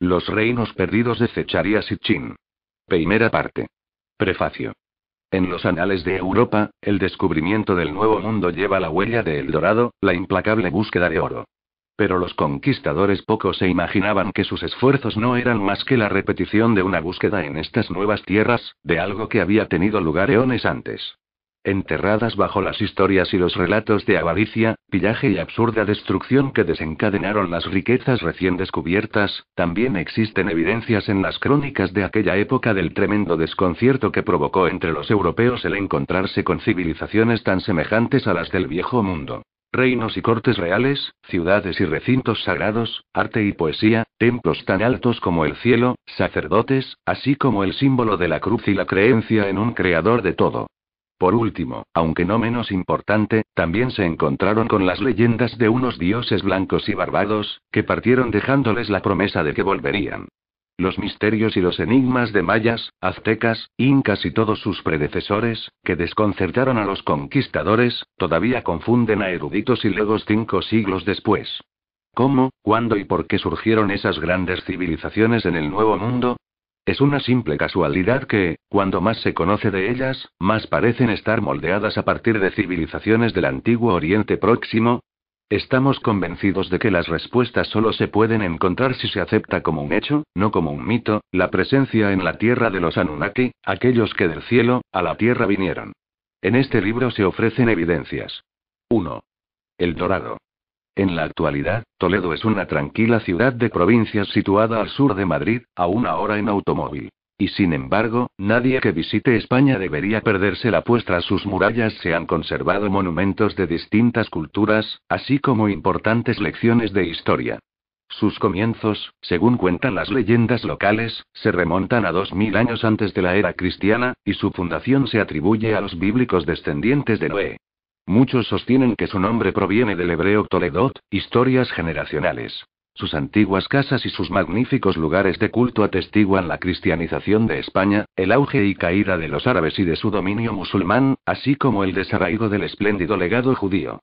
Los reinos perdidos de Cecharia Sitchin. Primera parte. Prefacio. En los anales de Europa, el descubrimiento del Nuevo Mundo lleva la huella de El Dorado, la implacable búsqueda de oro. Pero los conquistadores poco se imaginaban que sus esfuerzos no eran más que la repetición de una búsqueda en estas nuevas tierras, de algo que había tenido lugar eones antes enterradas bajo las historias y los relatos de avaricia, pillaje y absurda destrucción que desencadenaron las riquezas recién descubiertas, también existen evidencias en las crónicas de aquella época del tremendo desconcierto que provocó entre los europeos el encontrarse con civilizaciones tan semejantes a las del viejo mundo. Reinos y cortes reales, ciudades y recintos sagrados, arte y poesía, templos tan altos como el cielo, sacerdotes, así como el símbolo de la cruz y la creencia en un creador de todo. Por último, aunque no menos importante, también se encontraron con las leyendas de unos dioses blancos y barbados, que partieron dejándoles la promesa de que volverían. Los misterios y los enigmas de mayas, aztecas, incas y todos sus predecesores, que desconcertaron a los conquistadores, todavía confunden a eruditos y legos cinco siglos después. ¿Cómo, cuándo y por qué surgieron esas grandes civilizaciones en el Nuevo Mundo? Es una simple casualidad que, cuando más se conoce de ellas, más parecen estar moldeadas a partir de civilizaciones del antiguo Oriente Próximo. Estamos convencidos de que las respuestas solo se pueden encontrar si se acepta como un hecho, no como un mito, la presencia en la tierra de los Anunnaki, aquellos que del cielo, a la tierra vinieron. En este libro se ofrecen evidencias. 1. El Dorado. En la actualidad, Toledo es una tranquila ciudad de provincias situada al sur de Madrid, a una hora en automóvil. Y sin embargo, nadie que visite España debería perderse la puesta sus murallas se han conservado monumentos de distintas culturas, así como importantes lecciones de historia. Sus comienzos, según cuentan las leyendas locales, se remontan a 2000 años antes de la era cristiana, y su fundación se atribuye a los bíblicos descendientes de Noé. Muchos sostienen que su nombre proviene del hebreo Toledot, historias generacionales. Sus antiguas casas y sus magníficos lugares de culto atestiguan la cristianización de España, el auge y caída de los árabes y de su dominio musulmán, así como el desarraigo del espléndido legado judío.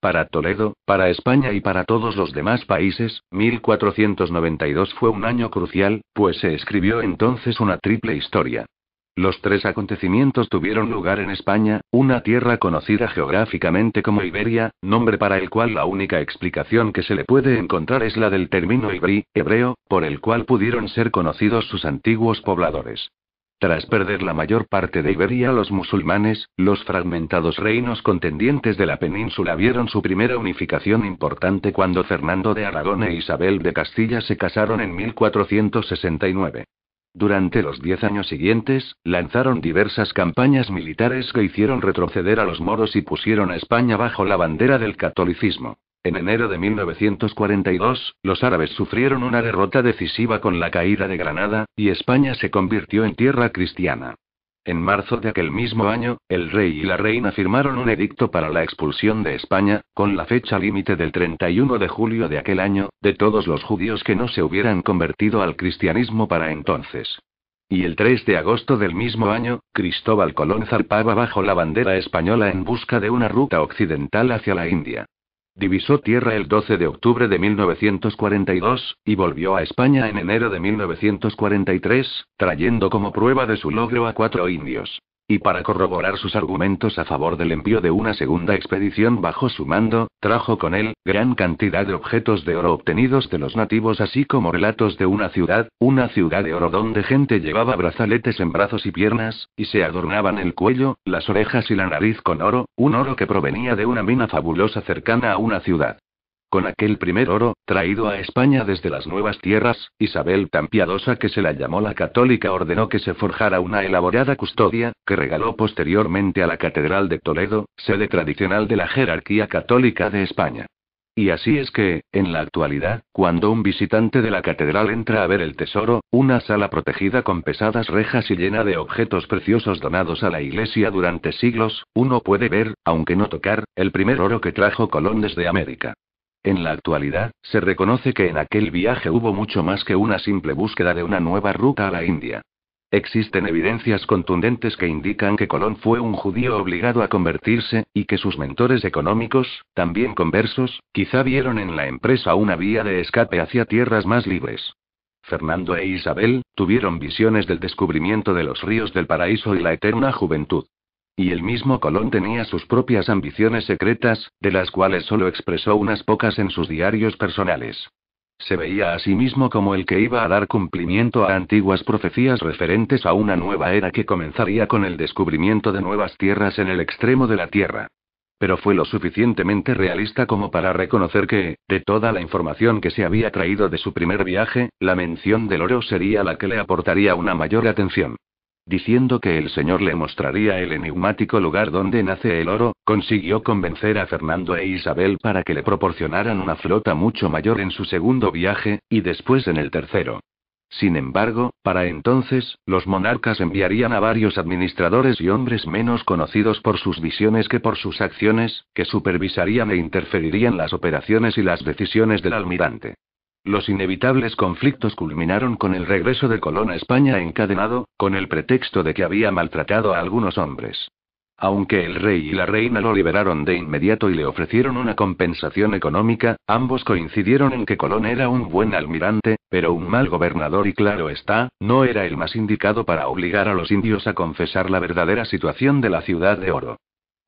Para Toledo, para España y para todos los demás países, 1492 fue un año crucial, pues se escribió entonces una triple historia. Los tres acontecimientos tuvieron lugar en España, una tierra conocida geográficamente como Iberia, nombre para el cual la única explicación que se le puede encontrar es la del término ibrí, hebreo, por el cual pudieron ser conocidos sus antiguos pobladores. Tras perder la mayor parte de Iberia a los musulmanes, los fragmentados reinos contendientes de la península vieron su primera unificación importante cuando Fernando de Aragón e Isabel de Castilla se casaron en 1469. Durante los diez años siguientes, lanzaron diversas campañas militares que hicieron retroceder a los moros y pusieron a España bajo la bandera del catolicismo. En enero de 1942, los árabes sufrieron una derrota decisiva con la caída de Granada, y España se convirtió en tierra cristiana. En marzo de aquel mismo año, el rey y la reina firmaron un edicto para la expulsión de España, con la fecha límite del 31 de julio de aquel año, de todos los judíos que no se hubieran convertido al cristianismo para entonces. Y el 3 de agosto del mismo año, Cristóbal Colón zarpaba bajo la bandera española en busca de una ruta occidental hacia la India. Divisó tierra el 12 de octubre de 1942, y volvió a España en enero de 1943, trayendo como prueba de su logro a cuatro indios. Y para corroborar sus argumentos a favor del envío de una segunda expedición bajo su mando, trajo con él gran cantidad de objetos de oro obtenidos de los nativos, así como relatos de una ciudad, una ciudad de oro donde gente llevaba brazaletes en brazos y piernas, y se adornaban el cuello, las orejas y la nariz con oro, un oro que provenía de una mina fabulosa cercana a una ciudad. Con aquel primer oro, traído a España desde las nuevas tierras, Isabel tan piadosa que se la llamó la católica ordenó que se forjara una elaborada custodia, que regaló posteriormente a la Catedral de Toledo, sede tradicional de la jerarquía católica de España. Y así es que, en la actualidad, cuando un visitante de la catedral entra a ver el tesoro, una sala protegida con pesadas rejas y llena de objetos preciosos donados a la iglesia durante siglos, uno puede ver, aunque no tocar, el primer oro que trajo Colón desde América. En la actualidad, se reconoce que en aquel viaje hubo mucho más que una simple búsqueda de una nueva ruta a la India. Existen evidencias contundentes que indican que Colón fue un judío obligado a convertirse, y que sus mentores económicos, también conversos, quizá vieron en la empresa una vía de escape hacia tierras más libres. Fernando e Isabel, tuvieron visiones del descubrimiento de los ríos del paraíso y la eterna juventud. Y el mismo Colón tenía sus propias ambiciones secretas, de las cuales solo expresó unas pocas en sus diarios personales. Se veía a sí mismo como el que iba a dar cumplimiento a antiguas profecías referentes a una nueva era que comenzaría con el descubrimiento de nuevas tierras en el extremo de la Tierra. Pero fue lo suficientemente realista como para reconocer que, de toda la información que se había traído de su primer viaje, la mención del oro sería la que le aportaría una mayor atención diciendo que el señor le mostraría el enigmático lugar donde nace el oro, consiguió convencer a Fernando e Isabel para que le proporcionaran una flota mucho mayor en su segundo viaje, y después en el tercero. Sin embargo, para entonces, los monarcas enviarían a varios administradores y hombres menos conocidos por sus visiones que por sus acciones, que supervisarían e interferirían las operaciones y las decisiones del almirante. Los inevitables conflictos culminaron con el regreso de Colón a España encadenado, con el pretexto de que había maltratado a algunos hombres. Aunque el rey y la reina lo liberaron de inmediato y le ofrecieron una compensación económica, ambos coincidieron en que Colón era un buen almirante, pero un mal gobernador y claro está, no era el más indicado para obligar a los indios a confesar la verdadera situación de la ciudad de Oro.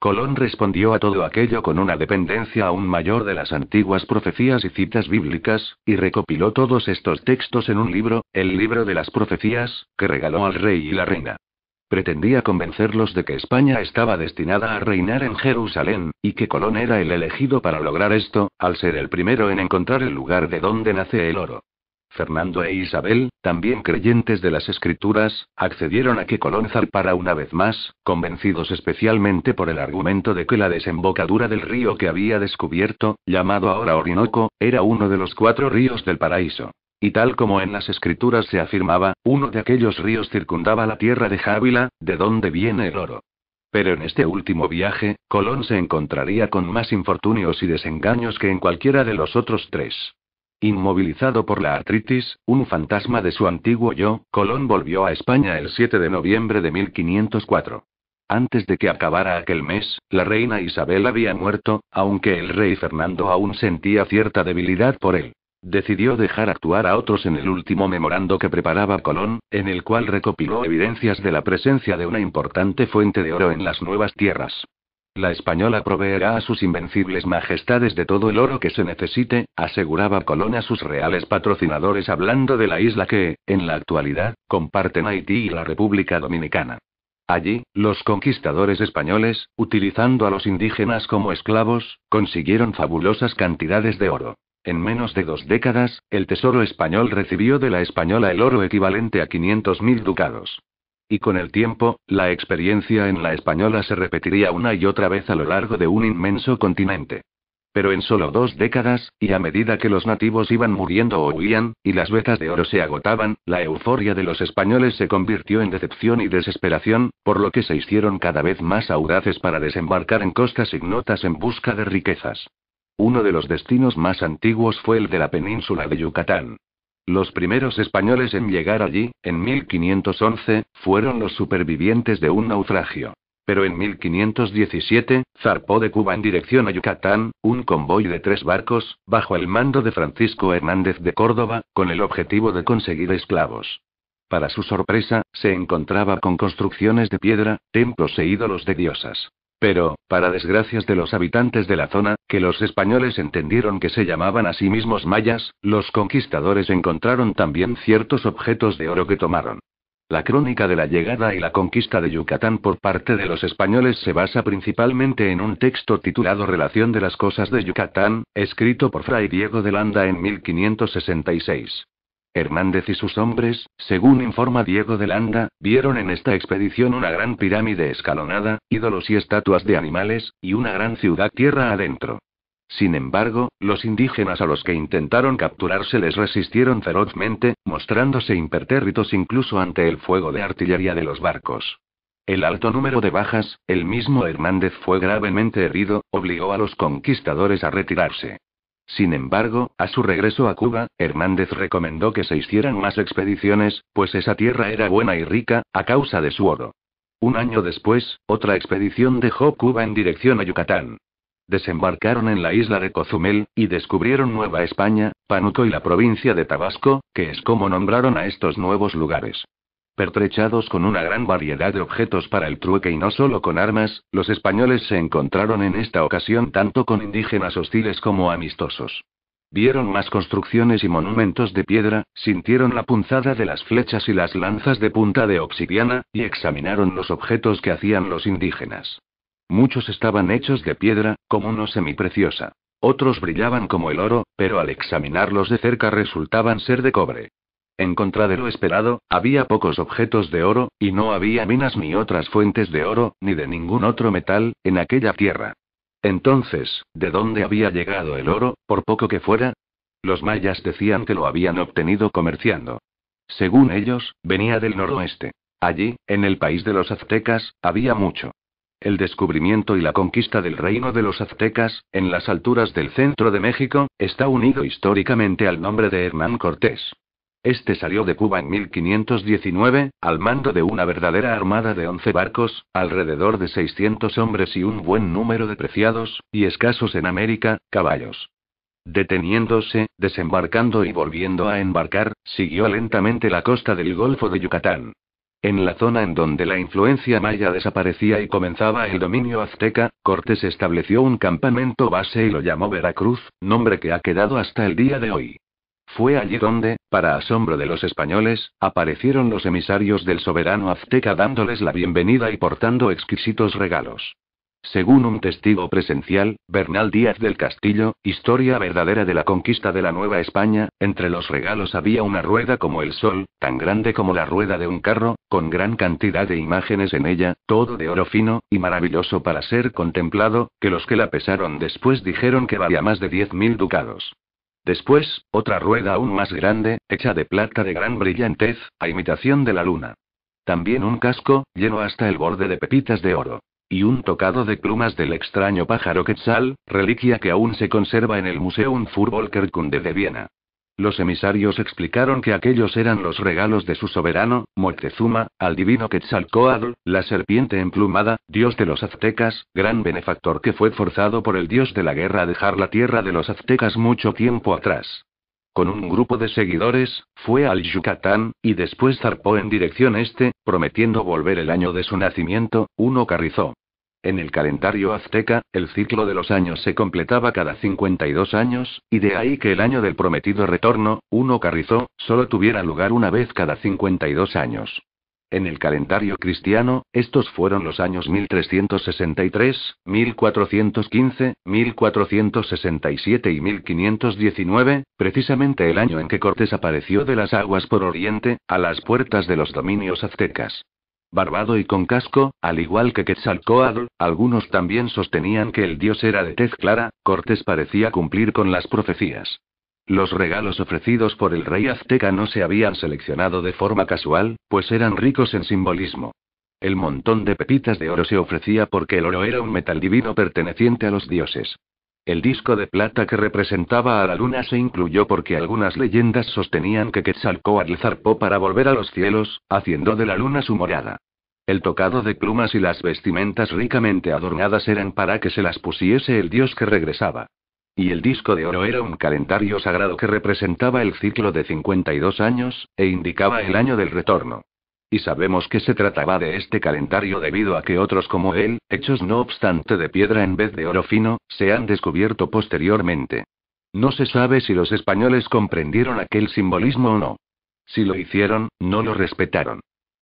Colón respondió a todo aquello con una dependencia aún mayor de las antiguas profecías y citas bíblicas, y recopiló todos estos textos en un libro, el libro de las profecías, que regaló al rey y la reina. Pretendía convencerlos de que España estaba destinada a reinar en Jerusalén, y que Colón era el elegido para lograr esto, al ser el primero en encontrar el lugar de donde nace el oro. Fernando e Isabel, también creyentes de las escrituras, accedieron a que Colón zarpara una vez más, convencidos especialmente por el argumento de que la desembocadura del río que había descubierto, llamado ahora Orinoco, era uno de los cuatro ríos del paraíso. Y tal como en las escrituras se afirmaba, uno de aquellos ríos circundaba la tierra de Jávila, de donde viene el oro. Pero en este último viaje, Colón se encontraría con más infortunios y desengaños que en cualquiera de los otros tres. Inmovilizado por la artritis, un fantasma de su antiguo yo, Colón volvió a España el 7 de noviembre de 1504. Antes de que acabara aquel mes, la reina Isabel había muerto, aunque el rey Fernando aún sentía cierta debilidad por él. Decidió dejar actuar a otros en el último memorando que preparaba Colón, en el cual recopiló evidencias de la presencia de una importante fuente de oro en las nuevas tierras. La española proveerá a sus invencibles majestades de todo el oro que se necesite, aseguraba Colón a sus reales patrocinadores hablando de la isla que, en la actualidad, comparten Haití y la República Dominicana. Allí, los conquistadores españoles, utilizando a los indígenas como esclavos, consiguieron fabulosas cantidades de oro. En menos de dos décadas, el Tesoro español recibió de la española el oro equivalente a 500.000 ducados. Y con el tiempo, la experiencia en la española se repetiría una y otra vez a lo largo de un inmenso continente. Pero en solo dos décadas, y a medida que los nativos iban muriendo o huían, y las vetas de oro se agotaban, la euforia de los españoles se convirtió en decepción y desesperación, por lo que se hicieron cada vez más audaces para desembarcar en costas ignotas en busca de riquezas. Uno de los destinos más antiguos fue el de la península de Yucatán. Los primeros españoles en llegar allí, en 1511, fueron los supervivientes de un naufragio. Pero en 1517, zarpó de Cuba en dirección a Yucatán, un convoy de tres barcos, bajo el mando de Francisco Hernández de Córdoba, con el objetivo de conseguir esclavos. Para su sorpresa, se encontraba con construcciones de piedra, templos e ídolos de diosas. Pero, para desgracias de los habitantes de la zona, que los españoles entendieron que se llamaban a sí mismos mayas, los conquistadores encontraron también ciertos objetos de oro que tomaron. La crónica de la llegada y la conquista de Yucatán por parte de los españoles se basa principalmente en un texto titulado Relación de las Cosas de Yucatán, escrito por Fray Diego de Landa en 1566. Hernández y sus hombres, según informa Diego de Landa, vieron en esta expedición una gran pirámide escalonada, ídolos y estatuas de animales, y una gran ciudad tierra adentro. Sin embargo, los indígenas a los que intentaron capturarse les resistieron ferozmente, mostrándose impertérritos incluso ante el fuego de artillería de los barcos. El alto número de bajas, el mismo Hernández fue gravemente herido, obligó a los conquistadores a retirarse. Sin embargo, a su regreso a Cuba, Hernández recomendó que se hicieran más expediciones, pues esa tierra era buena y rica, a causa de su oro. Un año después, otra expedición dejó Cuba en dirección a Yucatán. Desembarcaron en la isla de Cozumel, y descubrieron Nueva España, Panuco y la provincia de Tabasco, que es como nombraron a estos nuevos lugares. Pertrechados con una gran variedad de objetos para el trueque y no solo con armas, los españoles se encontraron en esta ocasión tanto con indígenas hostiles como amistosos. Vieron más construcciones y monumentos de piedra, sintieron la punzada de las flechas y las lanzas de punta de obsidiana, y examinaron los objetos que hacían los indígenas. Muchos estaban hechos de piedra, como una semipreciosa. Otros brillaban como el oro, pero al examinarlos de cerca resultaban ser de cobre. En contra de lo esperado, había pocos objetos de oro, y no había minas ni otras fuentes de oro, ni de ningún otro metal, en aquella tierra. Entonces, ¿de dónde había llegado el oro, por poco que fuera? Los mayas decían que lo habían obtenido comerciando. Según ellos, venía del noroeste. Allí, en el país de los aztecas, había mucho. El descubrimiento y la conquista del reino de los aztecas, en las alturas del centro de México, está unido históricamente al nombre de Hernán Cortés. Este salió de Cuba en 1519, al mando de una verdadera armada de 11 barcos, alrededor de 600 hombres y un buen número de preciados, y escasos en América, caballos. Deteniéndose, desembarcando y volviendo a embarcar, siguió lentamente la costa del Golfo de Yucatán. En la zona en donde la influencia maya desaparecía y comenzaba el dominio azteca, Cortés estableció un campamento base y lo llamó Veracruz, nombre que ha quedado hasta el día de hoy. Fue allí donde, para asombro de los españoles, aparecieron los emisarios del soberano azteca dándoles la bienvenida y portando exquisitos regalos. Según un testigo presencial, Bernal Díaz del Castillo, historia verdadera de la conquista de la Nueva España, entre los regalos había una rueda como el sol, tan grande como la rueda de un carro, con gran cantidad de imágenes en ella, todo de oro fino, y maravilloso para ser contemplado, que los que la pesaron después dijeron que valía más de diez mil ducados. Después, otra rueda aún más grande, hecha de plata de gran brillantez, a imitación de la luna. También un casco, lleno hasta el borde de pepitas de oro. Y un tocado de plumas del extraño pájaro Quetzal, reliquia que aún se conserva en el Museo Kerkunde de Viena. Los emisarios explicaron que aquellos eran los regalos de su soberano, Moctezuma, al divino Quetzalcoatl, la serpiente emplumada, dios de los aztecas, gran benefactor que fue forzado por el dios de la guerra a dejar la tierra de los aztecas mucho tiempo atrás. Con un grupo de seguidores, fue al Yucatán, y después zarpó en dirección este, prometiendo volver el año de su nacimiento, uno carrizó. En el calendario azteca, el ciclo de los años se completaba cada 52 años, y de ahí que el año del prometido retorno, uno carrizó, solo tuviera lugar una vez cada 52 años. En el calendario cristiano, estos fueron los años 1363, 1415, 1467 y 1519, precisamente el año en que Cortés apareció de las aguas por Oriente, a las puertas de los dominios aztecas barbado y con casco, al igual que Quetzalcoatl, algunos también sostenían que el dios era de tez clara, Cortés parecía cumplir con las profecías. Los regalos ofrecidos por el rey azteca no se habían seleccionado de forma casual, pues eran ricos en simbolismo. El montón de pepitas de oro se ofrecía porque el oro era un metal divino perteneciente a los dioses. El disco de plata que representaba a la luna se incluyó porque algunas leyendas sostenían que Quetzalcoatl zarpó para volver a los cielos, haciendo de la luna su morada. El tocado de plumas y las vestimentas ricamente adornadas eran para que se las pusiese el dios que regresaba. Y el disco de oro era un calendario sagrado que representaba el ciclo de 52 años, e indicaba el año del retorno. Y sabemos que se trataba de este calendario debido a que otros como él, hechos no obstante de piedra en vez de oro fino, se han descubierto posteriormente. No se sabe si los españoles comprendieron aquel simbolismo o no. Si lo hicieron, no lo respetaron.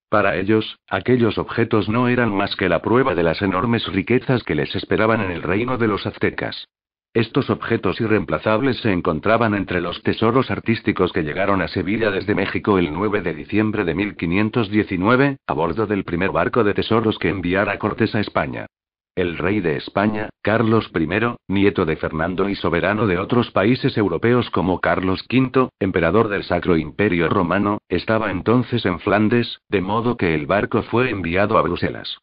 Para ellos, aquellos objetos no eran más que la prueba de las enormes riquezas que les esperaban en el reino de los aztecas. Estos objetos irreemplazables se encontraban entre los tesoros artísticos que llegaron a Sevilla desde México el 9 de diciembre de 1519, a bordo del primer barco de tesoros que enviara Cortés a España. El rey de España, Carlos I, nieto de Fernando y soberano de otros países europeos como Carlos V, emperador del Sacro Imperio Romano, estaba entonces en Flandes, de modo que el barco fue enviado a Bruselas.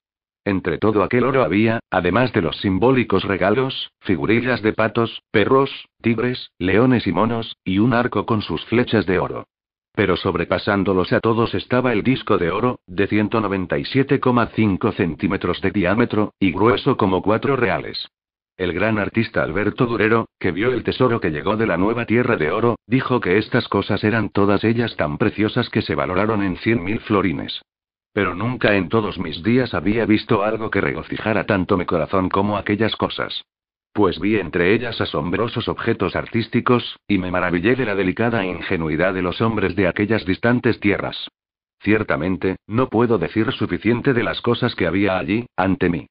Entre todo aquel oro había, además de los simbólicos regalos, figurillas de patos, perros, tigres, leones y monos, y un arco con sus flechas de oro. Pero sobrepasándolos a todos estaba el disco de oro, de 197,5 centímetros de diámetro, y grueso como cuatro reales. El gran artista Alberto Durero, que vio el tesoro que llegó de la nueva tierra de oro, dijo que estas cosas eran todas ellas tan preciosas que se valoraron en 100.000 florines. Pero nunca en todos mis días había visto algo que regocijara tanto mi corazón como aquellas cosas. Pues vi entre ellas asombrosos objetos artísticos, y me maravillé de la delicada ingenuidad de los hombres de aquellas distantes tierras. Ciertamente, no puedo decir suficiente de las cosas que había allí, ante mí.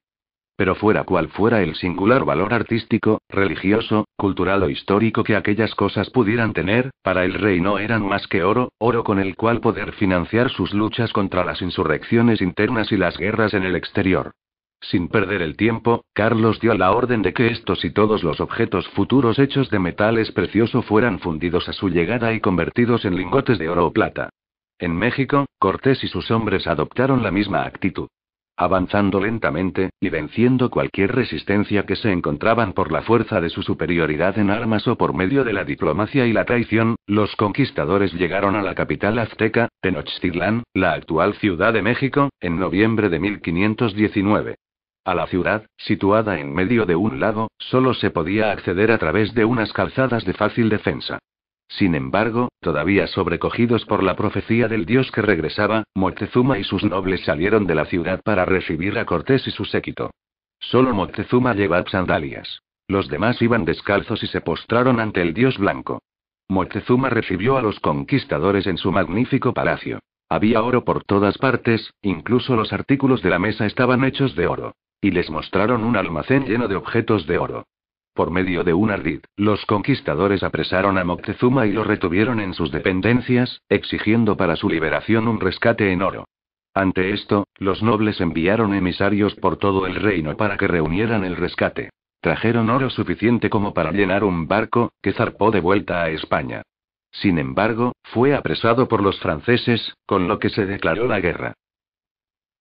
Pero fuera cual fuera el singular valor artístico, religioso, cultural o histórico que aquellas cosas pudieran tener, para el rey no eran más que oro, oro con el cual poder financiar sus luchas contra las insurrecciones internas y las guerras en el exterior. Sin perder el tiempo, Carlos dio la orden de que estos y todos los objetos futuros hechos de metales precioso fueran fundidos a su llegada y convertidos en lingotes de oro o plata. En México, Cortés y sus hombres adoptaron la misma actitud avanzando lentamente, y venciendo cualquier resistencia que se encontraban por la fuerza de su superioridad en armas o por medio de la diplomacia y la traición, los conquistadores llegaron a la capital azteca, Tenochtitlán, la actual Ciudad de México, en noviembre de 1519. A la ciudad, situada en medio de un lago, solo se podía acceder a través de unas calzadas de fácil defensa. Sin embargo, todavía sobrecogidos por la profecía del dios que regresaba, Moctezuma y sus nobles salieron de la ciudad para recibir a Cortés y su séquito. Solo Moctezuma llevaba sandalias. Los demás iban descalzos y se postraron ante el dios blanco. Moctezuma recibió a los conquistadores en su magnífico palacio. Había oro por todas partes, incluso los artículos de la mesa estaban hechos de oro. Y les mostraron un almacén lleno de objetos de oro. Por medio de un ardid, los conquistadores apresaron a Moctezuma y lo retuvieron en sus dependencias, exigiendo para su liberación un rescate en oro. Ante esto, los nobles enviaron emisarios por todo el reino para que reunieran el rescate. Trajeron oro suficiente como para llenar un barco, que zarpó de vuelta a España. Sin embargo, fue apresado por los franceses, con lo que se declaró la guerra.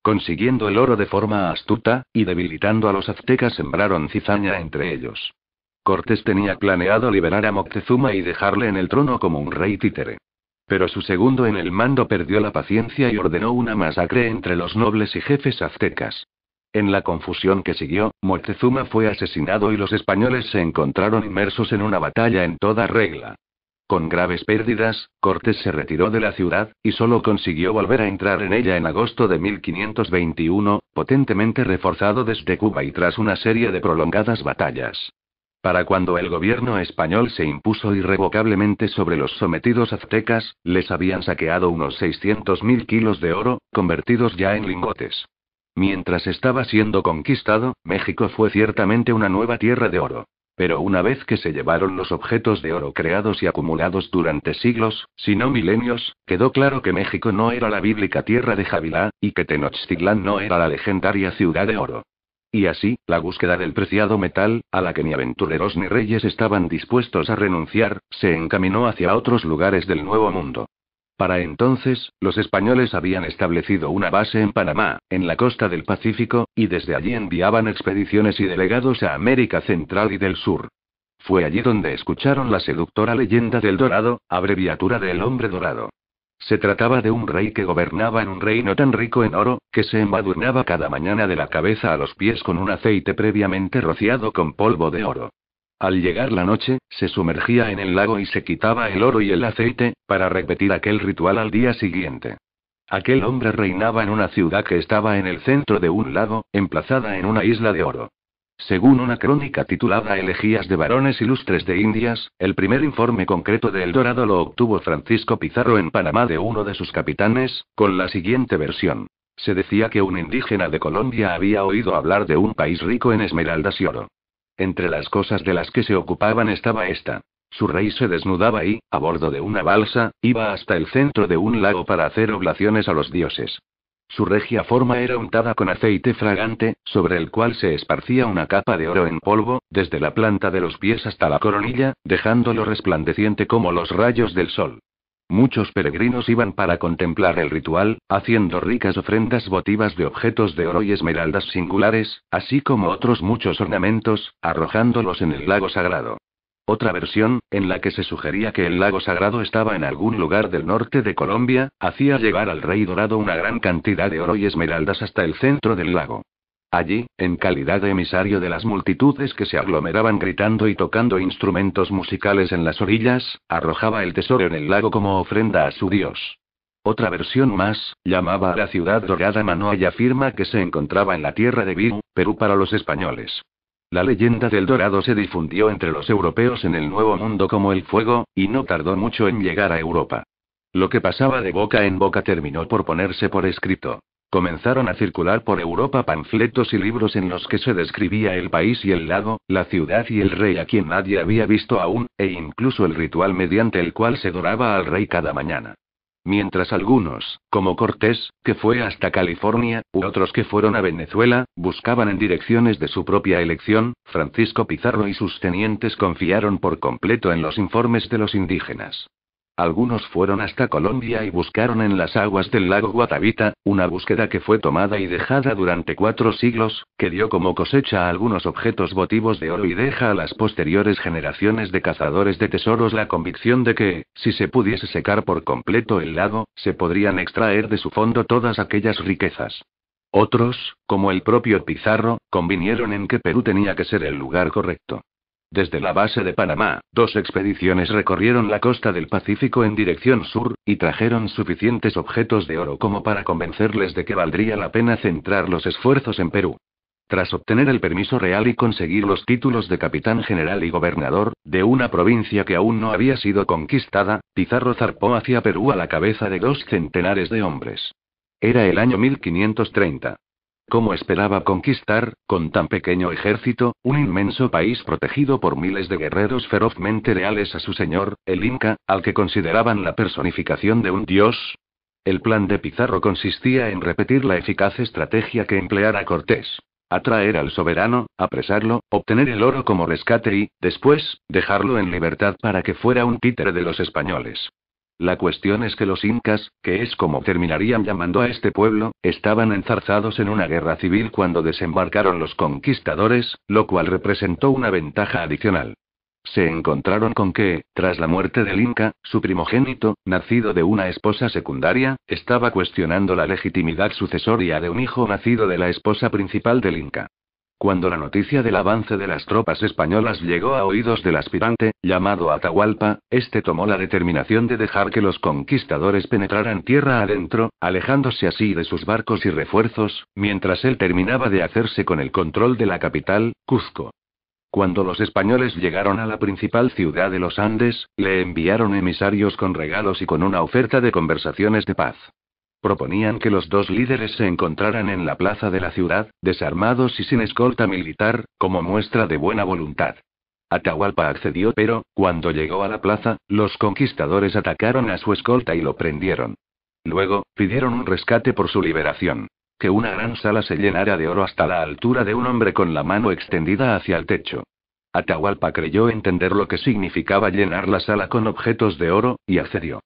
Consiguiendo el oro de forma astuta, y debilitando a los aztecas, sembraron cizaña entre ellos. Cortés tenía planeado liberar a Moctezuma y dejarle en el trono como un rey títere. Pero su segundo en el mando perdió la paciencia y ordenó una masacre entre los nobles y jefes aztecas. En la confusión que siguió, Moctezuma fue asesinado y los españoles se encontraron inmersos en una batalla en toda regla. Con graves pérdidas, Cortés se retiró de la ciudad, y solo consiguió volver a entrar en ella en agosto de 1521, potentemente reforzado desde Cuba y tras una serie de prolongadas batallas. Para cuando el gobierno español se impuso irrevocablemente sobre los sometidos aztecas, les habían saqueado unos 600.000 kilos de oro, convertidos ya en lingotes. Mientras estaba siendo conquistado, México fue ciertamente una nueva tierra de oro. Pero una vez que se llevaron los objetos de oro creados y acumulados durante siglos, si no milenios, quedó claro que México no era la bíblica tierra de Javilá, y que Tenochtitlán no era la legendaria ciudad de oro. Y así, la búsqueda del preciado metal, a la que ni aventureros ni reyes estaban dispuestos a renunciar, se encaminó hacia otros lugares del Nuevo Mundo. Para entonces, los españoles habían establecido una base en Panamá, en la costa del Pacífico, y desde allí enviaban expediciones y delegados a América Central y del Sur. Fue allí donde escucharon la seductora leyenda del Dorado, abreviatura del hombre dorado. Se trataba de un rey que gobernaba en un reino tan rico en oro, que se embadurnaba cada mañana de la cabeza a los pies con un aceite previamente rociado con polvo de oro. Al llegar la noche, se sumergía en el lago y se quitaba el oro y el aceite, para repetir aquel ritual al día siguiente. Aquel hombre reinaba en una ciudad que estaba en el centro de un lago, emplazada en una isla de oro. Según una crónica titulada Elegías de varones ilustres de Indias, el primer informe concreto de El Dorado lo obtuvo Francisco Pizarro en Panamá de uno de sus capitanes, con la siguiente versión. Se decía que un indígena de Colombia había oído hablar de un país rico en esmeraldas y oro. Entre las cosas de las que se ocupaban estaba esta. Su rey se desnudaba y, a bordo de una balsa, iba hasta el centro de un lago para hacer oblaciones a los dioses. Su regia forma era untada con aceite fragante, sobre el cual se esparcía una capa de oro en polvo, desde la planta de los pies hasta la coronilla, dejándolo resplandeciente como los rayos del sol. Muchos peregrinos iban para contemplar el ritual, haciendo ricas ofrendas votivas de objetos de oro y esmeraldas singulares, así como otros muchos ornamentos, arrojándolos en el lago sagrado. Otra versión, en la que se sugería que el lago sagrado estaba en algún lugar del norte de Colombia, hacía llegar al rey dorado una gran cantidad de oro y esmeraldas hasta el centro del lago. Allí, en calidad de emisario de las multitudes que se aglomeraban gritando y tocando instrumentos musicales en las orillas, arrojaba el tesoro en el lago como ofrenda a su dios. Otra versión más, llamaba a la ciudad dorada Manoa y afirma que se encontraba en la tierra de Viru, Perú para los españoles. La leyenda del dorado se difundió entre los europeos en el Nuevo Mundo como el fuego, y no tardó mucho en llegar a Europa. Lo que pasaba de boca en boca terminó por ponerse por escrito. Comenzaron a circular por Europa panfletos y libros en los que se describía el país y el lago, la ciudad y el rey a quien nadie había visto aún, e incluso el ritual mediante el cual se doraba al rey cada mañana. Mientras algunos, como Cortés, que fue hasta California, u otros que fueron a Venezuela, buscaban en direcciones de su propia elección, Francisco Pizarro y sus tenientes confiaron por completo en los informes de los indígenas. Algunos fueron hasta Colombia y buscaron en las aguas del lago Guatavita, una búsqueda que fue tomada y dejada durante cuatro siglos, que dio como cosecha a algunos objetos votivos de oro y deja a las posteriores generaciones de cazadores de tesoros la convicción de que, si se pudiese secar por completo el lago, se podrían extraer de su fondo todas aquellas riquezas. Otros, como el propio Pizarro, convinieron en que Perú tenía que ser el lugar correcto. Desde la base de Panamá, dos expediciones recorrieron la costa del Pacífico en dirección sur, y trajeron suficientes objetos de oro como para convencerles de que valdría la pena centrar los esfuerzos en Perú. Tras obtener el permiso real y conseguir los títulos de capitán general y gobernador, de una provincia que aún no había sido conquistada, Pizarro zarpó hacia Perú a la cabeza de dos centenares de hombres. Era el año 1530. ¿Cómo esperaba conquistar, con tan pequeño ejército, un inmenso país protegido por miles de guerreros ferozmente leales a su señor, el Inca, al que consideraban la personificación de un dios? El plan de Pizarro consistía en repetir la eficaz estrategia que empleara Cortés. Atraer al soberano, apresarlo, obtener el oro como rescate y, después, dejarlo en libertad para que fuera un títere de los españoles. La cuestión es que los incas, que es como terminarían llamando a este pueblo, estaban enzarzados en una guerra civil cuando desembarcaron los conquistadores, lo cual representó una ventaja adicional. Se encontraron con que, tras la muerte del Inca, su primogénito, nacido de una esposa secundaria, estaba cuestionando la legitimidad sucesoria de un hijo nacido de la esposa principal del Inca. Cuando la noticia del avance de las tropas españolas llegó a oídos del aspirante, llamado Atahualpa, este tomó la determinación de dejar que los conquistadores penetraran tierra adentro, alejándose así de sus barcos y refuerzos, mientras él terminaba de hacerse con el control de la capital, Cuzco. Cuando los españoles llegaron a la principal ciudad de los Andes, le enviaron emisarios con regalos y con una oferta de conversaciones de paz. Proponían que los dos líderes se encontraran en la plaza de la ciudad, desarmados y sin escolta militar, como muestra de buena voluntad. Atahualpa accedió, pero, cuando llegó a la plaza, los conquistadores atacaron a su escolta y lo prendieron. Luego, pidieron un rescate por su liberación. Que una gran sala se llenara de oro hasta la altura de un hombre con la mano extendida hacia el techo. Atahualpa creyó entender lo que significaba llenar la sala con objetos de oro, y accedió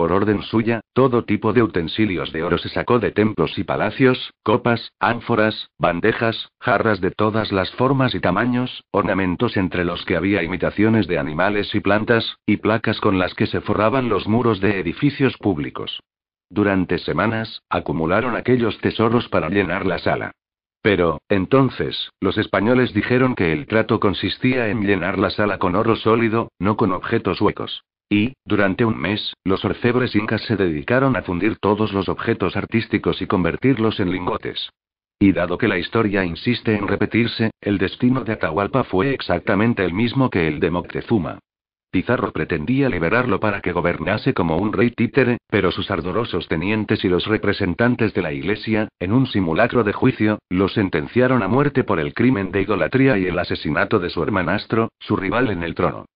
por orden suya, todo tipo de utensilios de oro se sacó de templos y palacios, copas, ánforas, bandejas, jarras de todas las formas y tamaños, ornamentos entre los que había imitaciones de animales y plantas, y placas con las que se forraban los muros de edificios públicos. Durante semanas, acumularon aquellos tesoros para llenar la sala. Pero, entonces, los españoles dijeron que el trato consistía en llenar la sala con oro sólido, no con objetos huecos. Y, durante un mes, los orfebres incas se dedicaron a fundir todos los objetos artísticos y convertirlos en lingotes. Y dado que la historia insiste en repetirse, el destino de Atahualpa fue exactamente el mismo que el de Moctezuma. Pizarro pretendía liberarlo para que gobernase como un rey títere, pero sus ardorosos tenientes y los representantes de la Iglesia, en un simulacro de juicio, lo sentenciaron a muerte por el crimen de idolatría y el asesinato de su hermanastro, su rival en el trono.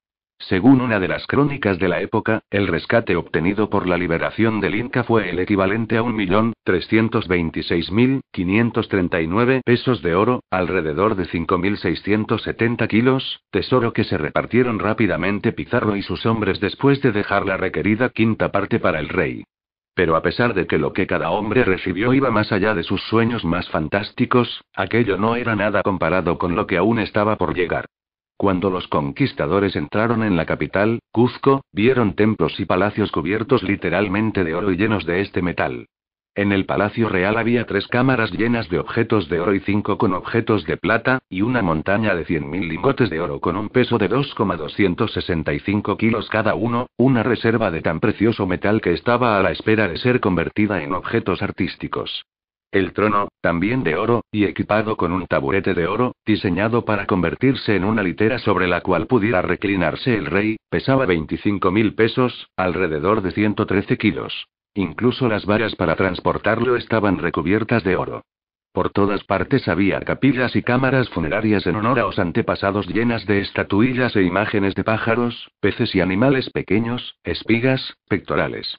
Según una de las crónicas de la época, el rescate obtenido por la liberación del Inca fue el equivalente a 1.326.539 pesos de oro, alrededor de 5.670 kilos, tesoro que se repartieron rápidamente Pizarro y sus hombres después de dejar la requerida quinta parte para el rey. Pero a pesar de que lo que cada hombre recibió iba más allá de sus sueños más fantásticos, aquello no era nada comparado con lo que aún estaba por llegar. Cuando los conquistadores entraron en la capital, Cuzco, vieron templos y palacios cubiertos literalmente de oro y llenos de este metal. En el Palacio Real había tres cámaras llenas de objetos de oro y cinco con objetos de plata, y una montaña de 100.000 lingotes de oro con un peso de 2,265 kilos cada uno, una reserva de tan precioso metal que estaba a la espera de ser convertida en objetos artísticos el trono, también de oro, y equipado con un taburete de oro, diseñado para convertirse en una litera sobre la cual pudiera reclinarse el rey, pesaba 25.000 pesos, alrededor de 113 kilos. Incluso las varas para transportarlo estaban recubiertas de oro. Por todas partes había capillas y cámaras funerarias en honor a los antepasados llenas de estatuillas e imágenes de pájaros, peces y animales pequeños, espigas, pectorales.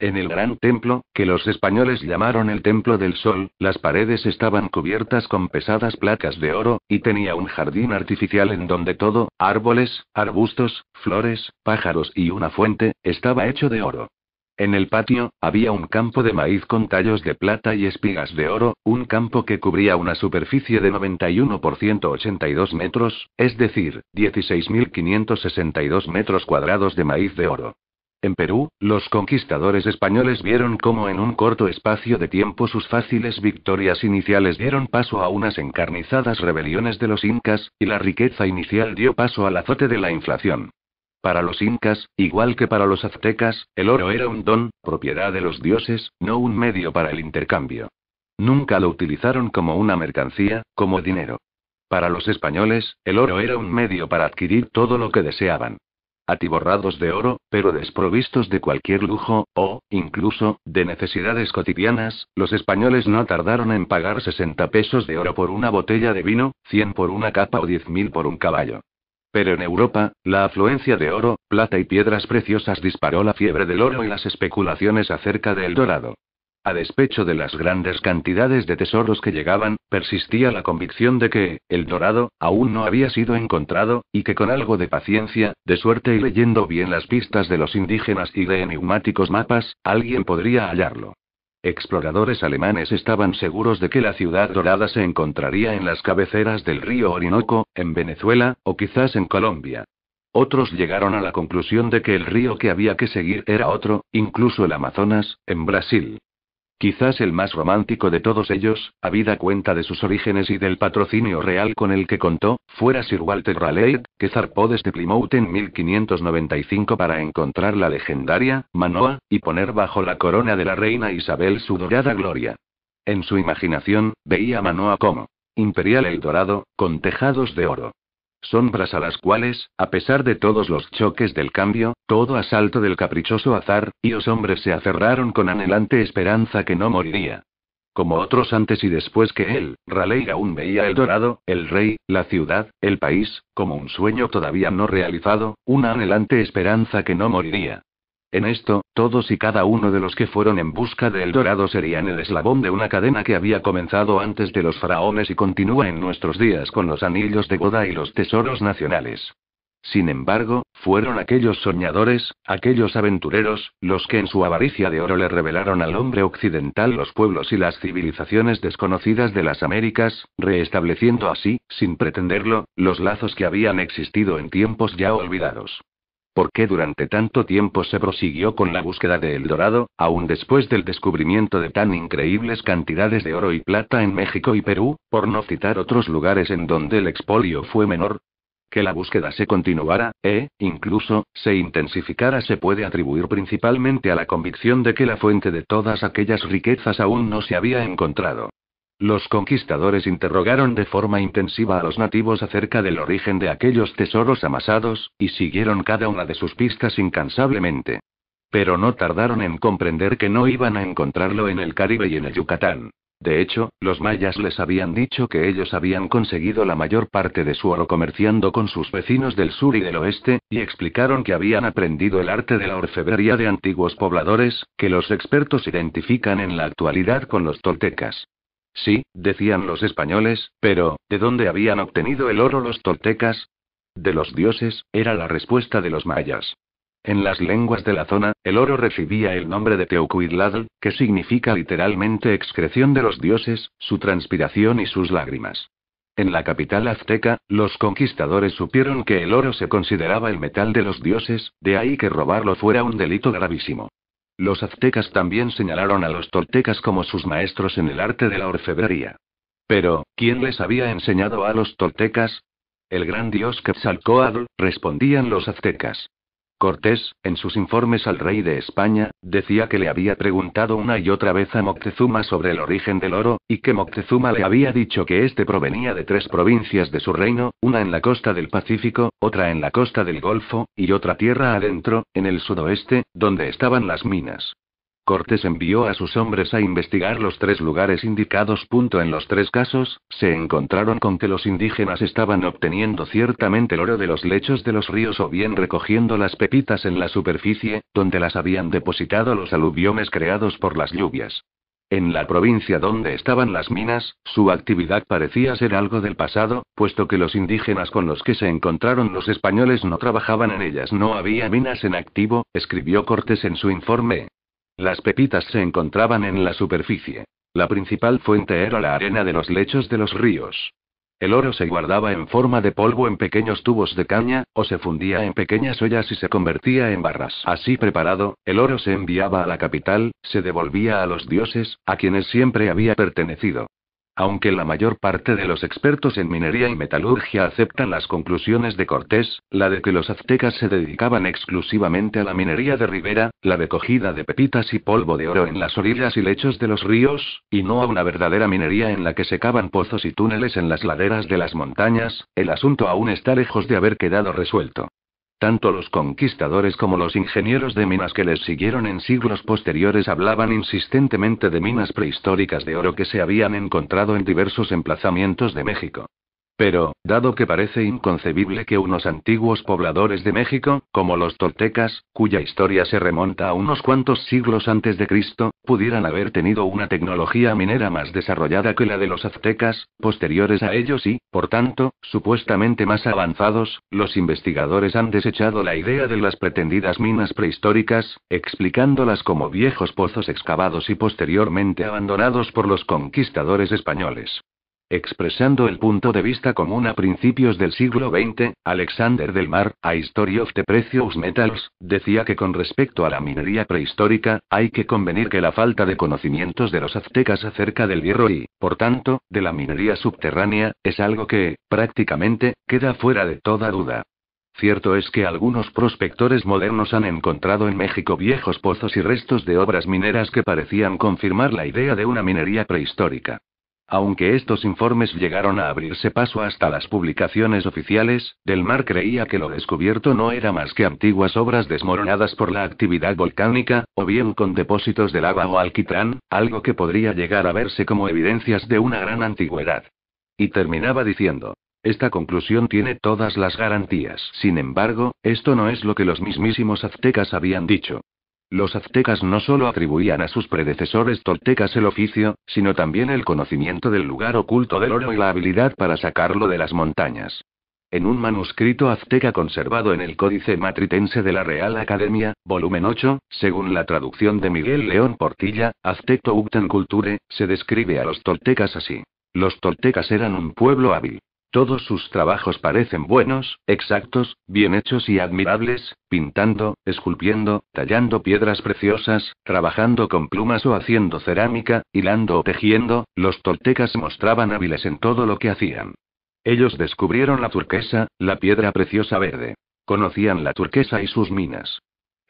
En el gran templo, que los españoles llamaron el Templo del Sol, las paredes estaban cubiertas con pesadas placas de oro, y tenía un jardín artificial en donde todo, árboles, arbustos, flores, pájaros y una fuente, estaba hecho de oro. En el patio, había un campo de maíz con tallos de plata y espigas de oro, un campo que cubría una superficie de 91 por 182 metros, es decir, 16.562 metros cuadrados de maíz de oro. En Perú, los conquistadores españoles vieron cómo en un corto espacio de tiempo sus fáciles victorias iniciales dieron paso a unas encarnizadas rebeliones de los incas, y la riqueza inicial dio paso al azote de la inflación. Para los incas, igual que para los aztecas, el oro era un don, propiedad de los dioses, no un medio para el intercambio. Nunca lo utilizaron como una mercancía, como dinero. Para los españoles, el oro era un medio para adquirir todo lo que deseaban atiborrados de oro, pero desprovistos de cualquier lujo, o, incluso, de necesidades cotidianas, los españoles no tardaron en pagar 60 pesos de oro por una botella de vino, 100 por una capa o 10.000 por un caballo. Pero en Europa, la afluencia de oro, plata y piedras preciosas disparó la fiebre del oro y las especulaciones acerca del dorado. A despecho de las grandes cantidades de tesoros que llegaban, persistía la convicción de que, el dorado, aún no había sido encontrado, y que con algo de paciencia, de suerte y leyendo bien las pistas de los indígenas y de enigmáticos mapas, alguien podría hallarlo. Exploradores alemanes estaban seguros de que la ciudad dorada se encontraría en las cabeceras del río Orinoco, en Venezuela, o quizás en Colombia. Otros llegaron a la conclusión de que el río que había que seguir era otro, incluso el Amazonas, en Brasil. Quizás el más romántico de todos ellos, habida cuenta de sus orígenes y del patrocinio real con el que contó, fuera Sir Walter Raleigh, que zarpó desde Plymouth en 1595 para encontrar la legendaria Manoa, y poner bajo la corona de la reina Isabel su dorada gloria. En su imaginación, veía a Manoa como Imperial el dorado, con tejados de oro, sombras a las cuales, a pesar de todos los choques del cambio, todo asalto del caprichoso azar, y los hombres se aferraron con anhelante esperanza que no moriría. Como otros antes y después que él, Raleigh aún veía el dorado, el rey, la ciudad, el país, como un sueño todavía no realizado, una anhelante esperanza que no moriría. En esto, todos y cada uno de los que fueron en busca del Dorado serían el eslabón de una cadena que había comenzado antes de los faraones y continúa en nuestros días con los anillos de boda y los tesoros nacionales. Sin embargo, fueron aquellos soñadores, aquellos aventureros, los que en su avaricia de oro le revelaron al hombre occidental los pueblos y las civilizaciones desconocidas de las Américas, reestableciendo así, sin pretenderlo, los lazos que habían existido en tiempos ya olvidados. ¿Por qué durante tanto tiempo se prosiguió con la búsqueda de El Dorado, aún después del descubrimiento de tan increíbles cantidades de oro y plata en México y Perú, por no citar otros lugares en donde el expolio fue menor? Que la búsqueda se continuara, e, incluso, se intensificara se puede atribuir principalmente a la convicción de que la fuente de todas aquellas riquezas aún no se había encontrado. Los conquistadores interrogaron de forma intensiva a los nativos acerca del origen de aquellos tesoros amasados, y siguieron cada una de sus pistas incansablemente. Pero no tardaron en comprender que no iban a encontrarlo en el Caribe y en el Yucatán. De hecho, los mayas les habían dicho que ellos habían conseguido la mayor parte de su oro comerciando con sus vecinos del sur y del oeste, y explicaron que habían aprendido el arte de la orfebrería de antiguos pobladores, que los expertos identifican en la actualidad con los toltecas. Sí, decían los españoles, pero, ¿de dónde habían obtenido el oro los toltecas? De los dioses, era la respuesta de los mayas. En las lenguas de la zona, el oro recibía el nombre de Teucuidladl, que significa literalmente excreción de los dioses, su transpiración y sus lágrimas. En la capital azteca, los conquistadores supieron que el oro se consideraba el metal de los dioses, de ahí que robarlo fuera un delito gravísimo. Los aztecas también señalaron a los toltecas como sus maestros en el arte de la orfebrería. Pero, ¿quién les había enseñado a los toltecas? El gran dios Quetzalcoatl, respondían los aztecas. Cortés, en sus informes al rey de España, decía que le había preguntado una y otra vez a Moctezuma sobre el origen del oro, y que Moctezuma le había dicho que éste provenía de tres provincias de su reino, una en la costa del Pacífico, otra en la costa del Golfo, y otra tierra adentro, en el sudoeste, donde estaban las minas. Cortés envió a sus hombres a investigar los tres lugares indicados. En los tres casos, se encontraron con que los indígenas estaban obteniendo ciertamente el oro de los lechos de los ríos o bien recogiendo las pepitas en la superficie, donde las habían depositado los aluviones creados por las lluvias. En la provincia donde estaban las minas, su actividad parecía ser algo del pasado, puesto que los indígenas con los que se encontraron los españoles no trabajaban en ellas. No había minas en activo, escribió Cortés en su informe, las pepitas se encontraban en la superficie. La principal fuente era la arena de los lechos de los ríos. El oro se guardaba en forma de polvo en pequeños tubos de caña, o se fundía en pequeñas ollas y se convertía en barras. Así preparado, el oro se enviaba a la capital, se devolvía a los dioses, a quienes siempre había pertenecido. Aunque la mayor parte de los expertos en minería y metalurgia aceptan las conclusiones de Cortés, la de que los aztecas se dedicaban exclusivamente a la minería de ribera, la de cogida de pepitas y polvo de oro en las orillas y lechos de los ríos, y no a una verdadera minería en la que se cavan pozos y túneles en las laderas de las montañas, el asunto aún está lejos de haber quedado resuelto. Tanto los conquistadores como los ingenieros de minas que les siguieron en siglos posteriores hablaban insistentemente de minas prehistóricas de oro que se habían encontrado en diversos emplazamientos de México. Pero, dado que parece inconcebible que unos antiguos pobladores de México, como los toltecas, cuya historia se remonta a unos cuantos siglos antes de Cristo, pudieran haber tenido una tecnología minera más desarrollada que la de los aztecas, posteriores a ellos y, por tanto, supuestamente más avanzados, los investigadores han desechado la idea de las pretendidas minas prehistóricas, explicándolas como viejos pozos excavados y posteriormente abandonados por los conquistadores españoles. Expresando el punto de vista común a principios del siglo XX, Alexander Del Mar, a History of the Precious Metals, decía que con respecto a la minería prehistórica, hay que convenir que la falta de conocimientos de los aztecas acerca del hierro y, por tanto, de la minería subterránea, es algo que, prácticamente, queda fuera de toda duda. Cierto es que algunos prospectores modernos han encontrado en México viejos pozos y restos de obras mineras que parecían confirmar la idea de una minería prehistórica. Aunque estos informes llegaron a abrirse paso hasta las publicaciones oficiales, Del Mar creía que lo descubierto no era más que antiguas obras desmoronadas por la actividad volcánica, o bien con depósitos de lava o alquitrán, algo que podría llegar a verse como evidencias de una gran antigüedad. Y terminaba diciendo, esta conclusión tiene todas las garantías. Sin embargo, esto no es lo que los mismísimos aztecas habían dicho. Los aztecas no solo atribuían a sus predecesores toltecas el oficio, sino también el conocimiento del lugar oculto del oro y la habilidad para sacarlo de las montañas. En un manuscrito azteca conservado en el Códice Matritense de la Real Academia, volumen 8, según la traducción de Miguel León Portilla, Aztecto Ucten Culture, se describe a los toltecas así. Los toltecas eran un pueblo hábil. Todos sus trabajos parecen buenos, exactos, bien hechos y admirables, pintando, esculpiendo, tallando piedras preciosas, trabajando con plumas o haciendo cerámica, hilando o tejiendo, los toltecas mostraban hábiles en todo lo que hacían. Ellos descubrieron la turquesa, la piedra preciosa verde. Conocían la turquesa y sus minas.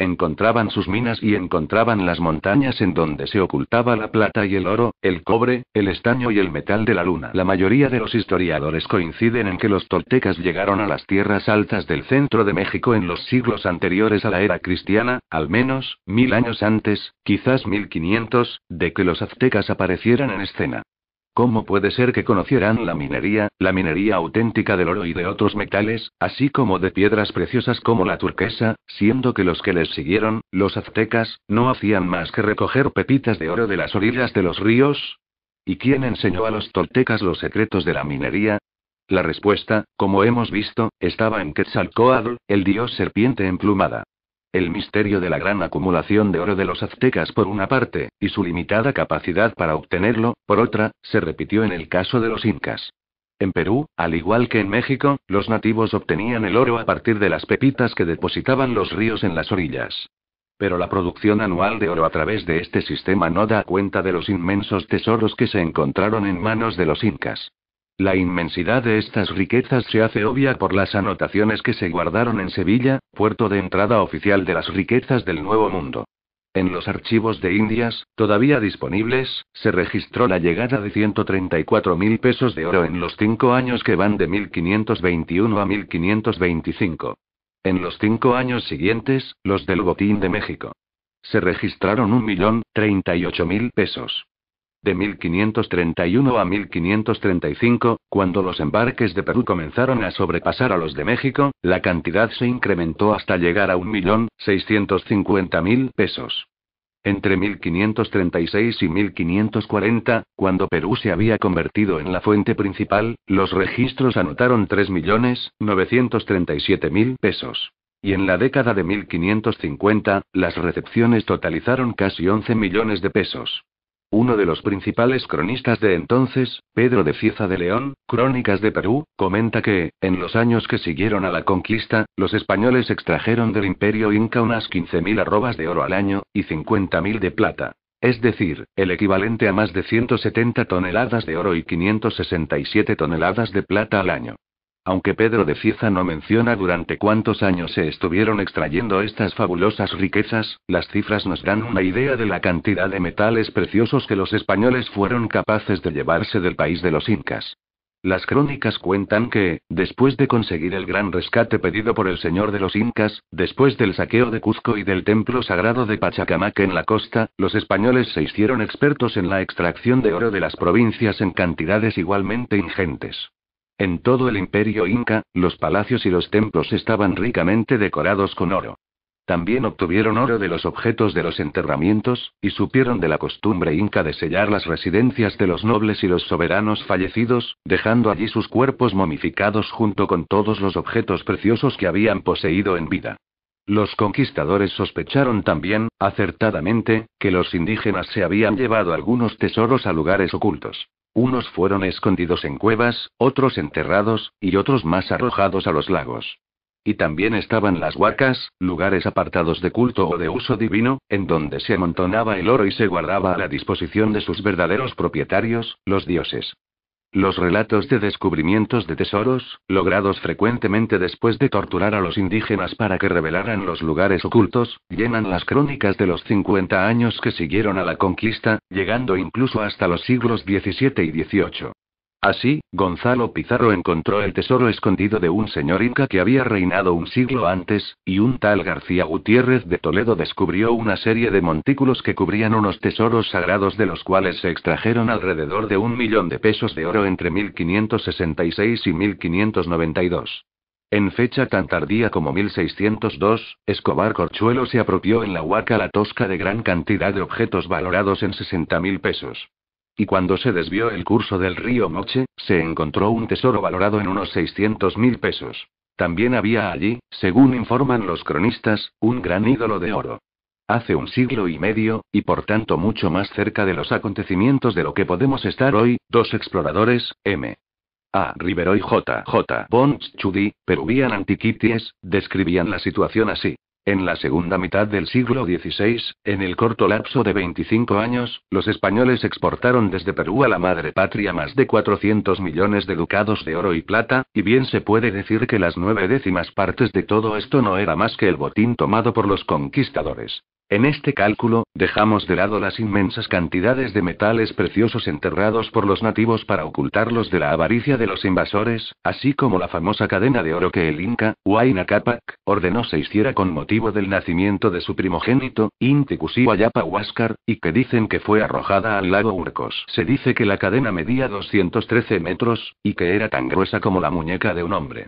Encontraban sus minas y encontraban las montañas en donde se ocultaba la plata y el oro, el cobre, el estaño y el metal de la luna. La mayoría de los historiadores coinciden en que los toltecas llegaron a las tierras altas del centro de México en los siglos anteriores a la era cristiana, al menos, mil años antes, quizás 1500, de que los aztecas aparecieran en escena. ¿Cómo puede ser que conocieran la minería, la minería auténtica del oro y de otros metales, así como de piedras preciosas como la turquesa, siendo que los que les siguieron, los aztecas, no hacían más que recoger pepitas de oro de las orillas de los ríos? ¿Y quién enseñó a los toltecas los secretos de la minería? La respuesta, como hemos visto, estaba en Quetzalcoatl, el dios serpiente emplumada. El misterio de la gran acumulación de oro de los aztecas por una parte, y su limitada capacidad para obtenerlo, por otra, se repitió en el caso de los incas. En Perú, al igual que en México, los nativos obtenían el oro a partir de las pepitas que depositaban los ríos en las orillas. Pero la producción anual de oro a través de este sistema no da cuenta de los inmensos tesoros que se encontraron en manos de los incas. La inmensidad de estas riquezas se hace obvia por las anotaciones que se guardaron en Sevilla, puerto de entrada oficial de las riquezas del Nuevo Mundo. En los archivos de Indias, todavía disponibles, se registró la llegada de 134 mil pesos de oro en los cinco años que van de 1521 a 1525. En los cinco años siguientes, los del Botín de México. Se registraron 1.038.000 pesos. De 1531 a 1535, cuando los embarques de Perú comenzaron a sobrepasar a los de México, la cantidad se incrementó hasta llegar a 1.650.000 pesos. Entre 1536 y 1540, cuando Perú se había convertido en la fuente principal, los registros anotaron 3.937.000 pesos. Y en la década de 1550, las recepciones totalizaron casi 11 millones de pesos. Uno de los principales cronistas de entonces, Pedro de Cieza de León, Crónicas de Perú, comenta que, en los años que siguieron a la conquista, los españoles extrajeron del imperio inca unas 15.000 arrobas de oro al año, y 50.000 de plata. Es decir, el equivalente a más de 170 toneladas de oro y 567 toneladas de plata al año. Aunque Pedro de Cieza no menciona durante cuántos años se estuvieron extrayendo estas fabulosas riquezas, las cifras nos dan una idea de la cantidad de metales preciosos que los españoles fueron capaces de llevarse del país de los incas. Las crónicas cuentan que, después de conseguir el gran rescate pedido por el señor de los incas, después del saqueo de Cuzco y del templo sagrado de Pachacamac en la costa, los españoles se hicieron expertos en la extracción de oro de las provincias en cantidades igualmente ingentes. En todo el imperio inca, los palacios y los templos estaban ricamente decorados con oro. También obtuvieron oro de los objetos de los enterramientos, y supieron de la costumbre inca de sellar las residencias de los nobles y los soberanos fallecidos, dejando allí sus cuerpos momificados junto con todos los objetos preciosos que habían poseído en vida. Los conquistadores sospecharon también, acertadamente, que los indígenas se habían llevado algunos tesoros a lugares ocultos. Unos fueron escondidos en cuevas, otros enterrados, y otros más arrojados a los lagos. Y también estaban las huacas, lugares apartados de culto o de uso divino, en donde se amontonaba el oro y se guardaba a la disposición de sus verdaderos propietarios, los dioses. Los relatos de descubrimientos de tesoros, logrados frecuentemente después de torturar a los indígenas para que revelaran los lugares ocultos, llenan las crónicas de los 50 años que siguieron a la conquista, llegando incluso hasta los siglos XVII y XVIII. Así, Gonzalo Pizarro encontró el tesoro escondido de un señor inca que había reinado un siglo antes, y un tal García Gutiérrez de Toledo descubrió una serie de montículos que cubrían unos tesoros sagrados de los cuales se extrajeron alrededor de un millón de pesos de oro entre 1566 y 1592. En fecha tan tardía como 1602, Escobar Corchuelo se apropió en la Huaca la Tosca de gran cantidad de objetos valorados en 60 mil pesos y cuando se desvió el curso del río Moche, se encontró un tesoro valorado en unos 600 mil pesos. También había allí, según informan los cronistas, un gran ídolo de oro. Hace un siglo y medio, y por tanto mucho más cerca de los acontecimientos de lo que podemos estar hoy, dos exploradores, M. A. Rivero y J. J. Bonchudi, Peruvian Antiquities, describían la situación así. En la segunda mitad del siglo XVI, en el corto lapso de 25 años, los españoles exportaron desde Perú a la madre patria más de 400 millones de ducados de oro y plata, y bien se puede decir que las nueve décimas partes de todo esto no era más que el botín tomado por los conquistadores. En este cálculo, dejamos de lado las inmensas cantidades de metales preciosos enterrados por los nativos para ocultarlos de la avaricia de los invasores, así como la famosa cadena de oro que el Inca, Huayna Capac, ordenó se hiciera con motivo del nacimiento de su primogénito, Inti Yapa Huáscar, y que dicen que fue arrojada al lago Urcos. Se dice que la cadena medía 213 metros, y que era tan gruesa como la muñeca de un hombre.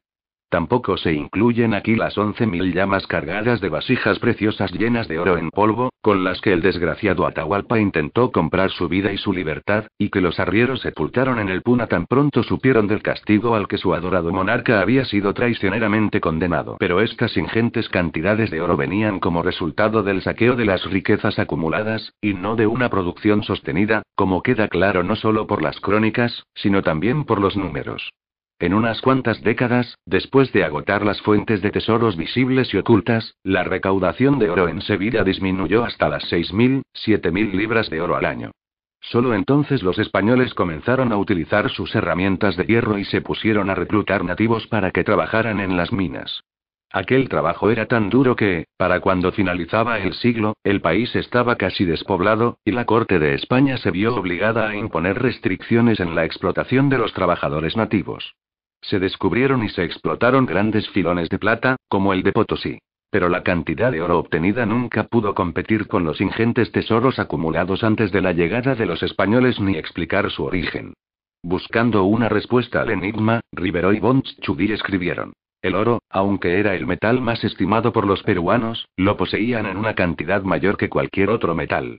Tampoco se incluyen aquí las once mil llamas cargadas de vasijas preciosas llenas de oro en polvo, con las que el desgraciado Atahualpa intentó comprar su vida y su libertad, y que los arrieros sepultaron en el Puna tan pronto supieron del castigo al que su adorado monarca había sido traicioneramente condenado. Pero estas ingentes cantidades de oro venían como resultado del saqueo de las riquezas acumuladas, y no de una producción sostenida, como queda claro no solo por las crónicas, sino también por los números. En unas cuantas décadas, después de agotar las fuentes de tesoros visibles y ocultas, la recaudación de oro en Sevilla disminuyó hasta las 6.000, 7.000 libras de oro al año. Solo entonces los españoles comenzaron a utilizar sus herramientas de hierro y se pusieron a reclutar nativos para que trabajaran en las minas. Aquel trabajo era tan duro que, para cuando finalizaba el siglo, el país estaba casi despoblado, y la Corte de España se vio obligada a imponer restricciones en la explotación de los trabajadores nativos. Se descubrieron y se explotaron grandes filones de plata, como el de Potosí. Pero la cantidad de oro obtenida nunca pudo competir con los ingentes tesoros acumulados antes de la llegada de los españoles ni explicar su origen. Buscando una respuesta al enigma, Rivero y Bonchudí escribieron. El oro, aunque era el metal más estimado por los peruanos, lo poseían en una cantidad mayor que cualquier otro metal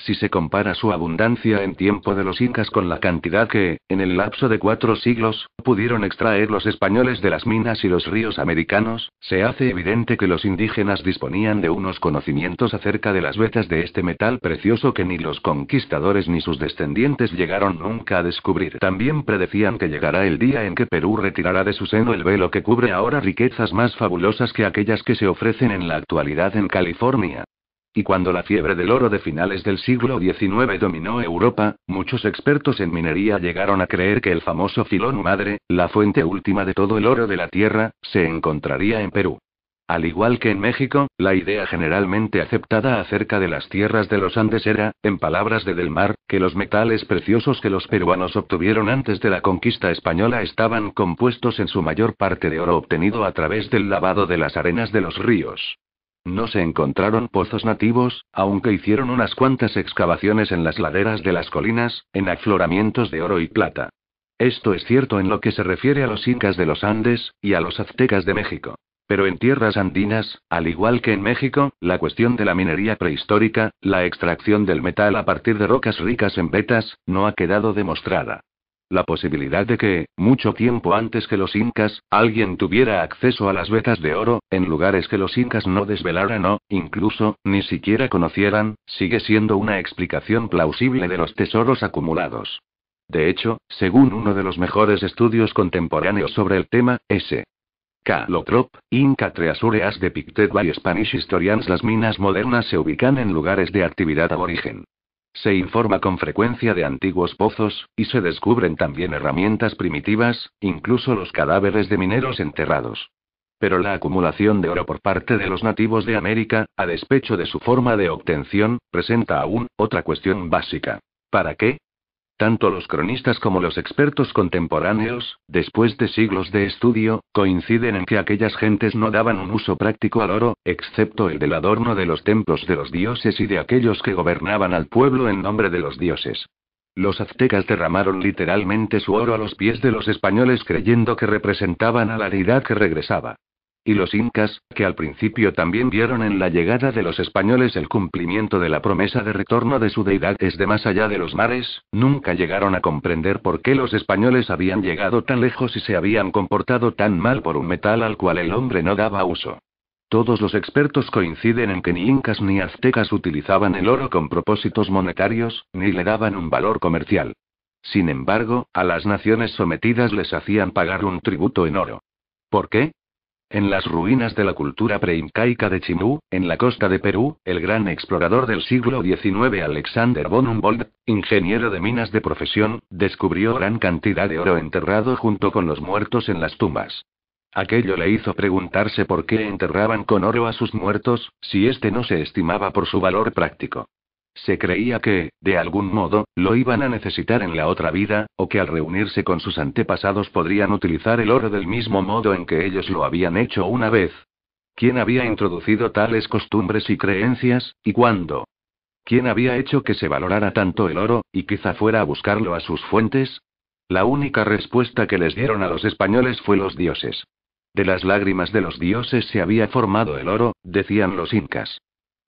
si se compara su abundancia en tiempo de los incas con la cantidad que, en el lapso de cuatro siglos, pudieron extraer los españoles de las minas y los ríos americanos, se hace evidente que los indígenas disponían de unos conocimientos acerca de las vetas de este metal precioso que ni los conquistadores ni sus descendientes llegaron nunca a descubrir. También predecían que llegará el día en que Perú retirará de su seno el velo que cubre ahora riquezas más fabulosas que aquellas que se ofrecen en la actualidad en California. Y cuando la fiebre del oro de finales del siglo XIX dominó Europa, muchos expertos en minería llegaron a creer que el famoso filón madre, la fuente última de todo el oro de la Tierra, se encontraría en Perú. Al igual que en México, la idea generalmente aceptada acerca de las tierras de los Andes era, en palabras de Del Mar, que los metales preciosos que los peruanos obtuvieron antes de la conquista española estaban compuestos en su mayor parte de oro obtenido a través del lavado de las arenas de los ríos. No se encontraron pozos nativos, aunque hicieron unas cuantas excavaciones en las laderas de las colinas, en afloramientos de oro y plata. Esto es cierto en lo que se refiere a los incas de los Andes, y a los aztecas de México. Pero en tierras andinas, al igual que en México, la cuestión de la minería prehistórica, la extracción del metal a partir de rocas ricas en vetas, no ha quedado demostrada. La posibilidad de que, mucho tiempo antes que los incas, alguien tuviera acceso a las vetas de oro, en lugares que los incas no desvelaran o, incluso, ni siquiera conocieran, sigue siendo una explicación plausible de los tesoros acumulados. De hecho, según uno de los mejores estudios contemporáneos sobre el tema, S. K. Lotrop, Inca Treasureas de Pictet by Spanish Historians, las minas modernas se ubican en lugares de actividad aborigen. Se informa con frecuencia de antiguos pozos, y se descubren también herramientas primitivas, incluso los cadáveres de mineros enterrados. Pero la acumulación de oro por parte de los nativos de América, a despecho de su forma de obtención, presenta aún otra cuestión básica. ¿Para qué? Tanto los cronistas como los expertos contemporáneos, después de siglos de estudio, coinciden en que aquellas gentes no daban un uso práctico al oro, excepto el del adorno de los templos de los dioses y de aquellos que gobernaban al pueblo en nombre de los dioses. Los aztecas derramaron literalmente su oro a los pies de los españoles creyendo que representaban a la deidad que regresaba. Y los incas, que al principio también vieron en la llegada de los españoles el cumplimiento de la promesa de retorno de su deidad desde más allá de los mares, nunca llegaron a comprender por qué los españoles habían llegado tan lejos y se habían comportado tan mal por un metal al cual el hombre no daba uso. Todos los expertos coinciden en que ni incas ni aztecas utilizaban el oro con propósitos monetarios, ni le daban un valor comercial. Sin embargo, a las naciones sometidas les hacían pagar un tributo en oro. ¿Por qué? En las ruinas de la cultura preincaica de Chimú, en la costa de Perú, el gran explorador del siglo XIX Alexander von Humboldt, ingeniero de minas de profesión, descubrió gran cantidad de oro enterrado junto con los muertos en las tumbas. Aquello le hizo preguntarse por qué enterraban con oro a sus muertos, si este no se estimaba por su valor práctico. Se creía que, de algún modo, lo iban a necesitar en la otra vida, o que al reunirse con sus antepasados podrían utilizar el oro del mismo modo en que ellos lo habían hecho una vez. ¿Quién había introducido tales costumbres y creencias, y cuándo? ¿Quién había hecho que se valorara tanto el oro, y quizá fuera a buscarlo a sus fuentes? La única respuesta que les dieron a los españoles fue los dioses. De las lágrimas de los dioses se había formado el oro, decían los incas.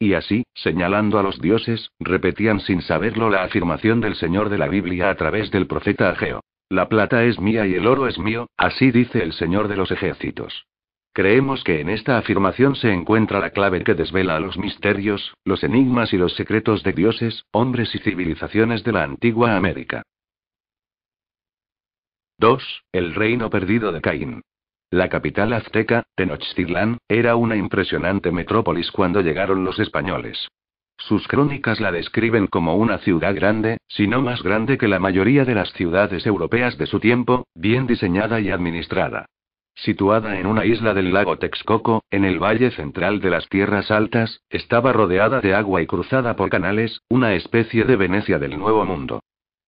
Y así, señalando a los dioses, repetían sin saberlo la afirmación del Señor de la Biblia a través del profeta Ageo. La plata es mía y el oro es mío, así dice el Señor de los ejércitos. Creemos que en esta afirmación se encuentra la clave que desvela los misterios, los enigmas y los secretos de dioses, hombres y civilizaciones de la antigua América. 2. El reino perdido de Caín. La capital azteca, Tenochtitlán, era una impresionante metrópolis cuando llegaron los españoles. Sus crónicas la describen como una ciudad grande, si no más grande que la mayoría de las ciudades europeas de su tiempo, bien diseñada y administrada. Situada en una isla del lago Texcoco, en el valle central de las tierras altas, estaba rodeada de agua y cruzada por canales, una especie de Venecia del Nuevo Mundo.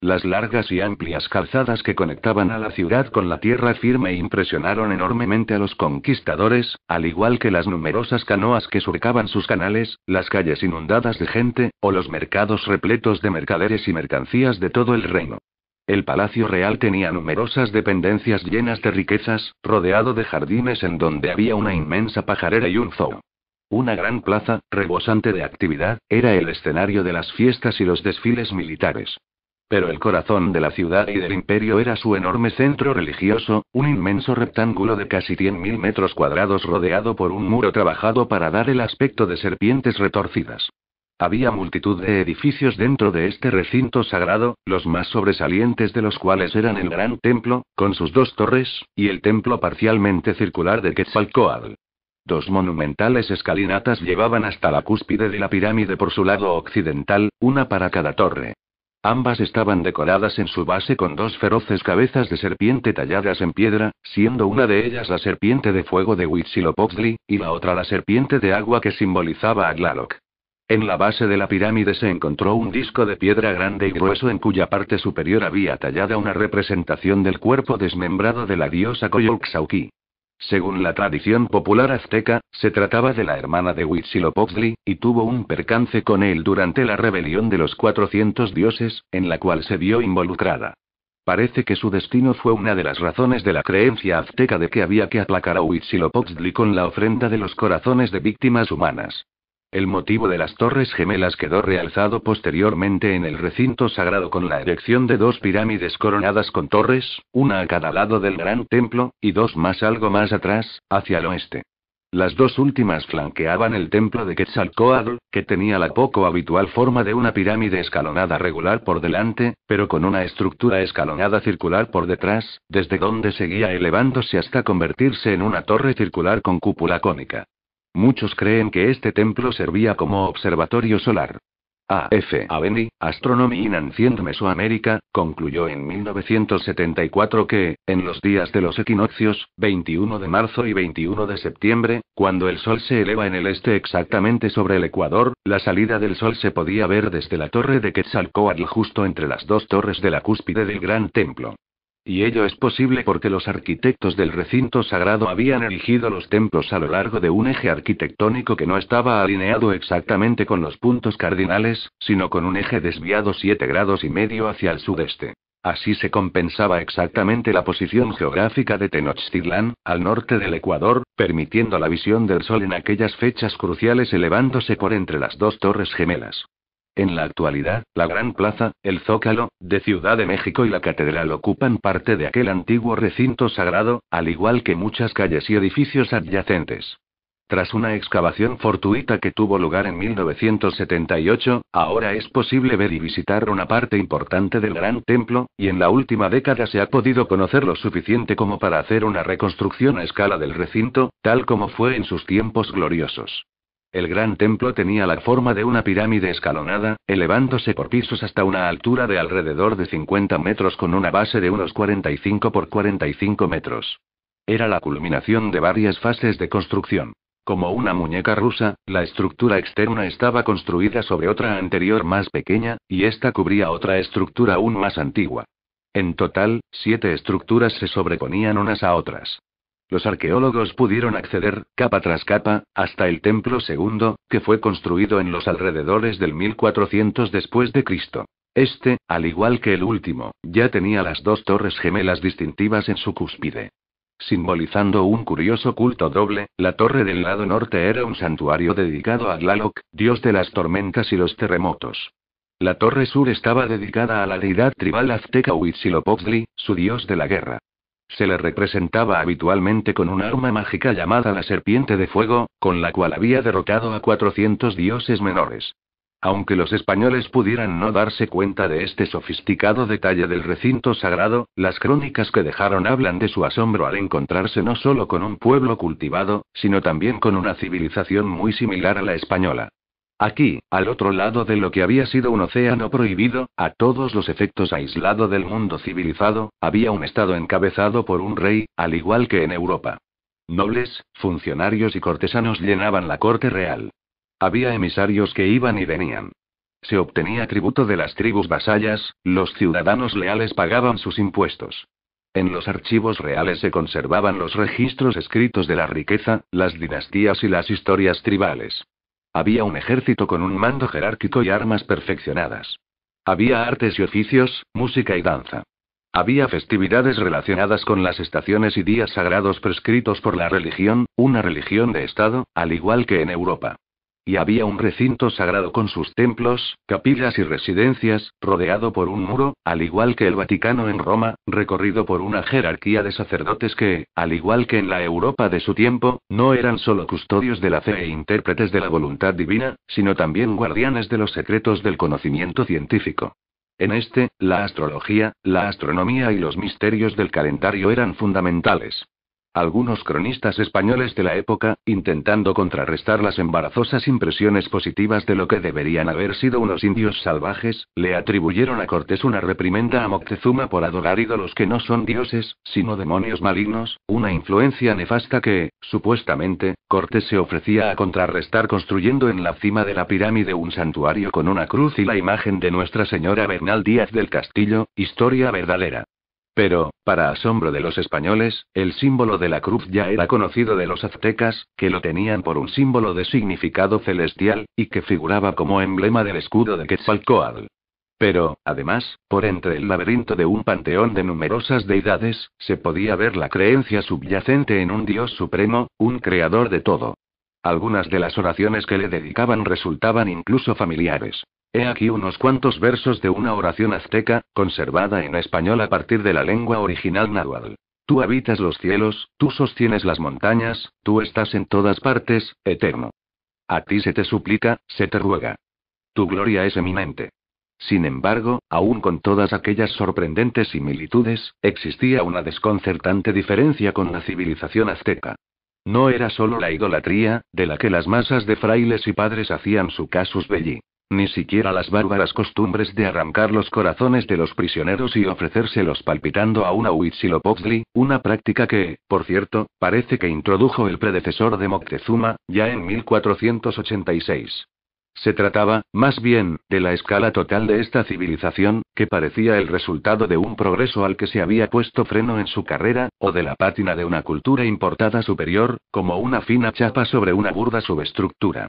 Las largas y amplias calzadas que conectaban a la ciudad con la tierra firme impresionaron enormemente a los conquistadores, al igual que las numerosas canoas que surcaban sus canales, las calles inundadas de gente, o los mercados repletos de mercaderes y mercancías de todo el reino. El Palacio Real tenía numerosas dependencias llenas de riquezas, rodeado de jardines en donde había una inmensa pajarera y un zoo. Una gran plaza, rebosante de actividad, era el escenario de las fiestas y los desfiles militares pero el corazón de la ciudad y del imperio era su enorme centro religioso, un inmenso rectángulo de casi 100.000 metros cuadrados rodeado por un muro trabajado para dar el aspecto de serpientes retorcidas. Había multitud de edificios dentro de este recinto sagrado, los más sobresalientes de los cuales eran el gran templo, con sus dos torres, y el templo parcialmente circular de Quetzalcoatl. Dos monumentales escalinatas llevaban hasta la cúspide de la pirámide por su lado occidental, una para cada torre. Ambas estaban decoradas en su base con dos feroces cabezas de serpiente talladas en piedra, siendo una de ellas la serpiente de fuego de Huitzilopochtli, y la otra la serpiente de agua que simbolizaba a Glaloc. En la base de la pirámide se encontró un disco de piedra grande y grueso en cuya parte superior había tallada una representación del cuerpo desmembrado de la diosa Coyolxauqui. Según la tradición popular azteca, se trataba de la hermana de Huitzilopochtli, y tuvo un percance con él durante la rebelión de los 400 dioses, en la cual se vio involucrada. Parece que su destino fue una de las razones de la creencia azteca de que había que aplacar a Huitzilopochtli con la ofrenda de los corazones de víctimas humanas. El motivo de las Torres Gemelas quedó realzado posteriormente en el recinto sagrado con la erección de dos pirámides coronadas con torres, una a cada lado del gran templo, y dos más algo más atrás, hacia el oeste. Las dos últimas flanqueaban el templo de Quetzalcoatl, que tenía la poco habitual forma de una pirámide escalonada regular por delante, pero con una estructura escalonada circular por detrás, desde donde seguía elevándose hasta convertirse en una torre circular con cúpula cónica. Muchos creen que este templo servía como observatorio solar. A. F. Aveni, Astronomy in Ancient Mesoamérica, concluyó en 1974 que, en los días de los equinoccios, 21 de marzo y 21 de septiembre, cuando el sol se eleva en el este exactamente sobre el ecuador, la salida del sol se podía ver desde la torre de Quetzalcoatl justo entre las dos torres de la cúspide del gran templo. Y ello es posible porque los arquitectos del recinto sagrado habían erigido los templos a lo largo de un eje arquitectónico que no estaba alineado exactamente con los puntos cardinales, sino con un eje desviado 7 grados y medio hacia el sudeste. Así se compensaba exactamente la posición geográfica de Tenochtitlán, al norte del Ecuador, permitiendo la visión del sol en aquellas fechas cruciales elevándose por entre las dos torres gemelas. En la actualidad, la Gran Plaza, el Zócalo, de Ciudad de México y la Catedral ocupan parte de aquel antiguo recinto sagrado, al igual que muchas calles y edificios adyacentes. Tras una excavación fortuita que tuvo lugar en 1978, ahora es posible ver y visitar una parte importante del gran templo, y en la última década se ha podido conocer lo suficiente como para hacer una reconstrucción a escala del recinto, tal como fue en sus tiempos gloriosos. El gran templo tenía la forma de una pirámide escalonada, elevándose por pisos hasta una altura de alrededor de 50 metros con una base de unos 45 por 45 metros. Era la culminación de varias fases de construcción. Como una muñeca rusa, la estructura externa estaba construida sobre otra anterior más pequeña, y esta cubría otra estructura aún más antigua. En total, siete estructuras se sobreponían unas a otras. Los arqueólogos pudieron acceder, capa tras capa, hasta el templo segundo, que fue construido en los alrededores del 1400 después de Cristo. Este, al igual que el último, ya tenía las dos torres gemelas distintivas en su cúspide. Simbolizando un curioso culto doble, la torre del lado norte era un santuario dedicado a Tlaloc, dios de las tormentas y los terremotos. La torre sur estaba dedicada a la deidad tribal azteca Huitzilopochtli, su dios de la guerra. Se le representaba habitualmente con un arma mágica llamada la Serpiente de Fuego, con la cual había derrotado a 400 dioses menores. Aunque los españoles pudieran no darse cuenta de este sofisticado detalle del recinto sagrado, las crónicas que dejaron hablan de su asombro al encontrarse no solo con un pueblo cultivado, sino también con una civilización muy similar a la española. Aquí, al otro lado de lo que había sido un océano prohibido, a todos los efectos aislado del mundo civilizado, había un Estado encabezado por un rey, al igual que en Europa. Nobles, funcionarios y cortesanos llenaban la corte real. Había emisarios que iban y venían. Se obtenía tributo de las tribus vasallas, los ciudadanos leales pagaban sus impuestos. En los archivos reales se conservaban los registros escritos de la riqueza, las dinastías y las historias tribales. Había un ejército con un mando jerárquico y armas perfeccionadas. Había artes y oficios, música y danza. Había festividades relacionadas con las estaciones y días sagrados prescritos por la religión, una religión de Estado, al igual que en Europa. Y había un recinto sagrado con sus templos, capillas y residencias, rodeado por un muro, al igual que el Vaticano en Roma, recorrido por una jerarquía de sacerdotes que, al igual que en la Europa de su tiempo, no eran solo custodios de la fe e intérpretes de la voluntad divina, sino también guardianes de los secretos del conocimiento científico. En este, la astrología, la astronomía y los misterios del calendario eran fundamentales algunos cronistas españoles de la época, intentando contrarrestar las embarazosas impresiones positivas de lo que deberían haber sido unos indios salvajes, le atribuyeron a Cortés una reprimenda a Moctezuma por adorar ídolos que no son dioses, sino demonios malignos, una influencia nefasta que, supuestamente, Cortés se ofrecía a contrarrestar construyendo en la cima de la pirámide un santuario con una cruz y la imagen de Nuestra Señora Bernal Díaz del Castillo, historia verdadera. Pero, para asombro de los españoles, el símbolo de la cruz ya era conocido de los aztecas, que lo tenían por un símbolo de significado celestial, y que figuraba como emblema del escudo de Quetzalcoatl. Pero, además, por entre el laberinto de un panteón de numerosas deidades, se podía ver la creencia subyacente en un Dios supremo, un creador de todo. Algunas de las oraciones que le dedicaban resultaban incluso familiares. He aquí unos cuantos versos de una oración azteca, conservada en español a partir de la lengua original náhuatl. Tú habitas los cielos, tú sostienes las montañas, tú estás en todas partes, eterno. A ti se te suplica, se te ruega. Tu gloria es eminente. Sin embargo, aún con todas aquellas sorprendentes similitudes, existía una desconcertante diferencia con la civilización azteca. No era solo la idolatría, de la que las masas de frailes y padres hacían su casus belli, ni siquiera las bárbaras costumbres de arrancar los corazones de los prisioneros y ofrecérselos palpitando a una Huitzilopochtli, una práctica que, por cierto, parece que introdujo el predecesor de Moctezuma, ya en 1486. Se trataba, más bien, de la escala total de esta civilización, que parecía el resultado de un progreso al que se había puesto freno en su carrera, o de la pátina de una cultura importada superior, como una fina chapa sobre una burda subestructura.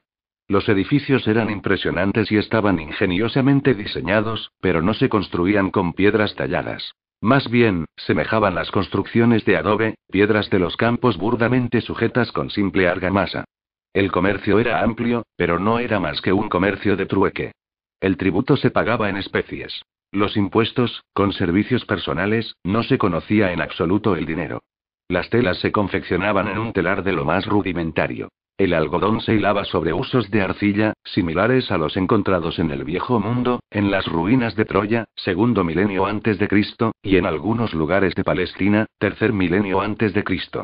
Los edificios eran impresionantes y estaban ingeniosamente diseñados, pero no se construían con piedras talladas. Más bien, semejaban las construcciones de adobe, piedras de los campos burdamente sujetas con simple argamasa. El comercio era amplio, pero no era más que un comercio de trueque. El tributo se pagaba en especies. Los impuestos, con servicios personales, no se conocía en absoluto el dinero. Las telas se confeccionaban en un telar de lo más rudimentario. El algodón se hilaba sobre usos de arcilla, similares a los encontrados en el viejo mundo, en las ruinas de Troya, segundo milenio antes de Cristo, y en algunos lugares de Palestina, tercer milenio antes de Cristo.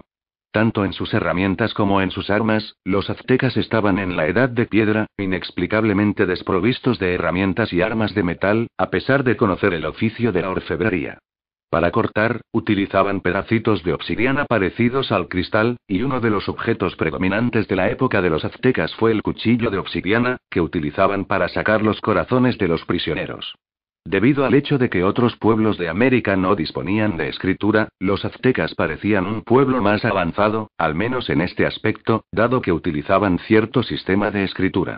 Tanto en sus herramientas como en sus armas, los aztecas estaban en la edad de piedra, inexplicablemente desprovistos de herramientas y armas de metal, a pesar de conocer el oficio de la orfebrería. Para cortar, utilizaban pedacitos de obsidiana parecidos al cristal, y uno de los objetos predominantes de la época de los aztecas fue el cuchillo de obsidiana, que utilizaban para sacar los corazones de los prisioneros. Debido al hecho de que otros pueblos de América no disponían de escritura, los aztecas parecían un pueblo más avanzado, al menos en este aspecto, dado que utilizaban cierto sistema de escritura.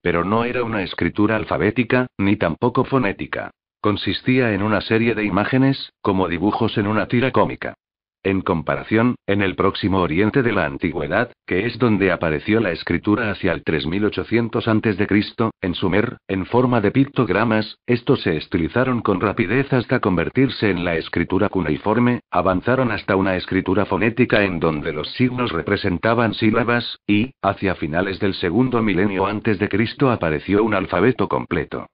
Pero no era una escritura alfabética, ni tampoco fonética. Consistía en una serie de imágenes, como dibujos en una tira cómica. En comparación, en el próximo oriente de la antigüedad, que es donde apareció la escritura hacia el 3800 a.C., en Sumer, en forma de pictogramas, estos se estilizaron con rapidez hasta convertirse en la escritura cuneiforme, avanzaron hasta una escritura fonética en donde los signos representaban sílabas, y, hacia finales del segundo milenio antes de Cristo apareció un alfabeto completo.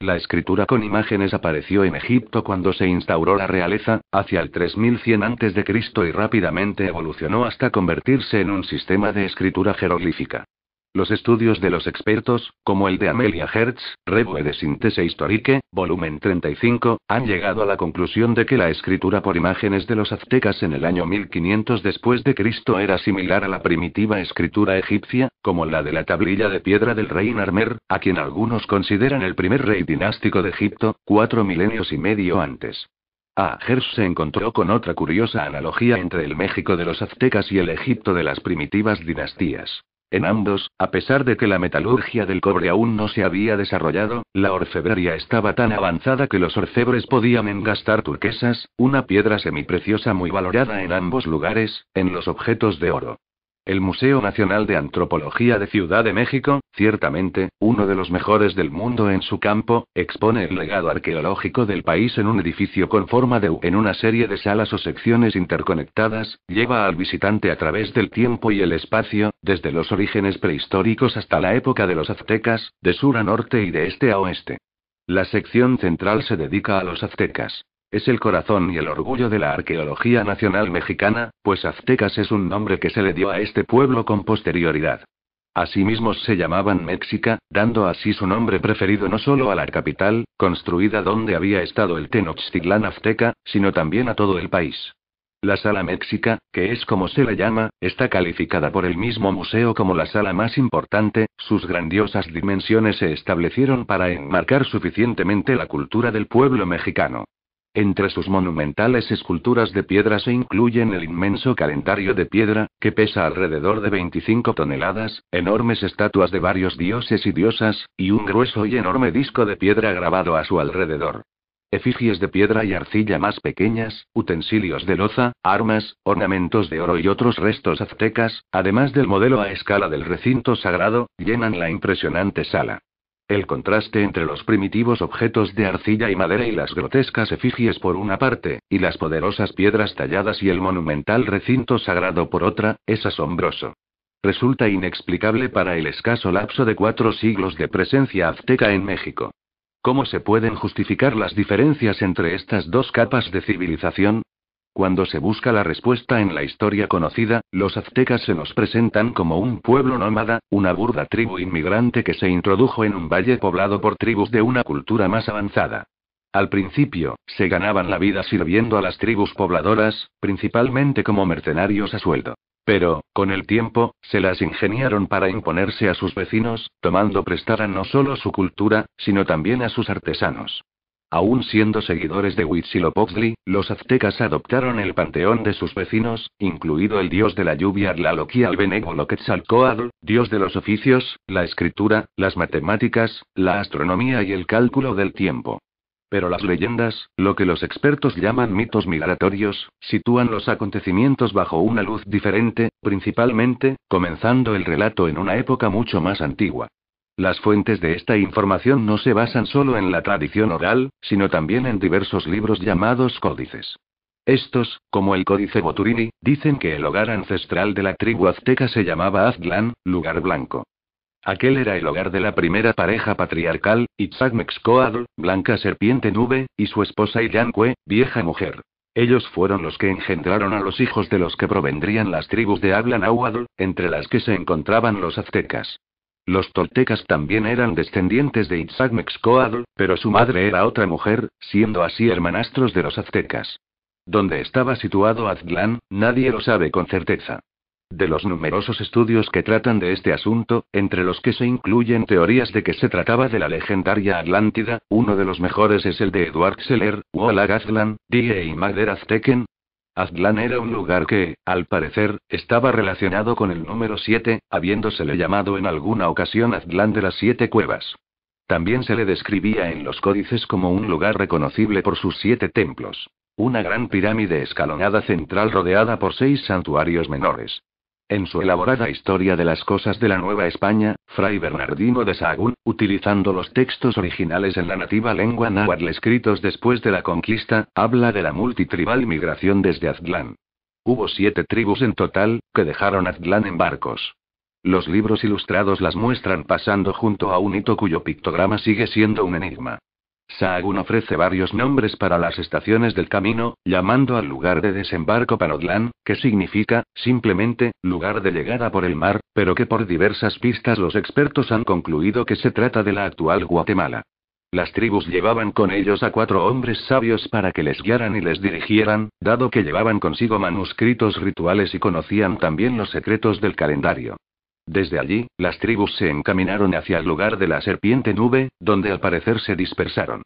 La escritura con imágenes apareció en Egipto cuando se instauró la realeza, hacia el 3100 a.C. y rápidamente evolucionó hasta convertirse en un sistema de escritura jeroglífica. Los estudios de los expertos, como el de Amelia Hertz, Revue de síntese Historique, volumen 35, han llegado a la conclusión de que la escritura por imágenes de los aztecas en el año 1500 después de Cristo era similar a la primitiva escritura egipcia, como la de la tablilla de piedra del rey Narmer, a quien algunos consideran el primer rey dinástico de Egipto, cuatro milenios y medio antes. A. Hertz se encontró con otra curiosa analogía entre el México de los aztecas y el Egipto de las primitivas dinastías. En ambos, a pesar de que la metalurgia del cobre aún no se había desarrollado, la orfebrería estaba tan avanzada que los orfebres podían engastar turquesas, una piedra semipreciosa muy valorada en ambos lugares, en los objetos de oro. El Museo Nacional de Antropología de Ciudad de México, ciertamente, uno de los mejores del mundo en su campo, expone el legado arqueológico del país en un edificio con forma de U en una serie de salas o secciones interconectadas, lleva al visitante a través del tiempo y el espacio, desde los orígenes prehistóricos hasta la época de los aztecas, de sur a norte y de este a oeste. La sección central se dedica a los aztecas. Es el corazón y el orgullo de la arqueología nacional mexicana, pues aztecas es un nombre que se le dio a este pueblo con posterioridad. Asimismo se llamaban México, dando así su nombre preferido no solo a la capital, construida donde había estado el Tenochtitlán azteca, sino también a todo el país. La sala México, que es como se la llama, está calificada por el mismo museo como la sala más importante, sus grandiosas dimensiones se establecieron para enmarcar suficientemente la cultura del pueblo mexicano. Entre sus monumentales esculturas de piedra se incluyen el inmenso calendario de piedra, que pesa alrededor de 25 toneladas, enormes estatuas de varios dioses y diosas, y un grueso y enorme disco de piedra grabado a su alrededor. Efigies de piedra y arcilla más pequeñas, utensilios de loza, armas, ornamentos de oro y otros restos aztecas, además del modelo a escala del recinto sagrado, llenan la impresionante sala. El contraste entre los primitivos objetos de arcilla y madera y las grotescas efigies por una parte, y las poderosas piedras talladas y el monumental recinto sagrado por otra, es asombroso. Resulta inexplicable para el escaso lapso de cuatro siglos de presencia azteca en México. ¿Cómo se pueden justificar las diferencias entre estas dos capas de civilización? Cuando se busca la respuesta en la historia conocida, los aztecas se nos presentan como un pueblo nómada, una burda tribu inmigrante que se introdujo en un valle poblado por tribus de una cultura más avanzada. Al principio, se ganaban la vida sirviendo a las tribus pobladoras, principalmente como mercenarios a sueldo. Pero, con el tiempo, se las ingeniaron para imponerse a sus vecinos, tomando prestada no solo su cultura, sino también a sus artesanos. Aún siendo seguidores de Huitzilopochtli, los aztecas adoptaron el panteón de sus vecinos, incluido el dios de la lluvia Tlaloqui al Quetzalcoatl, dios de los oficios, la escritura, las matemáticas, la astronomía y el cálculo del tiempo. Pero las leyendas, lo que los expertos llaman mitos migratorios, sitúan los acontecimientos bajo una luz diferente, principalmente, comenzando el relato en una época mucho más antigua. Las fuentes de esta información no se basan solo en la tradición oral, sino también en diversos libros llamados códices. Estos, como el códice Boturini, dicen que el hogar ancestral de la tribu azteca se llamaba Aztlán, lugar blanco. Aquel era el hogar de la primera pareja patriarcal, Itzagmexcoadl, blanca serpiente nube, y su esposa Iyanque, vieja mujer. Ellos fueron los que engendraron a los hijos de los que provendrían las tribus de habla entre las que se encontraban los aztecas. Los toltecas también eran descendientes de Itzhak pero su madre era otra mujer, siendo así hermanastros de los aztecas. Donde estaba situado Aztlán, nadie lo sabe con certeza. De los numerosos estudios que tratan de este asunto, entre los que se incluyen teorías de que se trataba de la legendaria Atlántida, uno de los mejores es el de Edward Seller, Walag Aztlán, D.A. y e. Magder Azteken, Aztlán era un lugar que, al parecer, estaba relacionado con el número 7, habiéndosele llamado en alguna ocasión Aztlán de las Siete Cuevas. También se le describía en los códices como un lugar reconocible por sus siete templos. Una gran pirámide escalonada central rodeada por seis santuarios menores. En su elaborada Historia de las Cosas de la Nueva España, Fray Bernardino de Sahagún, utilizando los textos originales en la nativa lengua náhuatl escritos después de la conquista, habla de la multitribal migración desde Aztlán. Hubo siete tribus en total, que dejaron Aztlán en barcos. Los libros ilustrados las muestran pasando junto a un hito cuyo pictograma sigue siendo un enigma. Sahagún ofrece varios nombres para las estaciones del camino, llamando al lugar de desembarco Panodlán, que significa, simplemente, lugar de llegada por el mar, pero que por diversas pistas los expertos han concluido que se trata de la actual Guatemala. Las tribus llevaban con ellos a cuatro hombres sabios para que les guiaran y les dirigieran, dado que llevaban consigo manuscritos rituales y conocían también los secretos del calendario. Desde allí, las tribus se encaminaron hacia el lugar de la serpiente nube, donde al parecer se dispersaron.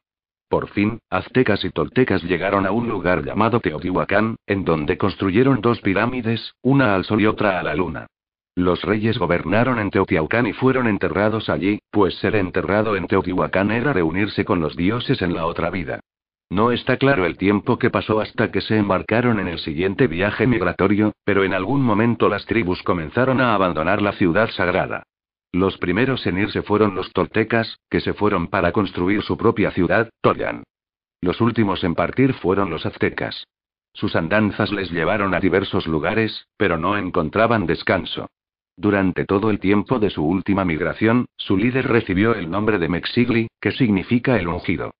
Por fin, aztecas y toltecas llegaron a un lugar llamado Teotihuacán, en donde construyeron dos pirámides, una al sol y otra a la luna. Los reyes gobernaron en Teotihuacán y fueron enterrados allí, pues ser enterrado en Teotihuacán era reunirse con los dioses en la otra vida. No está claro el tiempo que pasó hasta que se embarcaron en el siguiente viaje migratorio, pero en algún momento las tribus comenzaron a abandonar la ciudad sagrada. Los primeros en irse fueron los toltecas, que se fueron para construir su propia ciudad, Tollan. Los últimos en partir fueron los aztecas. Sus andanzas les llevaron a diversos lugares, pero no encontraban descanso. Durante todo el tiempo de su última migración, su líder recibió el nombre de Mexigli, que significa el ungido.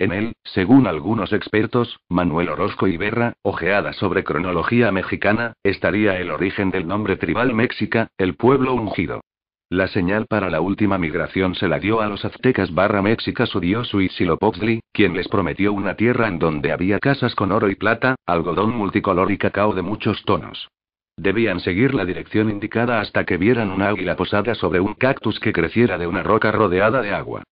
En él, según algunos expertos, Manuel Orozco y Berra, ojeada sobre cronología mexicana, estaría el origen del nombre tribal mexica, el pueblo ungido. La señal para la última migración se la dio a los aztecas barra mexicas su dios Huitzilopochtli, quien les prometió una tierra en donde había casas con oro y plata, algodón multicolor y cacao de muchos tonos. Debían seguir la dirección indicada hasta que vieran un águila posada sobre un cactus que creciera de una roca rodeada de agua.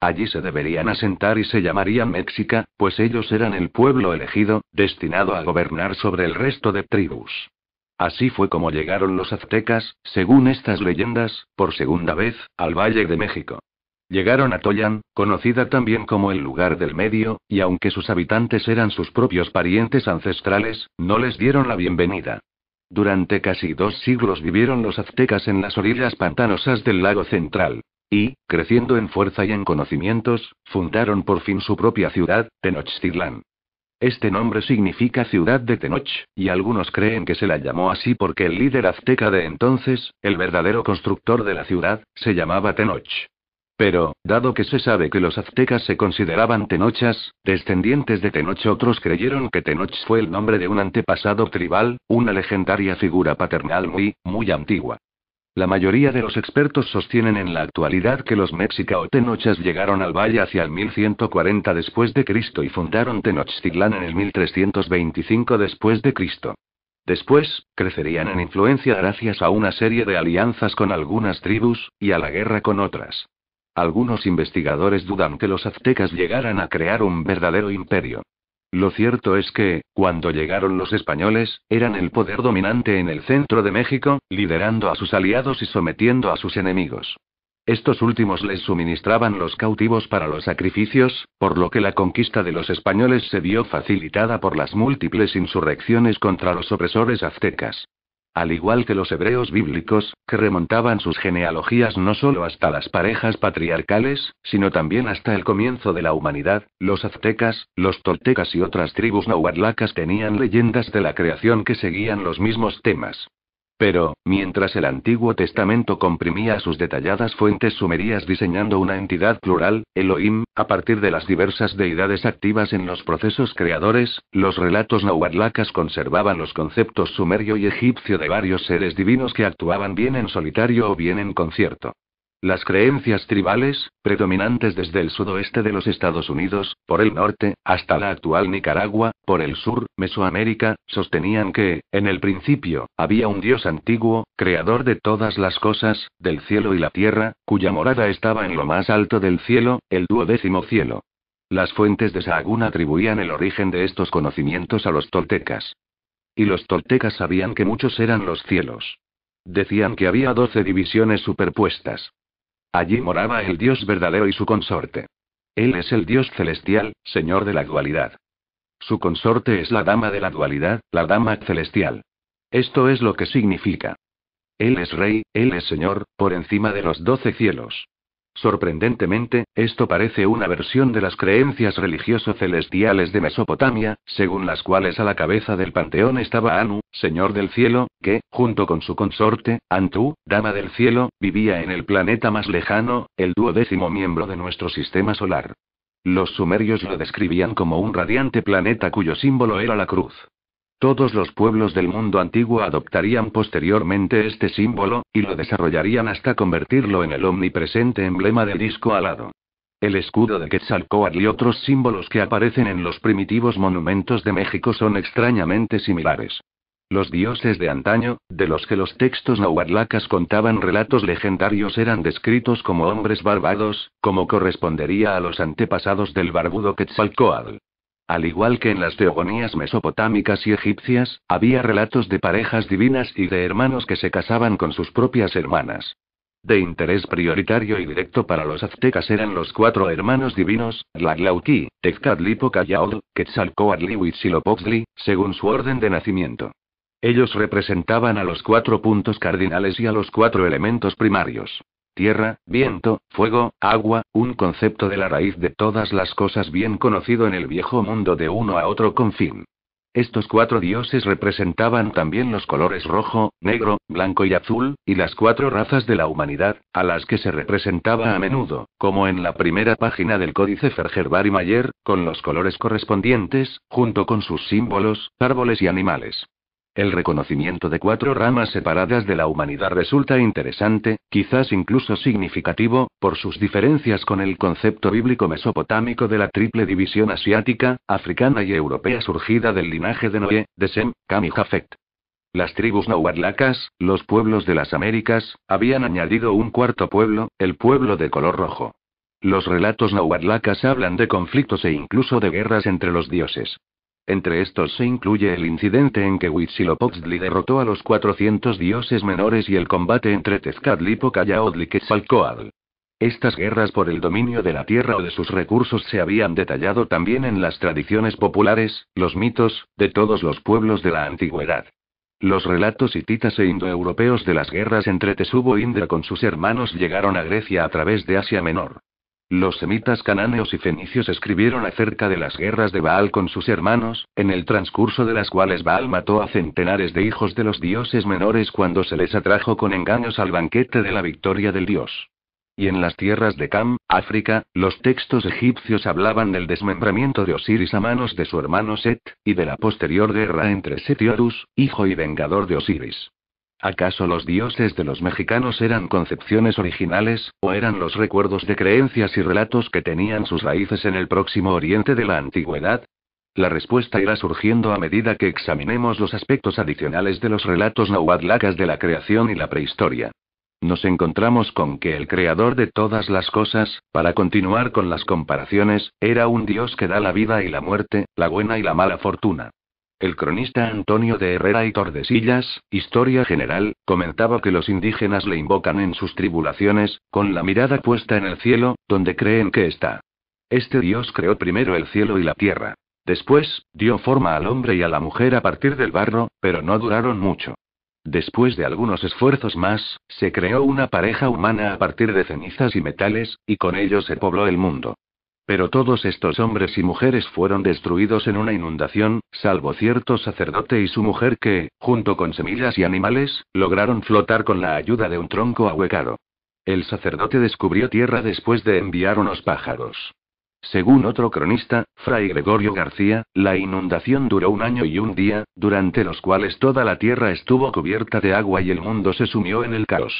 Allí se deberían asentar y se llamarían Méxica, pues ellos eran el pueblo elegido, destinado a gobernar sobre el resto de tribus. Así fue como llegaron los aztecas, según estas leyendas, por segunda vez, al Valle de México. Llegaron a Toyan, conocida también como el lugar del medio, y aunque sus habitantes eran sus propios parientes ancestrales, no les dieron la bienvenida. Durante casi dos siglos vivieron los aztecas en las orillas pantanosas del lago central. Y, creciendo en fuerza y en conocimientos, fundaron por fin su propia ciudad, Tenochtitlan. Este nombre significa ciudad de Tenoch, y algunos creen que se la llamó así porque el líder azteca de entonces, el verdadero constructor de la ciudad, se llamaba Tenoch. Pero, dado que se sabe que los aztecas se consideraban tenochas, descendientes de Tenoch otros creyeron que Tenoch fue el nombre de un antepasado tribal, una legendaria figura paternal muy, muy antigua. La mayoría de los expertos sostienen en la actualidad que los méxicao-tenochas llegaron al valle hacia el 1140 después de Cristo y fundaron Tenochtitlán en el 1325 después de Cristo. Después, crecerían en influencia gracias a una serie de alianzas con algunas tribus, y a la guerra con otras. Algunos investigadores dudan que los aztecas llegaran a crear un verdadero imperio. Lo cierto es que, cuando llegaron los españoles, eran el poder dominante en el centro de México, liderando a sus aliados y sometiendo a sus enemigos. Estos últimos les suministraban los cautivos para los sacrificios, por lo que la conquista de los españoles se vio facilitada por las múltiples insurrecciones contra los opresores aztecas al igual que los hebreos bíblicos, que remontaban sus genealogías no solo hasta las parejas patriarcales, sino también hasta el comienzo de la humanidad, los aztecas, los toltecas y otras tribus nahuatlacas tenían leyendas de la creación que seguían los mismos temas. Pero, mientras el Antiguo Testamento comprimía sus detalladas fuentes sumerías diseñando una entidad plural, Elohim, a partir de las diversas deidades activas en los procesos creadores, los relatos nahuatlacas conservaban los conceptos sumerio y egipcio de varios seres divinos que actuaban bien en solitario o bien en concierto. Las creencias tribales, predominantes desde el sudoeste de los Estados Unidos, por el norte, hasta la actual Nicaragua, por el sur, Mesoamérica, sostenían que, en el principio, había un Dios antiguo, creador de todas las cosas, del cielo y la tierra, cuya morada estaba en lo más alto del cielo, el duodécimo cielo. Las fuentes de Sahagún atribuían el origen de estos conocimientos a los toltecas. Y los toltecas sabían que muchos eran los cielos. Decían que había doce divisiones superpuestas. Allí moraba el Dios verdadero y su consorte. Él es el Dios celestial, Señor de la dualidad. Su consorte es la Dama de la dualidad, la Dama celestial. Esto es lo que significa. Él es Rey, Él es Señor, por encima de los doce cielos. Sorprendentemente, esto parece una versión de las creencias religioso-celestiales de Mesopotamia, según las cuales a la cabeza del panteón estaba Anu, señor del cielo, que, junto con su consorte, Antu, dama del cielo, vivía en el planeta más lejano, el duodécimo miembro de nuestro sistema solar. Los sumerios lo describían como un radiante planeta cuyo símbolo era la cruz. Todos los pueblos del mundo antiguo adoptarían posteriormente este símbolo, y lo desarrollarían hasta convertirlo en el omnipresente emblema del disco alado. El escudo de Quetzalcoatl y otros símbolos que aparecen en los primitivos monumentos de México son extrañamente similares. Los dioses de antaño, de los que los textos nahuatlacas contaban relatos legendarios, eran descritos como hombres barbados, como correspondería a los antepasados del barbudo Quetzalcoatl. Al igual que en las teogonías mesopotámicas y egipcias, había relatos de parejas divinas y de hermanos que se casaban con sus propias hermanas. De interés prioritario y directo para los aztecas eran los cuatro hermanos divinos, Tlatlauqui, Tezcatlipoca Quetzalcoatl y Huitzilopochtli, según su orden de nacimiento. Ellos representaban a los cuatro puntos cardinales y a los cuatro elementos primarios tierra, viento, fuego, agua, un concepto de la raíz de todas las cosas bien conocido en el viejo mundo de uno a otro confín. Estos cuatro dioses representaban también los colores rojo, negro, blanco y azul, y las cuatro razas de la humanidad, a las que se representaba a menudo, como en la primera página del códice Ferger Barimayer, Mayer, con los colores correspondientes, junto con sus símbolos, árboles y animales. El reconocimiento de cuatro ramas separadas de la humanidad resulta interesante, quizás incluso significativo, por sus diferencias con el concepto bíblico mesopotámico de la triple división asiática, africana y europea surgida del linaje de Noé, de Sem, Cam y Jafet. Las tribus nahuatlacas, los pueblos de las Américas, habían añadido un cuarto pueblo, el pueblo de color rojo. Los relatos nahuatlacas hablan de conflictos e incluso de guerras entre los dioses. Entre estos se incluye el incidente en que Huitzilopochtli derrotó a los 400 dioses menores y el combate entre Tezcatlipoca y Aodliquetzalcoatl. Estas guerras por el dominio de la tierra o de sus recursos se habían detallado también en las tradiciones populares, los mitos, de todos los pueblos de la antigüedad. Los relatos hititas e indoeuropeos de las guerras entre Tesubo e Indra con sus hermanos llegaron a Grecia a través de Asia Menor. Los semitas cananeos y fenicios escribieron acerca de las guerras de Baal con sus hermanos, en el transcurso de las cuales Baal mató a centenares de hijos de los dioses menores cuando se les atrajo con engaños al banquete de la victoria del dios. Y en las tierras de Cam, África, los textos egipcios hablaban del desmembramiento de Osiris a manos de su hermano Set, y de la posterior guerra entre Set hijo y vengador de Osiris. ¿Acaso los dioses de los mexicanos eran concepciones originales, o eran los recuerdos de creencias y relatos que tenían sus raíces en el próximo oriente de la antigüedad? La respuesta irá surgiendo a medida que examinemos los aspectos adicionales de los relatos nahuatlacas de la creación y la prehistoria. Nos encontramos con que el creador de todas las cosas, para continuar con las comparaciones, era un dios que da la vida y la muerte, la buena y la mala fortuna. El cronista Antonio de Herrera y Tordesillas, Historia General, comentaba que los indígenas le invocan en sus tribulaciones, con la mirada puesta en el cielo, donde creen que está. Este Dios creó primero el cielo y la tierra. Después, dio forma al hombre y a la mujer a partir del barro, pero no duraron mucho. Después de algunos esfuerzos más, se creó una pareja humana a partir de cenizas y metales, y con ello se pobló el mundo. Pero todos estos hombres y mujeres fueron destruidos en una inundación, salvo cierto sacerdote y su mujer que, junto con semillas y animales, lograron flotar con la ayuda de un tronco ahuecado. El sacerdote descubrió tierra después de enviar unos pájaros. Según otro cronista, Fray Gregorio García, la inundación duró un año y un día, durante los cuales toda la tierra estuvo cubierta de agua y el mundo se sumió en el caos.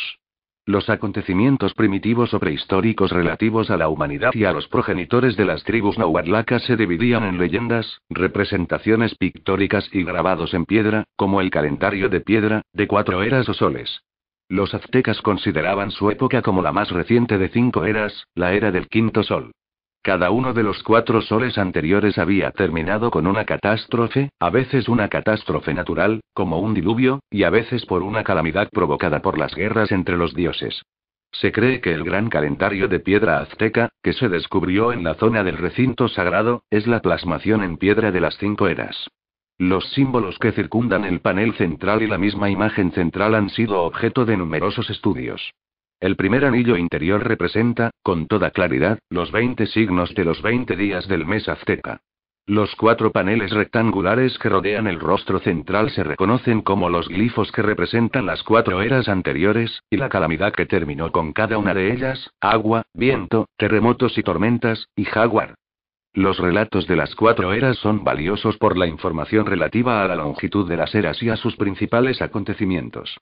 Los acontecimientos primitivos o prehistóricos relativos a la humanidad y a los progenitores de las tribus nahuatlacas se dividían en leyendas, representaciones pictóricas y grabados en piedra, como el calendario de piedra, de cuatro eras o soles. Los aztecas consideraban su época como la más reciente de cinco eras, la era del quinto sol. Cada uno de los cuatro soles anteriores había terminado con una catástrofe, a veces una catástrofe natural, como un diluvio, y a veces por una calamidad provocada por las guerras entre los dioses. Se cree que el gran calendario de piedra azteca, que se descubrió en la zona del recinto sagrado, es la plasmación en piedra de las cinco eras. Los símbolos que circundan el panel central y la misma imagen central han sido objeto de numerosos estudios. El primer anillo interior representa, con toda claridad, los 20 signos de los 20 días del mes azteca. Los cuatro paneles rectangulares que rodean el rostro central se reconocen como los glifos que representan las cuatro eras anteriores, y la calamidad que terminó con cada una de ellas, agua, viento, terremotos y tormentas, y jaguar. Los relatos de las cuatro eras son valiosos por la información relativa a la longitud de las eras y a sus principales acontecimientos.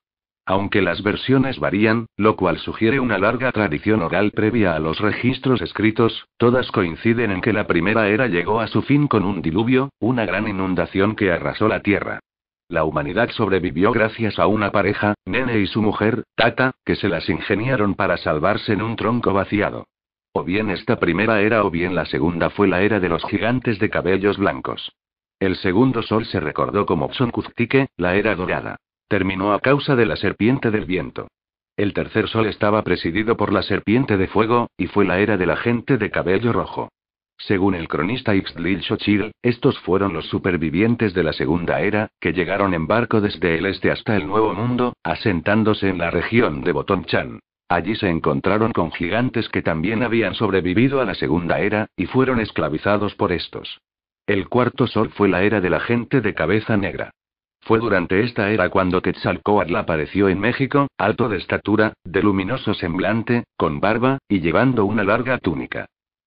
Aunque las versiones varían, lo cual sugiere una larga tradición oral previa a los registros escritos, todas coinciden en que la primera era llegó a su fin con un diluvio, una gran inundación que arrasó la Tierra. La humanidad sobrevivió gracias a una pareja, Nene y su mujer, Tata, que se las ingeniaron para salvarse en un tronco vaciado. O bien esta primera era o bien la segunda fue la era de los gigantes de cabellos blancos. El segundo sol se recordó como Tsonkuztike, la era dorada. Terminó a causa de la serpiente del viento. El tercer sol estaba presidido por la serpiente de fuego, y fue la era de la gente de cabello rojo. Según el cronista Ixtlil Xochitl, estos fueron los supervivientes de la Segunda Era, que llegaron en barco desde el este hasta el Nuevo Mundo, asentándose en la región de Botonchan. Allí se encontraron con gigantes que también habían sobrevivido a la Segunda Era, y fueron esclavizados por estos. El cuarto sol fue la era de la gente de cabeza negra. Fue durante esta era cuando Quetzalcoatl apareció en México, alto de estatura, de luminoso semblante, con barba, y llevando una larga túnica.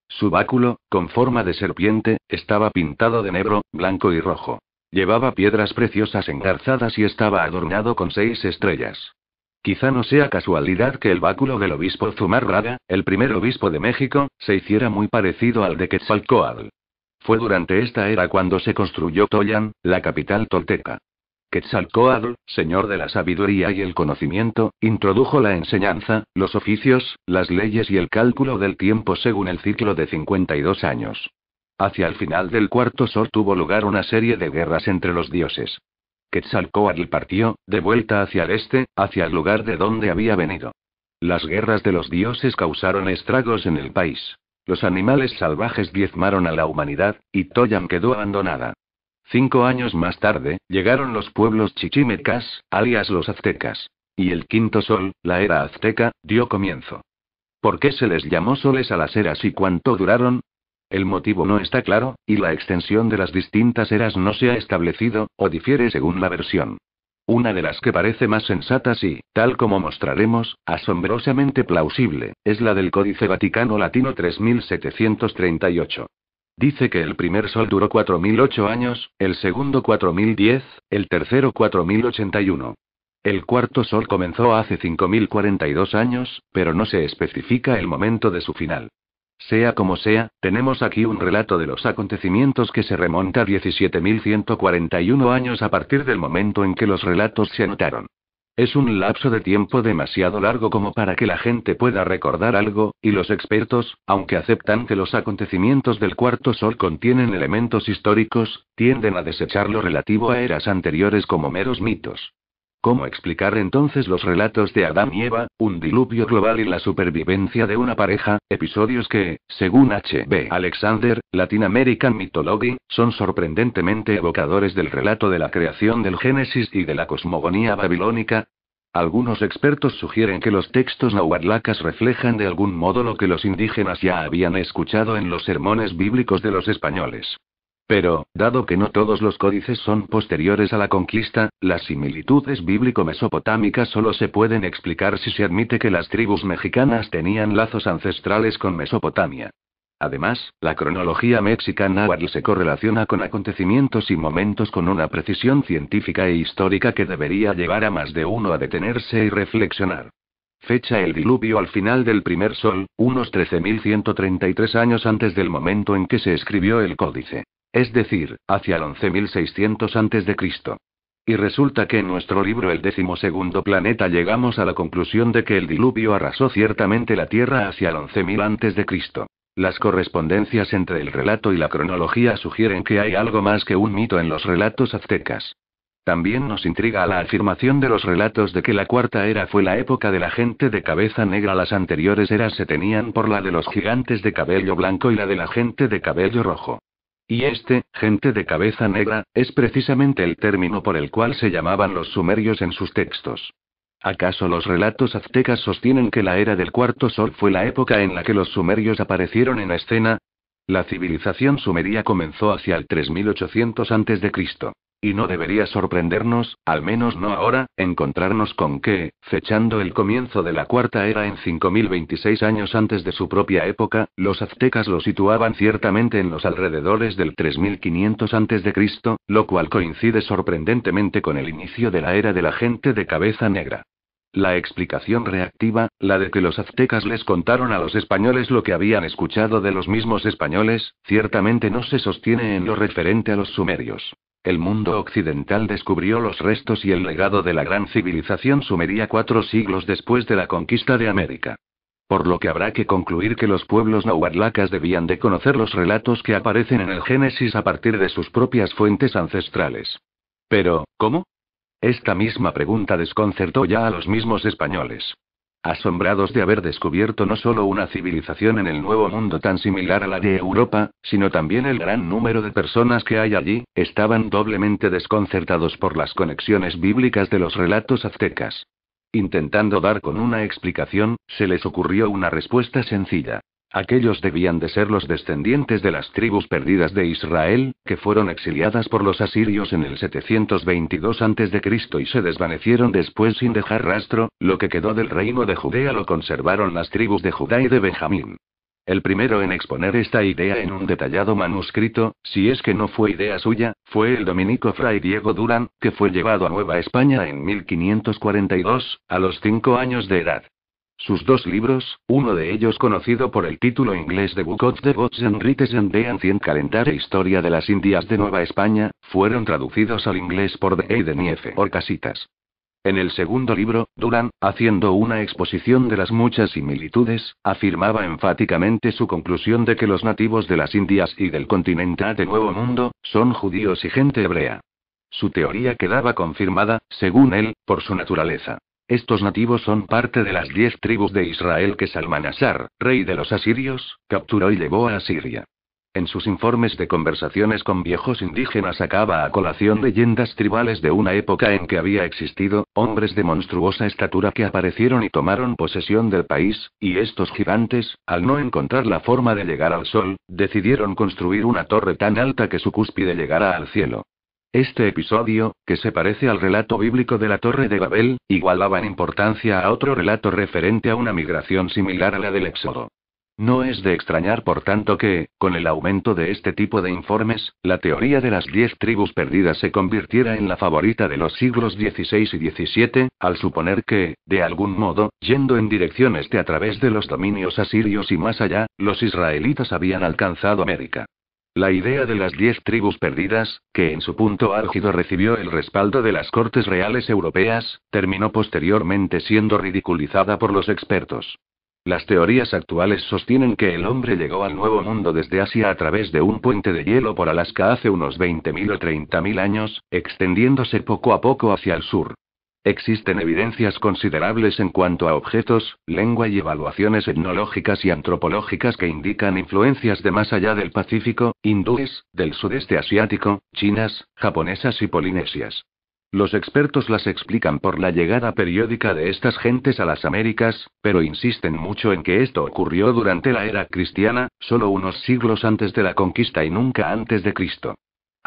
Su báculo, con forma de serpiente, estaba pintado de negro, blanco y rojo. Llevaba piedras preciosas engarzadas y estaba adornado con seis estrellas. Quizá no sea casualidad que el báculo del obispo Zumarraga, el primer obispo de México, se hiciera muy parecido al de Quetzalcoatl. Fue durante esta era cuando se construyó Toyan, la capital tolteca. Quetzalcoatl, señor de la sabiduría y el conocimiento, introdujo la enseñanza, los oficios, las leyes y el cálculo del tiempo según el ciclo de 52 años. Hacia el final del cuarto sol tuvo lugar una serie de guerras entre los dioses. Quetzalcoatl partió, de vuelta hacia el este, hacia el lugar de donde había venido. Las guerras de los dioses causaron estragos en el país. Los animales salvajes diezmaron a la humanidad, y Toyan quedó abandonada. Cinco años más tarde, llegaron los pueblos chichimecas, alias los aztecas. Y el quinto sol, la era azteca, dio comienzo. ¿Por qué se les llamó soles a las eras y cuánto duraron? El motivo no está claro, y la extensión de las distintas eras no se ha establecido, o difiere según la versión. Una de las que parece más sensata y, tal como mostraremos, asombrosamente plausible, es la del Códice Vaticano Latino 3738. Dice que el primer sol duró 4008 años, el segundo 4010, el tercero 4081. El cuarto sol comenzó hace 5042 años, pero no se especifica el momento de su final. Sea como sea, tenemos aquí un relato de los acontecimientos que se remonta a 17141 años a partir del momento en que los relatos se anotaron. Es un lapso de tiempo demasiado largo como para que la gente pueda recordar algo, y los expertos, aunque aceptan que los acontecimientos del cuarto sol contienen elementos históricos, tienden a desechar lo relativo a eras anteriores como meros mitos. ¿Cómo explicar entonces los relatos de Adán y Eva, un diluvio global y la supervivencia de una pareja, episodios que, según H.B. Alexander, Latin American Mythology, son sorprendentemente evocadores del relato de la creación del Génesis y de la cosmogonía babilónica? Algunos expertos sugieren que los textos nahuatlacas reflejan de algún modo lo que los indígenas ya habían escuchado en los sermones bíblicos de los españoles. Pero, dado que no todos los códices son posteriores a la conquista, las similitudes bíblico-mesopotámicas solo se pueden explicar si se admite que las tribus mexicanas tenían lazos ancestrales con Mesopotamia. Además, la cronología mexicana se correlaciona con acontecimientos y momentos con una precisión científica e histórica que debería llevar a más de uno a detenerse y reflexionar. Fecha el diluvio al final del primer sol, unos 13.133 años antes del momento en que se escribió el códice. Es decir, hacia el 11600 a.C. Y resulta que en nuestro libro El décimo segundo planeta llegamos a la conclusión de que el diluvio arrasó ciertamente la Tierra hacia el 11000 a.C. Las correspondencias entre el relato y la cronología sugieren que hay algo más que un mito en los relatos aztecas. También nos intriga la afirmación de los relatos de que la cuarta era fue la época de la gente de cabeza negra. Las anteriores eras se tenían por la de los gigantes de cabello blanco y la de la gente de cabello rojo. Y este, gente de cabeza negra, es precisamente el término por el cual se llamaban los sumerios en sus textos. ¿Acaso los relatos aztecas sostienen que la era del cuarto sol fue la época en la que los sumerios aparecieron en escena? La civilización sumeria comenzó hacia el 3800 a.C. Y no debería sorprendernos, al menos no ahora, encontrarnos con que, fechando el comienzo de la cuarta era en 5026 años antes de su propia época, los aztecas lo situaban ciertamente en los alrededores del 3500 a.C., lo cual coincide sorprendentemente con el inicio de la era de la gente de cabeza negra. La explicación reactiva, la de que los aztecas les contaron a los españoles lo que habían escuchado de los mismos españoles, ciertamente no se sostiene en lo referente a los sumerios. El mundo occidental descubrió los restos y el legado de la gran civilización sumería cuatro siglos después de la conquista de América. Por lo que habrá que concluir que los pueblos nahuatlacas debían de conocer los relatos que aparecen en el Génesis a partir de sus propias fuentes ancestrales. Pero, ¿cómo? Esta misma pregunta desconcertó ya a los mismos españoles asombrados de haber descubierto no solo una civilización en el Nuevo Mundo tan similar a la de Europa, sino también el gran número de personas que hay allí, estaban doblemente desconcertados por las conexiones bíblicas de los relatos aztecas. Intentando dar con una explicación, se les ocurrió una respuesta sencilla. Aquellos debían de ser los descendientes de las tribus perdidas de Israel, que fueron exiliadas por los asirios en el 722 a.C. y se desvanecieron después sin dejar rastro, lo que quedó del reino de Judea lo conservaron las tribus de Judá y de Benjamín. El primero en exponer esta idea en un detallado manuscrito, si es que no fue idea suya, fue el dominico Fray Diego Durán, que fue llevado a Nueva España en 1542, a los cinco años de edad. Sus dos libros, uno de ellos conocido por el título inglés de Book of the Bots and Rites and the Ancient e Historia de las Indias de Nueva España, fueron traducidos al inglés por The Eden y F. Orcasitas. En el segundo libro, Duran, haciendo una exposición de las muchas similitudes, afirmaba enfáticamente su conclusión de que los nativos de las Indias y del continente de Nuevo Mundo, son judíos y gente hebrea. Su teoría quedaba confirmada, según él, por su naturaleza. Estos nativos son parte de las diez tribus de Israel que Salmanasar, rey de los asirios, capturó y llevó a Asiria. En sus informes de conversaciones con viejos indígenas acaba a colación leyendas tribales de una época en que había existido, hombres de monstruosa estatura que aparecieron y tomaron posesión del país, y estos gigantes, al no encontrar la forma de llegar al sol, decidieron construir una torre tan alta que su cúspide llegara al cielo. Este episodio, que se parece al relato bíblico de la Torre de Babel, igualaba en importancia a otro relato referente a una migración similar a la del Éxodo. No es de extrañar, por tanto, que, con el aumento de este tipo de informes, la teoría de las diez tribus perdidas se convirtiera en la favorita de los siglos XVI y XVII, al suponer que, de algún modo, yendo en dirección este a través de los dominios asirios y más allá, los israelitas habían alcanzado América. La idea de las diez tribus perdidas, que en su punto álgido recibió el respaldo de las cortes reales europeas, terminó posteriormente siendo ridiculizada por los expertos. Las teorías actuales sostienen que el hombre llegó al Nuevo Mundo desde Asia a través de un puente de hielo por Alaska hace unos 20.000 o 30.000 años, extendiéndose poco a poco hacia el sur. Existen evidencias considerables en cuanto a objetos, lengua y evaluaciones etnológicas y antropológicas que indican influencias de más allá del Pacífico, hindúes, del sudeste asiático, chinas, japonesas y polinesias. Los expertos las explican por la llegada periódica de estas gentes a las Américas, pero insisten mucho en que esto ocurrió durante la era cristiana, solo unos siglos antes de la conquista y nunca antes de Cristo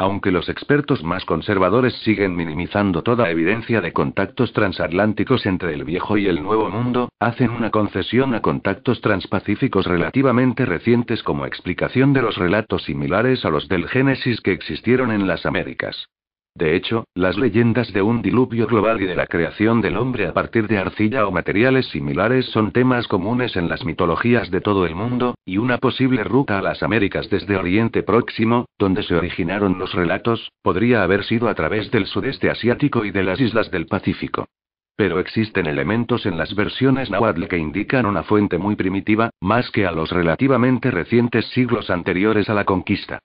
aunque los expertos más conservadores siguen minimizando toda evidencia de contactos transatlánticos entre el viejo y el nuevo mundo, hacen una concesión a contactos transpacíficos relativamente recientes como explicación de los relatos similares a los del Génesis que existieron en las Américas. De hecho, las leyendas de un diluvio global y de la creación del hombre a partir de arcilla o materiales similares son temas comunes en las mitologías de todo el mundo, y una posible ruta a las Américas desde Oriente Próximo, donde se originaron los relatos, podría haber sido a través del sudeste asiático y de las islas del Pacífico. Pero existen elementos en las versiones náhuatl que indican una fuente muy primitiva, más que a los relativamente recientes siglos anteriores a la conquista.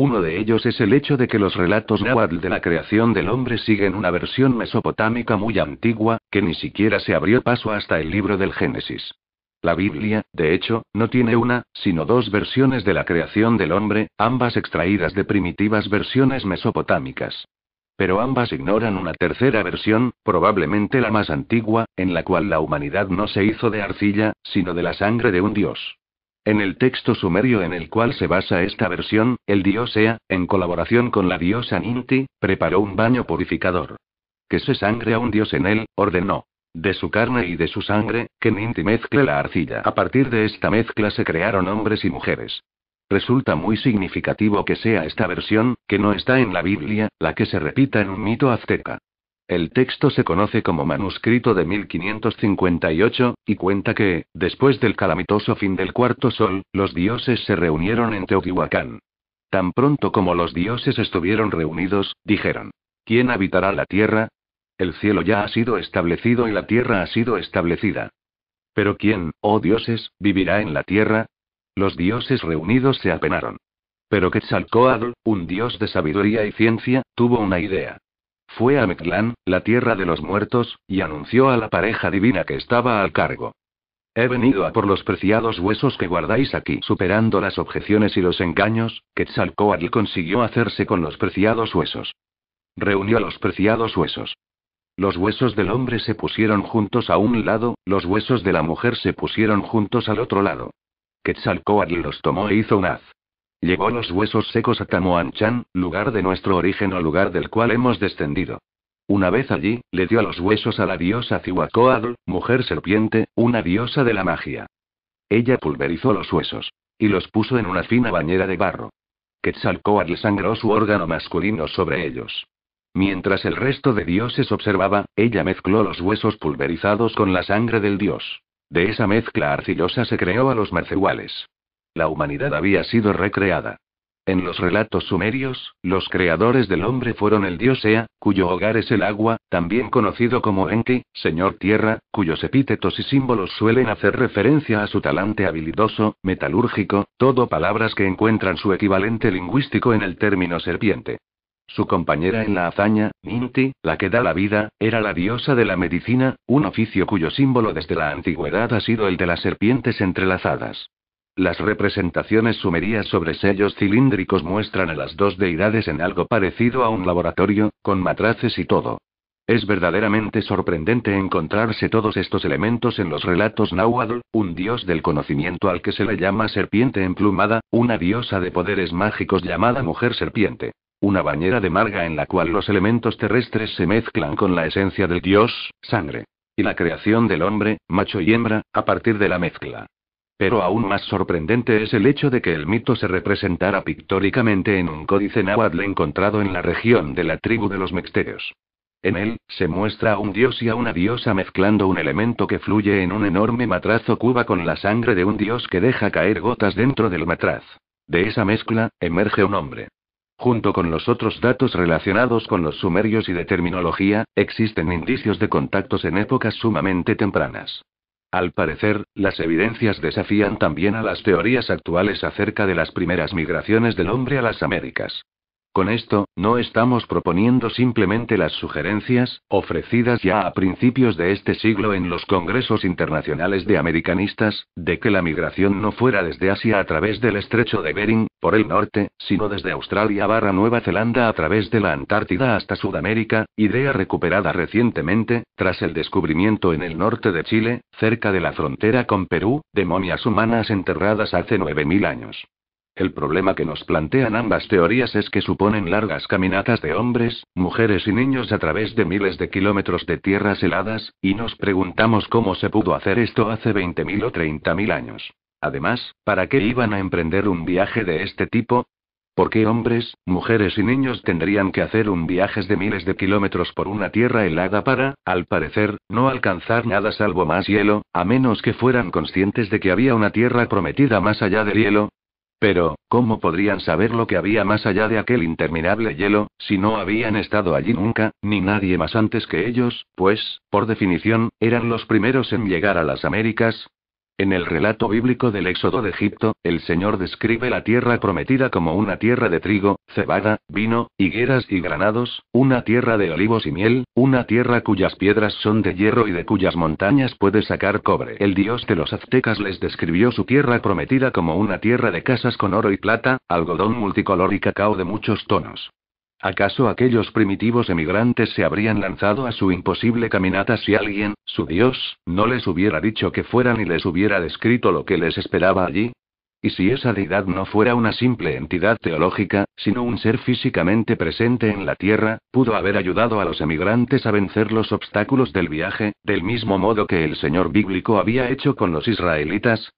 Uno de ellos es el hecho de que los relatos náhuatl de la creación del hombre siguen una versión mesopotámica muy antigua, que ni siquiera se abrió paso hasta el libro del Génesis. La Biblia, de hecho, no tiene una, sino dos versiones de la creación del hombre, ambas extraídas de primitivas versiones mesopotámicas. Pero ambas ignoran una tercera versión, probablemente la más antigua, en la cual la humanidad no se hizo de arcilla, sino de la sangre de un dios. En el texto sumerio en el cual se basa esta versión, el dios Ea, en colaboración con la diosa Ninti, preparó un baño purificador. Que se sangre a un dios en él, ordenó. De su carne y de su sangre, que Ninti mezcle la arcilla. A partir de esta mezcla se crearon hombres y mujeres. Resulta muy significativo que sea esta versión, que no está en la Biblia, la que se repita en un mito azteca. El texto se conoce como manuscrito de 1558, y cuenta que, después del calamitoso fin del cuarto sol, los dioses se reunieron en Teotihuacán. Tan pronto como los dioses estuvieron reunidos, dijeron, ¿quién habitará la tierra? El cielo ya ha sido establecido y la tierra ha sido establecida. Pero ¿quién, oh dioses, vivirá en la tierra? Los dioses reunidos se apenaron. Pero Quetzalcoatl, un dios de sabiduría y ciencia, tuvo una idea. Fue a Meclán, la tierra de los muertos, y anunció a la pareja divina que estaba al cargo. He venido a por los preciados huesos que guardáis aquí. Superando las objeciones y los engaños, Quetzalcoatl consiguió hacerse con los preciados huesos. Reunió los preciados huesos. Los huesos del hombre se pusieron juntos a un lado, los huesos de la mujer se pusieron juntos al otro lado. Quetzalcoatl los tomó e hizo un haz. Llevó los huesos secos a Tamoanchan, lugar de nuestro origen o lugar del cual hemos descendido. Una vez allí, le dio los huesos a la diosa Cihuacóatl, mujer serpiente, una diosa de la magia. Ella pulverizó los huesos. Y los puso en una fina bañera de barro. Quetzalcoatl sangró su órgano masculino sobre ellos. Mientras el resto de dioses observaba, ella mezcló los huesos pulverizados con la sangre del dios. De esa mezcla arcillosa se creó a los merceguales la humanidad había sido recreada. En los relatos sumerios, los creadores del hombre fueron el dios Ea, cuyo hogar es el agua, también conocido como Enki, señor tierra, cuyos epítetos y símbolos suelen hacer referencia a su talante habilidoso, metalúrgico, todo palabras que encuentran su equivalente lingüístico en el término serpiente. Su compañera en la hazaña, Ninti, la que da la vida, era la diosa de la medicina, un oficio cuyo símbolo desde la antigüedad ha sido el de las serpientes entrelazadas. Las representaciones sumerías sobre sellos cilíndricos muestran a las dos deidades en algo parecido a un laboratorio, con matraces y todo. Es verdaderamente sorprendente encontrarse todos estos elementos en los relatos náhuatl, un dios del conocimiento al que se le llama serpiente emplumada, una diosa de poderes mágicos llamada mujer serpiente. Una bañera de marga en la cual los elementos terrestres se mezclan con la esencia del dios, sangre. Y la creación del hombre, macho y hembra, a partir de la mezcla. Pero aún más sorprendente es el hecho de que el mito se representara pictóricamente en un códice náhuatl encontrado en la región de la tribu de los mexterios. En él, se muestra a un dios y a una diosa mezclando un elemento que fluye en un enorme o cuba con la sangre de un dios que deja caer gotas dentro del matraz. De esa mezcla, emerge un hombre. Junto con los otros datos relacionados con los sumerios y de terminología, existen indicios de contactos en épocas sumamente tempranas. Al parecer, las evidencias desafían también a las teorías actuales acerca de las primeras migraciones del hombre a las Américas. Con esto, no estamos proponiendo simplemente las sugerencias, ofrecidas ya a principios de este siglo en los congresos internacionales de americanistas, de que la migración no fuera desde Asia a través del estrecho de Bering, por el norte, sino desde Australia barra Nueva Zelanda a través de la Antártida hasta Sudamérica, idea recuperada recientemente, tras el descubrimiento en el norte de Chile, cerca de la frontera con Perú, de momias humanas enterradas hace 9.000 años. El problema que nos plantean ambas teorías es que suponen largas caminatas de hombres, mujeres y niños a través de miles de kilómetros de tierras heladas, y nos preguntamos cómo se pudo hacer esto hace 20.000 o 30.000 años. Además, ¿para qué iban a emprender un viaje de este tipo? ¿Por qué hombres, mujeres y niños tendrían que hacer un viaje de miles de kilómetros por una tierra helada para, al parecer, no alcanzar nada salvo más hielo, a menos que fueran conscientes de que había una tierra prometida más allá del hielo, pero, ¿cómo podrían saber lo que había más allá de aquel interminable hielo, si no habían estado allí nunca, ni nadie más antes que ellos? Pues, por definición, eran los primeros en llegar a las Américas, en el relato bíblico del Éxodo de Egipto, el Señor describe la tierra prometida como una tierra de trigo, cebada, vino, higueras y granados, una tierra de olivos y miel, una tierra cuyas piedras son de hierro y de cuyas montañas puede sacar cobre. El dios de los aztecas les describió su tierra prometida como una tierra de casas con oro y plata, algodón multicolor y cacao de muchos tonos. ¿Acaso aquellos primitivos emigrantes se habrían lanzado a su imposible caminata si alguien, su Dios, no les hubiera dicho que fueran y les hubiera descrito lo que les esperaba allí? ¿Y si esa deidad no fuera una simple entidad teológica, sino un ser físicamente presente en la Tierra, pudo haber ayudado a los emigrantes a vencer los obstáculos del viaje, del mismo modo que el Señor bíblico había hecho con los israelitas?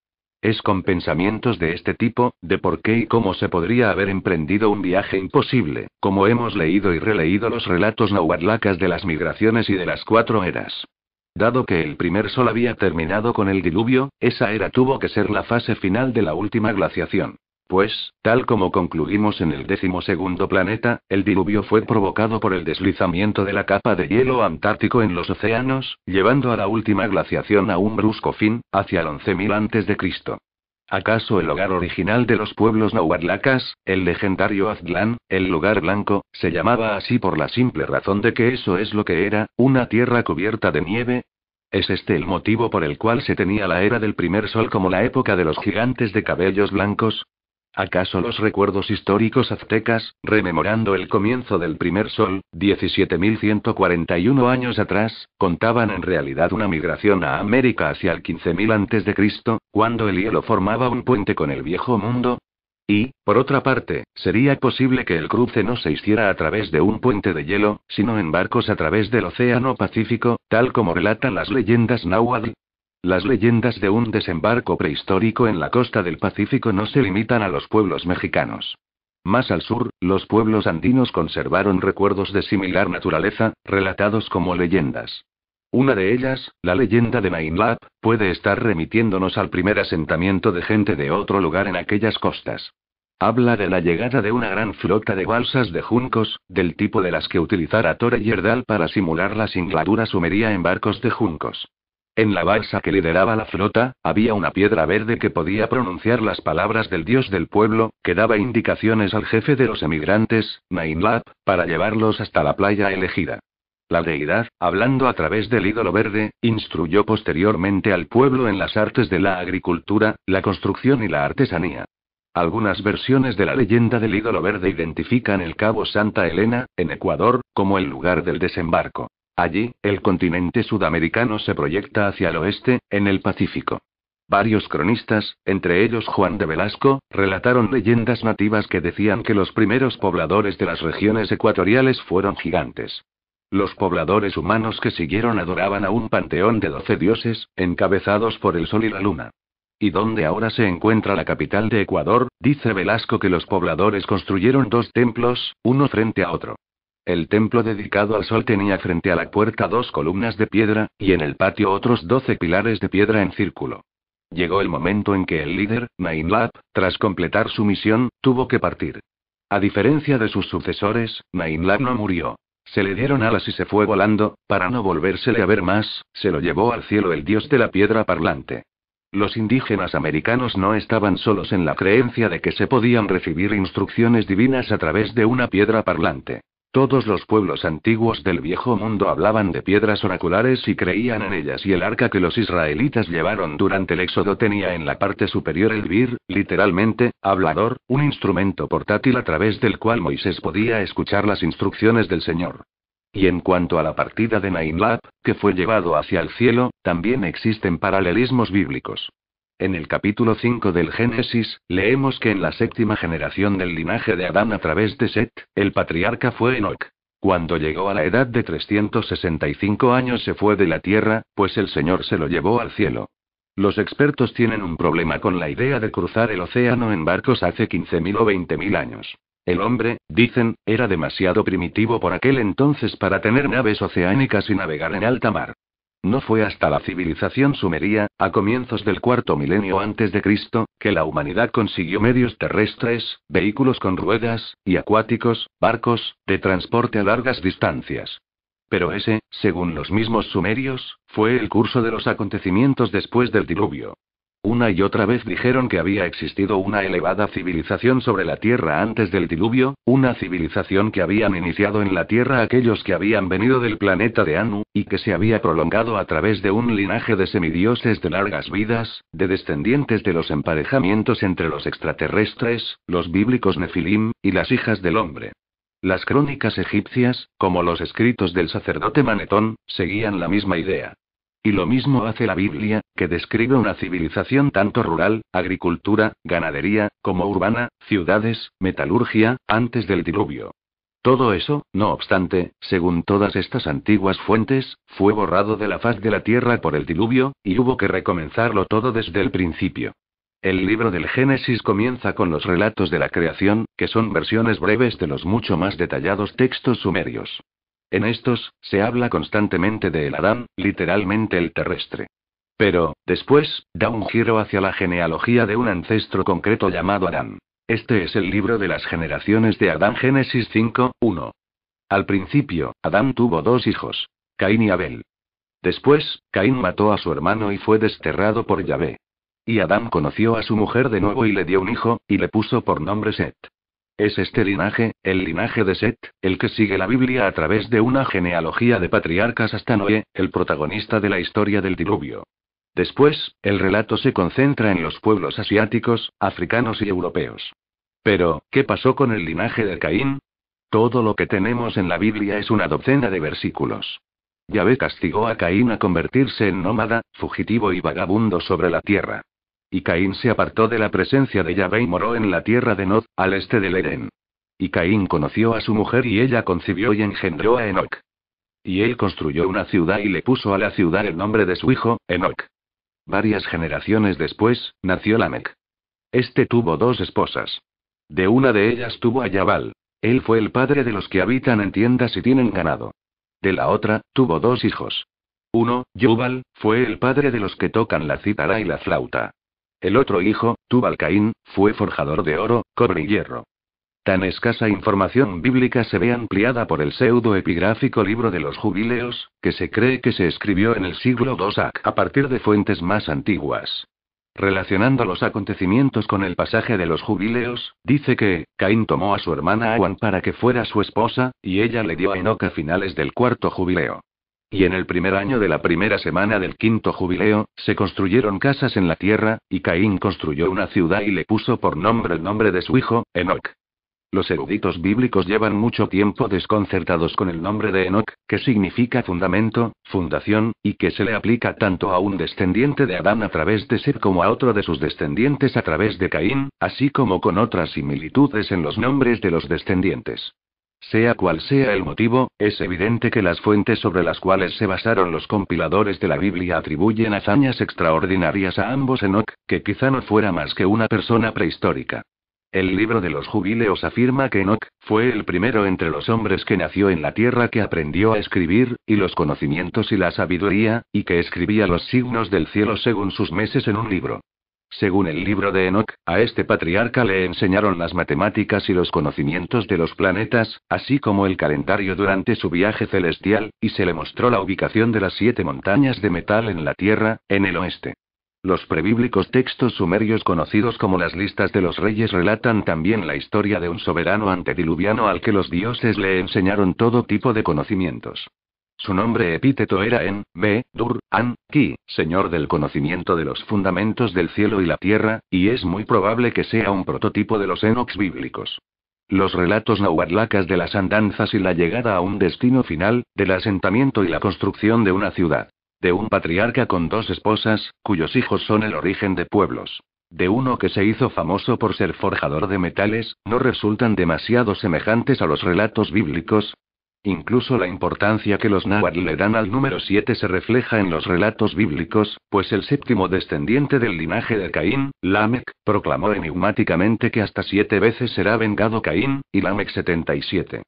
Es con pensamientos de este tipo, de por qué y cómo se podría haber emprendido un viaje imposible, como hemos leído y releído los relatos nahuatlacas de las migraciones y de las cuatro eras. Dado que el primer sol había terminado con el diluvio, esa era tuvo que ser la fase final de la última glaciación. Pues, tal como concluimos en el decimosegundo planeta, el diluvio fue provocado por el deslizamiento de la capa de hielo antártico en los océanos, llevando a la última glaciación a un brusco fin, hacia el 11.000 a.C. ¿Acaso el hogar original de los pueblos nahuatlacas, el legendario Aztlán, el lugar blanco, se llamaba así por la simple razón de que eso es lo que era, una tierra cubierta de nieve? ¿Es este el motivo por el cual se tenía la era del primer sol como la época de los gigantes de cabellos blancos? ¿Acaso los recuerdos históricos aztecas, rememorando el comienzo del primer sol, 17.141 años atrás, contaban en realidad una migración a América hacia el 15.000 a.C., cuando el hielo formaba un puente con el viejo mundo? Y, por otra parte, sería posible que el cruce no se hiciera a través de un puente de hielo, sino en barcos a través del Océano Pacífico, tal como relatan las leyendas náhuatl, las leyendas de un desembarco prehistórico en la costa del Pacífico no se limitan a los pueblos mexicanos. Más al sur, los pueblos andinos conservaron recuerdos de similar naturaleza, relatados como leyendas. Una de ellas, la leyenda de Mainlap, puede estar remitiéndonos al primer asentamiento de gente de otro lugar en aquellas costas. Habla de la llegada de una gran flota de balsas de juncos, del tipo de las que utilizará Tora Yerdal para simular la singladura sumería en barcos de juncos. En la balsa que lideraba la flota, había una piedra verde que podía pronunciar las palabras del dios del pueblo, que daba indicaciones al jefe de los emigrantes, Nainlap, para llevarlos hasta la playa elegida. La deidad, hablando a través del ídolo verde, instruyó posteriormente al pueblo en las artes de la agricultura, la construcción y la artesanía. Algunas versiones de la leyenda del ídolo verde identifican el Cabo Santa Elena, en Ecuador, como el lugar del desembarco. Allí, el continente sudamericano se proyecta hacia el oeste, en el Pacífico. Varios cronistas, entre ellos Juan de Velasco, relataron leyendas nativas que decían que los primeros pobladores de las regiones ecuatoriales fueron gigantes. Los pobladores humanos que siguieron adoraban a un panteón de doce dioses, encabezados por el sol y la luna. Y donde ahora se encuentra la capital de Ecuador, dice Velasco que los pobladores construyeron dos templos, uno frente a otro. El templo dedicado al sol tenía frente a la puerta dos columnas de piedra, y en el patio otros doce pilares de piedra en círculo. Llegó el momento en que el líder, Nainlap, tras completar su misión, tuvo que partir. A diferencia de sus sucesores, Nainlap no murió. Se le dieron alas y se fue volando, para no volvérsele a ver más, se lo llevó al cielo el dios de la piedra parlante. Los indígenas americanos no estaban solos en la creencia de que se podían recibir instrucciones divinas a través de una piedra parlante. Todos los pueblos antiguos del viejo mundo hablaban de piedras oraculares y creían en ellas y el arca que los israelitas llevaron durante el éxodo tenía en la parte superior el vir, literalmente, hablador, un instrumento portátil a través del cual Moisés podía escuchar las instrucciones del Señor. Y en cuanto a la partida de Nainlab, que fue llevado hacia el cielo, también existen paralelismos bíblicos. En el capítulo 5 del Génesis, leemos que en la séptima generación del linaje de Adán a través de Set, el patriarca fue Enoch. Cuando llegó a la edad de 365 años se fue de la tierra, pues el Señor se lo llevó al cielo. Los expertos tienen un problema con la idea de cruzar el océano en barcos hace 15.000 o 20.000 años. El hombre, dicen, era demasiado primitivo por aquel entonces para tener naves oceánicas y navegar en alta mar. No fue hasta la civilización sumería, a comienzos del cuarto milenio antes de Cristo, que la humanidad consiguió medios terrestres, vehículos con ruedas, y acuáticos, barcos, de transporte a largas distancias. Pero ese, según los mismos sumerios, fue el curso de los acontecimientos después del diluvio. Una y otra vez dijeron que había existido una elevada civilización sobre la Tierra antes del diluvio, una civilización que habían iniciado en la Tierra aquellos que habían venido del planeta de Anu, y que se había prolongado a través de un linaje de semidioses de largas vidas, de descendientes de los emparejamientos entre los extraterrestres, los bíblicos Nefilim, y las hijas del hombre. Las crónicas egipcias, como los escritos del sacerdote Manetón, seguían la misma idea. Y lo mismo hace la Biblia, que describe una civilización tanto rural, agricultura, ganadería, como urbana, ciudades, metalurgia, antes del diluvio. Todo eso, no obstante, según todas estas antiguas fuentes, fue borrado de la faz de la tierra por el diluvio, y hubo que recomenzarlo todo desde el principio. El libro del Génesis comienza con los relatos de la creación, que son versiones breves de los mucho más detallados textos sumerios. En estos, se habla constantemente de el Adán, literalmente el terrestre. Pero, después, da un giro hacia la genealogía de un ancestro concreto llamado Adán. Este es el libro de las generaciones de Adán Génesis 5, 1. Al principio, Adán tuvo dos hijos, Caín y Abel. Después, Caín mató a su hermano y fue desterrado por Yahvé. Y Adán conoció a su mujer de nuevo y le dio un hijo, y le puso por nombre Set. Es este linaje, el linaje de Set, el que sigue la Biblia a través de una genealogía de patriarcas hasta Noé, el protagonista de la historia del diluvio. Después, el relato se concentra en los pueblos asiáticos, africanos y europeos. Pero, ¿qué pasó con el linaje de Caín? Todo lo que tenemos en la Biblia es una docena de versículos. Yahvé castigó a Caín a convertirse en nómada, fugitivo y vagabundo sobre la tierra. Y Caín se apartó de la presencia de Yahvé y moró en la tierra de Noz, al este del Edén. Y Caín conoció a su mujer y ella concibió y engendró a Enoch. Y él construyó una ciudad y le puso a la ciudad el nombre de su hijo, Enoch. Varias generaciones después, nació Lamec. Este tuvo dos esposas. De una de ellas tuvo a Yabal. Él fue el padre de los que habitan en tiendas y tienen ganado. De la otra, tuvo dos hijos. Uno, Yubal, fue el padre de los que tocan la cítara y la flauta. El otro hijo, Tubal-Caín, fue forjador de oro, cobre y hierro. Tan escasa información bíblica se ve ampliada por el pseudo epigráfico libro de los jubileos, que se cree que se escribió en el siglo II AC a partir de fuentes más antiguas. Relacionando los acontecimientos con el pasaje de los jubileos, dice que, Caín tomó a su hermana Awan para que fuera su esposa, y ella le dio a Enoca a finales del cuarto jubileo. Y en el primer año de la primera semana del quinto jubileo, se construyeron casas en la tierra, y Caín construyó una ciudad y le puso por nombre el nombre de su hijo, Enoch. Los eruditos bíblicos llevan mucho tiempo desconcertados con el nombre de Enoch, que significa fundamento, fundación, y que se le aplica tanto a un descendiente de Adán a través de Seth como a otro de sus descendientes a través de Caín, así como con otras similitudes en los nombres de los descendientes. Sea cual sea el motivo, es evidente que las fuentes sobre las cuales se basaron los compiladores de la Biblia atribuyen hazañas extraordinarias a ambos Enoch, que quizá no fuera más que una persona prehistórica. El libro de los jubileos afirma que Enoch fue el primero entre los hombres que nació en la tierra que aprendió a escribir, y los conocimientos y la sabiduría, y que escribía los signos del cielo según sus meses en un libro. Según el libro de Enoch, a este patriarca le enseñaron las matemáticas y los conocimientos de los planetas, así como el calendario durante su viaje celestial, y se le mostró la ubicación de las siete montañas de metal en la Tierra, en el oeste. Los prebíblicos textos sumerios conocidos como las listas de los reyes relatan también la historia de un soberano antediluviano al que los dioses le enseñaron todo tipo de conocimientos. Su nombre epíteto era En, B, Dur, An, Ki, señor del conocimiento de los fundamentos del cielo y la tierra, y es muy probable que sea un prototipo de los Enox bíblicos. Los relatos nahuatlacas de las andanzas y la llegada a un destino final, del asentamiento y la construcción de una ciudad. De un patriarca con dos esposas, cuyos hijos son el origen de pueblos. De uno que se hizo famoso por ser forjador de metales, no resultan demasiado semejantes a los relatos bíblicos, Incluso la importancia que los náhuatl le dan al número 7 se refleja en los relatos bíblicos, pues el séptimo descendiente del linaje de Caín, Lamec, proclamó enigmáticamente que hasta siete veces será vengado Caín, y Lamec 77.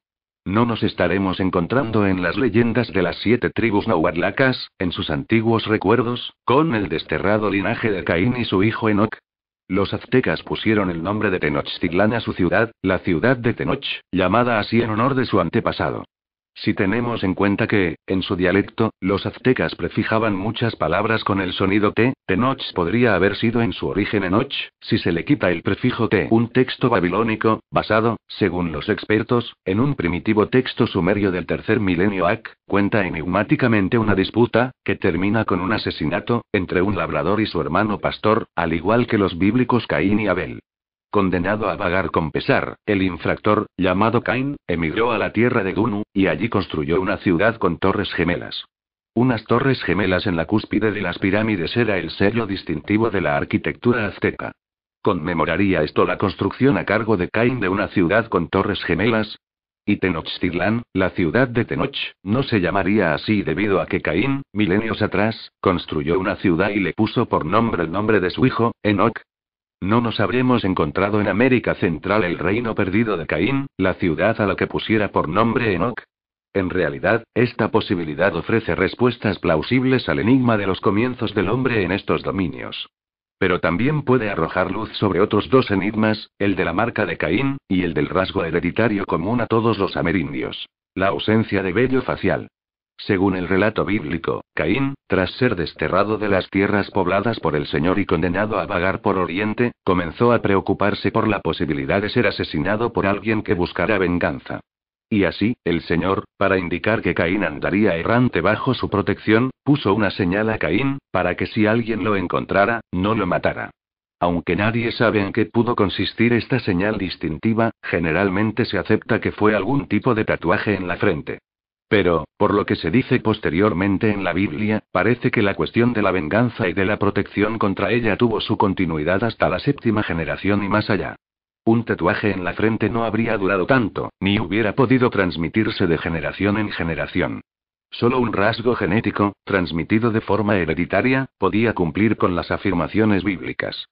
No nos estaremos encontrando en las leyendas de las siete tribus nahuatlacas, en sus antiguos recuerdos, con el desterrado linaje de Caín y su hijo Enoch, los aztecas pusieron el nombre de Tenochtitlán a su ciudad, la ciudad de Tenoch, llamada así en honor de su antepasado. Si tenemos en cuenta que, en su dialecto, los aztecas prefijaban muchas palabras con el sonido T, Tenoch podría haber sido en su origen Enoch, si se le quita el prefijo T. Un texto babilónico, basado, según los expertos, en un primitivo texto sumerio del tercer milenio AC, cuenta enigmáticamente una disputa, que termina con un asesinato, entre un labrador y su hermano pastor, al igual que los bíblicos Caín y Abel. Condenado a vagar con pesar, el infractor, llamado Cain, emigró a la tierra de Dunu, y allí construyó una ciudad con torres gemelas. Unas torres gemelas en la cúspide de las pirámides era el sello distintivo de la arquitectura azteca. ¿Conmemoraría esto la construcción a cargo de Cain de una ciudad con torres gemelas? Y Tenochtitlán, la ciudad de Tenoch, no se llamaría así debido a que Caín, milenios atrás, construyó una ciudad y le puso por nombre el nombre de su hijo, Enoch, no nos habremos encontrado en América Central el reino perdido de Caín, la ciudad a la que pusiera por nombre Enoch. En realidad, esta posibilidad ofrece respuestas plausibles al enigma de los comienzos del hombre en estos dominios. Pero también puede arrojar luz sobre otros dos enigmas, el de la marca de Caín, y el del rasgo hereditario común a todos los amerindios. La ausencia de vello facial. Según el relato bíblico, Caín, tras ser desterrado de las tierras pobladas por el Señor y condenado a vagar por Oriente, comenzó a preocuparse por la posibilidad de ser asesinado por alguien que buscara venganza. Y así, el Señor, para indicar que Caín andaría errante bajo su protección, puso una señal a Caín, para que si alguien lo encontrara, no lo matara. Aunque nadie sabe en qué pudo consistir esta señal distintiva, generalmente se acepta que fue algún tipo de tatuaje en la frente. Pero, por lo que se dice posteriormente en la Biblia, parece que la cuestión de la venganza y de la protección contra ella tuvo su continuidad hasta la séptima generación y más allá. Un tatuaje en la frente no habría durado tanto, ni hubiera podido transmitirse de generación en generación. Solo un rasgo genético, transmitido de forma hereditaria, podía cumplir con las afirmaciones bíblicas.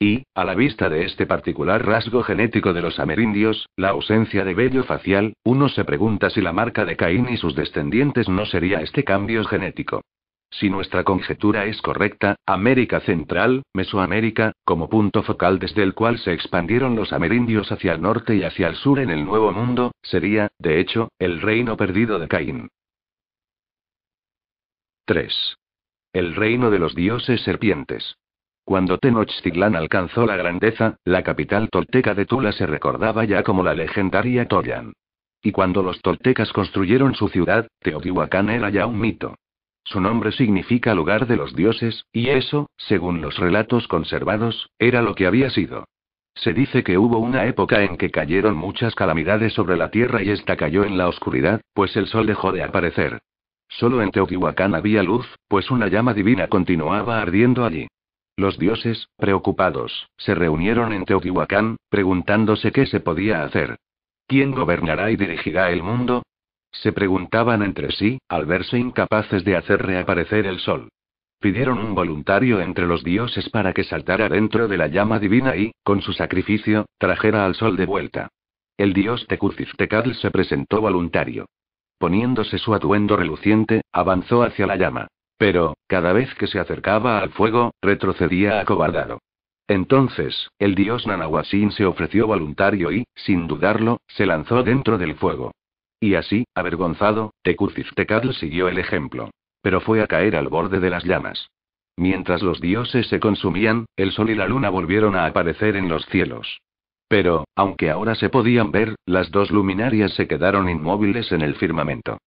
Y, a la vista de este particular rasgo genético de los amerindios, la ausencia de vello facial, uno se pregunta si la marca de Caín y sus descendientes no sería este cambio genético. Si nuestra conjetura es correcta, América Central, Mesoamérica, como punto focal desde el cual se expandieron los amerindios hacia el norte y hacia el sur en el Nuevo Mundo, sería, de hecho, el reino perdido de Caín. 3. El reino de los dioses serpientes. Cuando Tenochtitlán alcanzó la grandeza, la capital tolteca de Tula se recordaba ya como la legendaria Toyan. Y cuando los toltecas construyeron su ciudad, Teotihuacán era ya un mito. Su nombre significa lugar de los dioses, y eso, según los relatos conservados, era lo que había sido. Se dice que hubo una época en que cayeron muchas calamidades sobre la tierra y esta cayó en la oscuridad, pues el sol dejó de aparecer. Solo en Teotihuacán había luz, pues una llama divina continuaba ardiendo allí. Los dioses, preocupados, se reunieron en Teotihuacán, preguntándose qué se podía hacer. ¿Quién gobernará y dirigirá el mundo? Se preguntaban entre sí, al verse incapaces de hacer reaparecer el sol. Pidieron un voluntario entre los dioses para que saltara dentro de la llama divina y, con su sacrificio, trajera al sol de vuelta. El dios Tecuciftecatl se presentó voluntario. Poniéndose su atuendo reluciente, avanzó hacia la llama. Pero, cada vez que se acercaba al fuego, retrocedía acobardado. Entonces, el dios Nanahuatzin se ofreció voluntario y, sin dudarlo, se lanzó dentro del fuego. Y así, avergonzado, Tecuzistecatl siguió el ejemplo. Pero fue a caer al borde de las llamas. Mientras los dioses se consumían, el sol y la luna volvieron a aparecer en los cielos. Pero, aunque ahora se podían ver, las dos luminarias se quedaron inmóviles en el firmamento.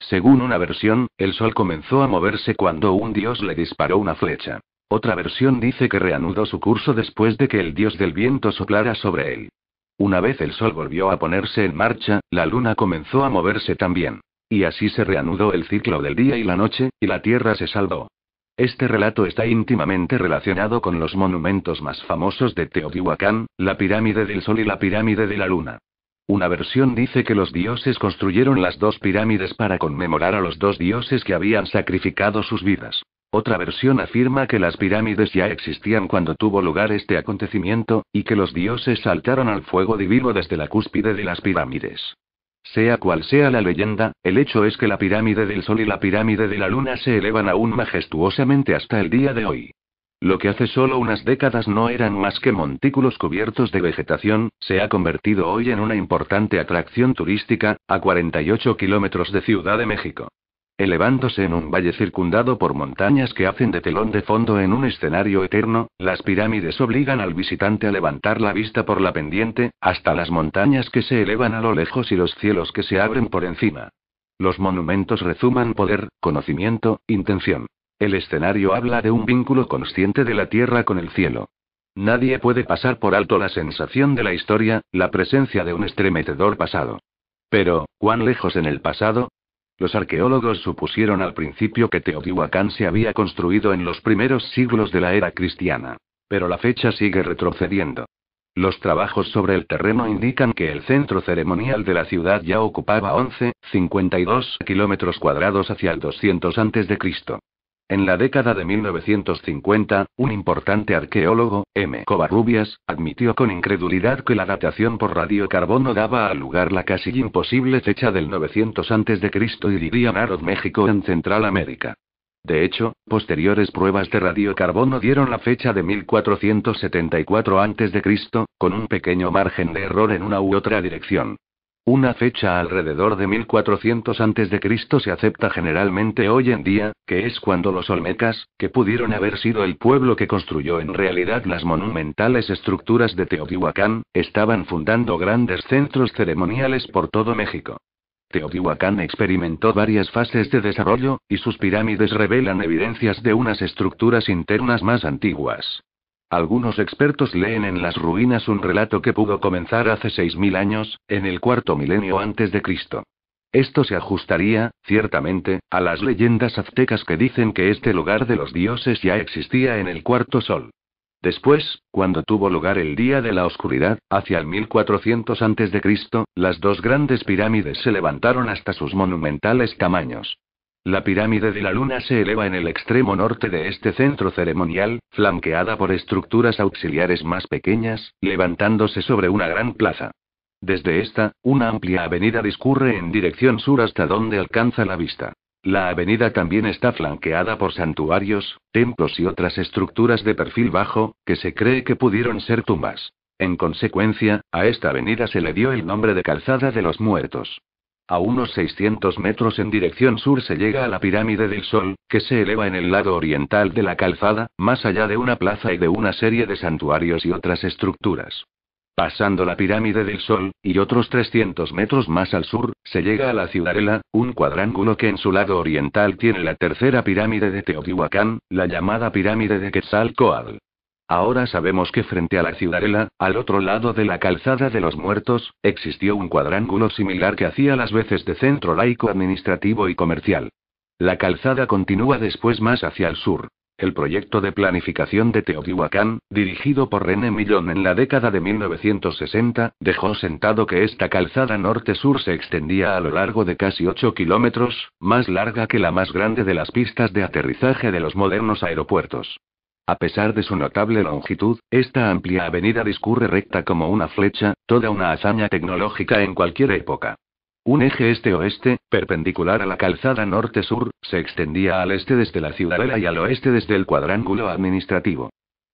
Según una versión, el sol comenzó a moverse cuando un dios le disparó una flecha. Otra versión dice que reanudó su curso después de que el dios del viento soplara sobre él. Una vez el sol volvió a ponerse en marcha, la luna comenzó a moverse también. Y así se reanudó el ciclo del día y la noche, y la tierra se salvó. Este relato está íntimamente relacionado con los monumentos más famosos de Teotihuacán, la pirámide del Sol y la pirámide de la Luna. Una versión dice que los dioses construyeron las dos pirámides para conmemorar a los dos dioses que habían sacrificado sus vidas. Otra versión afirma que las pirámides ya existían cuando tuvo lugar este acontecimiento, y que los dioses saltaron al fuego divino desde la cúspide de las pirámides. Sea cual sea la leyenda, el hecho es que la pirámide del Sol y la pirámide de la Luna se elevan aún majestuosamente hasta el día de hoy. Lo que hace solo unas décadas no eran más que montículos cubiertos de vegetación, se ha convertido hoy en una importante atracción turística, a 48 kilómetros de Ciudad de México. Elevándose en un valle circundado por montañas que hacen de telón de fondo en un escenario eterno, las pirámides obligan al visitante a levantar la vista por la pendiente, hasta las montañas que se elevan a lo lejos y los cielos que se abren por encima. Los monumentos rezuman poder, conocimiento, intención. El escenario habla de un vínculo consciente de la Tierra con el cielo. Nadie puede pasar por alto la sensación de la historia, la presencia de un estremecedor pasado. Pero, ¿cuán lejos en el pasado? Los arqueólogos supusieron al principio que Teotihuacán se había construido en los primeros siglos de la era cristiana. Pero la fecha sigue retrocediendo. Los trabajos sobre el terreno indican que el centro ceremonial de la ciudad ya ocupaba 11,52 kilómetros cuadrados hacia el 200 a.C. En la década de 1950, un importante arqueólogo, M. Covarrubias, admitió con incredulidad que la datación por radiocarbono daba a lugar la casi imposible fecha del 900 a.C. y diría Narod México en Central América. De hecho, posteriores pruebas de radiocarbono dieron la fecha de 1474 a.C., con un pequeño margen de error en una u otra dirección. Una fecha alrededor de 1400 a.C. se acepta generalmente hoy en día, que es cuando los olmecas, que pudieron haber sido el pueblo que construyó en realidad las monumentales estructuras de Teotihuacán, estaban fundando grandes centros ceremoniales por todo México. Teotihuacán experimentó varias fases de desarrollo, y sus pirámides revelan evidencias de unas estructuras internas más antiguas. Algunos expertos leen en las ruinas un relato que pudo comenzar hace 6.000 años, en el cuarto milenio antes de Cristo. Esto se ajustaría, ciertamente, a las leyendas aztecas que dicen que este lugar de los dioses ya existía en el cuarto sol. Después, cuando tuvo lugar el Día de la Oscuridad, hacia el 1400 Cristo, las dos grandes pirámides se levantaron hasta sus monumentales tamaños. La pirámide de la luna se eleva en el extremo norte de este centro ceremonial, flanqueada por estructuras auxiliares más pequeñas, levantándose sobre una gran plaza. Desde esta, una amplia avenida discurre en dirección sur hasta donde alcanza la vista. La avenida también está flanqueada por santuarios, templos y otras estructuras de perfil bajo, que se cree que pudieron ser tumbas. En consecuencia, a esta avenida se le dio el nombre de Calzada de los Muertos. A unos 600 metros en dirección sur se llega a la pirámide del Sol, que se eleva en el lado oriental de la calzada, más allá de una plaza y de una serie de santuarios y otras estructuras. Pasando la pirámide del Sol, y otros 300 metros más al sur, se llega a la ciudadela, un cuadrángulo que en su lado oriental tiene la tercera pirámide de Teotihuacán, la llamada pirámide de Quetzalcoatl. Ahora sabemos que frente a la ciudadela, al otro lado de la calzada de los muertos, existió un cuadrángulo similar que hacía las veces de centro laico administrativo y comercial. La calzada continúa después más hacia el sur. El proyecto de planificación de Teotihuacán, dirigido por René Millón en la década de 1960, dejó sentado que esta calzada norte-sur se extendía a lo largo de casi 8 kilómetros, más larga que la más grande de las pistas de aterrizaje de los modernos aeropuertos. A pesar de su notable longitud, esta amplia avenida discurre recta como una flecha, toda una hazaña tecnológica en cualquier época. Un eje este-oeste, perpendicular a la calzada norte-sur, se extendía al este desde la ciudadela y al oeste desde el cuadrángulo administrativo.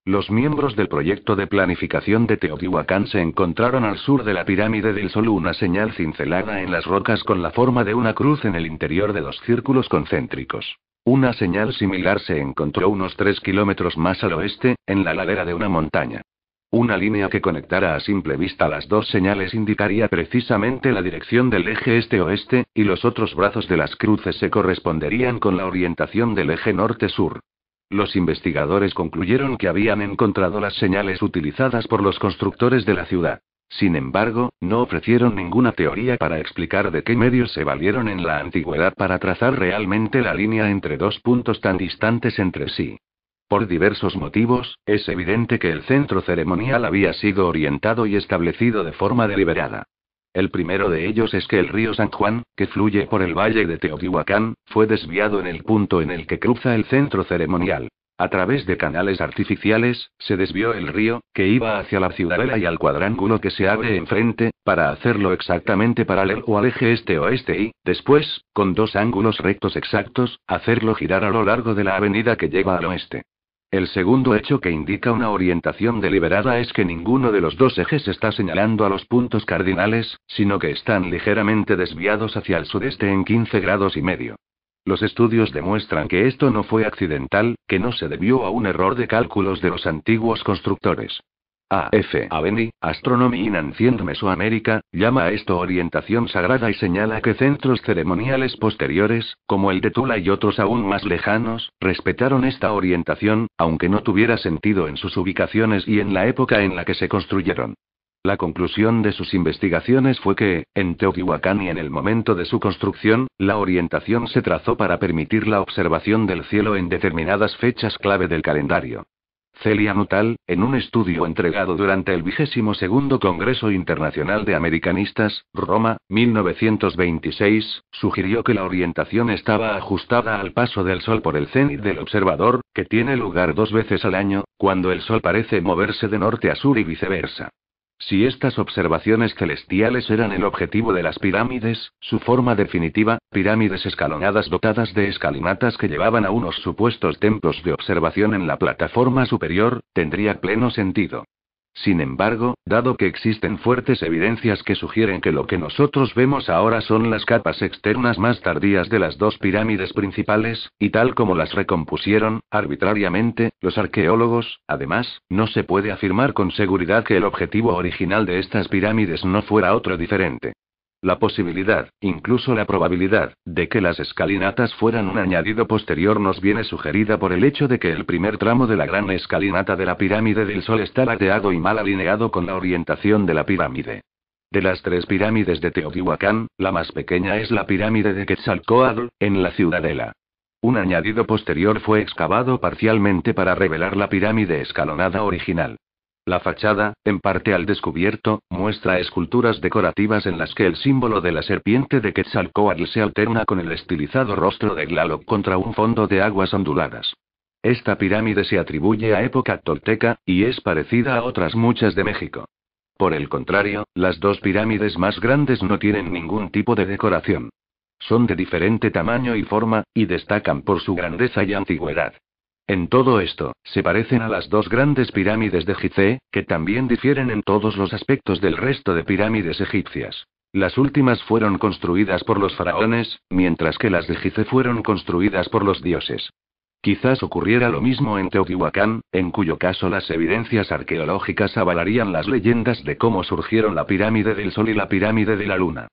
Los miembros del proyecto de planificación de Teotihuacán se encontraron al sur de la pirámide del Sol una señal cincelada en las rocas con la forma de una cruz en el interior de dos círculos concéntricos. Una señal similar se encontró unos 3 kilómetros más al oeste, en la ladera de una montaña. Una línea que conectara a simple vista las dos señales indicaría precisamente la dirección del eje este-oeste, y los otros brazos de las cruces se corresponderían con la orientación del eje norte-sur. Los investigadores concluyeron que habían encontrado las señales utilizadas por los constructores de la ciudad. Sin embargo, no ofrecieron ninguna teoría para explicar de qué medios se valieron en la antigüedad para trazar realmente la línea entre dos puntos tan distantes entre sí. Por diversos motivos, es evidente que el centro ceremonial había sido orientado y establecido de forma deliberada. El primero de ellos es que el río San Juan, que fluye por el valle de Teotihuacán, fue desviado en el punto en el que cruza el centro ceremonial. A través de canales artificiales, se desvió el río, que iba hacia la ciudadela y al cuadrángulo que se abre enfrente, para hacerlo exactamente paralelo al eje este-oeste y, después, con dos ángulos rectos exactos, hacerlo girar a lo largo de la avenida que lleva al oeste. El segundo hecho que indica una orientación deliberada es que ninguno de los dos ejes está señalando a los puntos cardinales, sino que están ligeramente desviados hacia el sudeste en 15 grados y medio. Los estudios demuestran que esto no fue accidental, que no se debió a un error de cálculos de los antiguos constructores. A.F. Aveni, Astronomy in Ancient Mesoamérica, llama a esto orientación sagrada y señala que centros ceremoniales posteriores, como el de Tula y otros aún más lejanos, respetaron esta orientación, aunque no tuviera sentido en sus ubicaciones y en la época en la que se construyeron. La conclusión de sus investigaciones fue que, en Teotihuacán y en el momento de su construcción, la orientación se trazó para permitir la observación del cielo en determinadas fechas clave del calendario. Celia Nuttall, en un estudio entregado durante el segundo Congreso Internacional de Americanistas, Roma, 1926, sugirió que la orientación estaba ajustada al paso del Sol por el cenit del observador, que tiene lugar dos veces al año, cuando el Sol parece moverse de norte a sur y viceversa. Si estas observaciones celestiales eran el objetivo de las pirámides, su forma definitiva, pirámides escalonadas dotadas de escalinatas que llevaban a unos supuestos templos de observación en la plataforma superior, tendría pleno sentido. Sin embargo, dado que existen fuertes evidencias que sugieren que lo que nosotros vemos ahora son las capas externas más tardías de las dos pirámides principales, y tal como las recompusieron, arbitrariamente, los arqueólogos, además, no se puede afirmar con seguridad que el objetivo original de estas pirámides no fuera otro diferente la posibilidad, incluso la probabilidad, de que las escalinatas fueran un añadido posterior nos viene sugerida por el hecho de que el primer tramo de la gran escalinata de la pirámide del Sol está lateado y mal alineado con la orientación de la pirámide. De las tres pirámides de Teotihuacán, la más pequeña es la pirámide de Quetzalcoatl, en la ciudadela. Un añadido posterior fue excavado parcialmente para revelar la pirámide escalonada original. La fachada, en parte al descubierto, muestra esculturas decorativas en las que el símbolo de la serpiente de Quetzalcoatl se alterna con el estilizado rostro de Glaloc contra un fondo de aguas onduladas. Esta pirámide se atribuye a época tolteca, y es parecida a otras muchas de México. Por el contrario, las dos pirámides más grandes no tienen ningún tipo de decoración. Son de diferente tamaño y forma, y destacan por su grandeza y antigüedad. En todo esto, se parecen a las dos grandes pirámides de Gizeh, que también difieren en todos los aspectos del resto de pirámides egipcias. Las últimas fueron construidas por los faraones, mientras que las de Gizeh fueron construidas por los dioses. Quizás ocurriera lo mismo en Teotihuacán, en cuyo caso las evidencias arqueológicas avalarían las leyendas de cómo surgieron la pirámide del Sol y la pirámide de la Luna.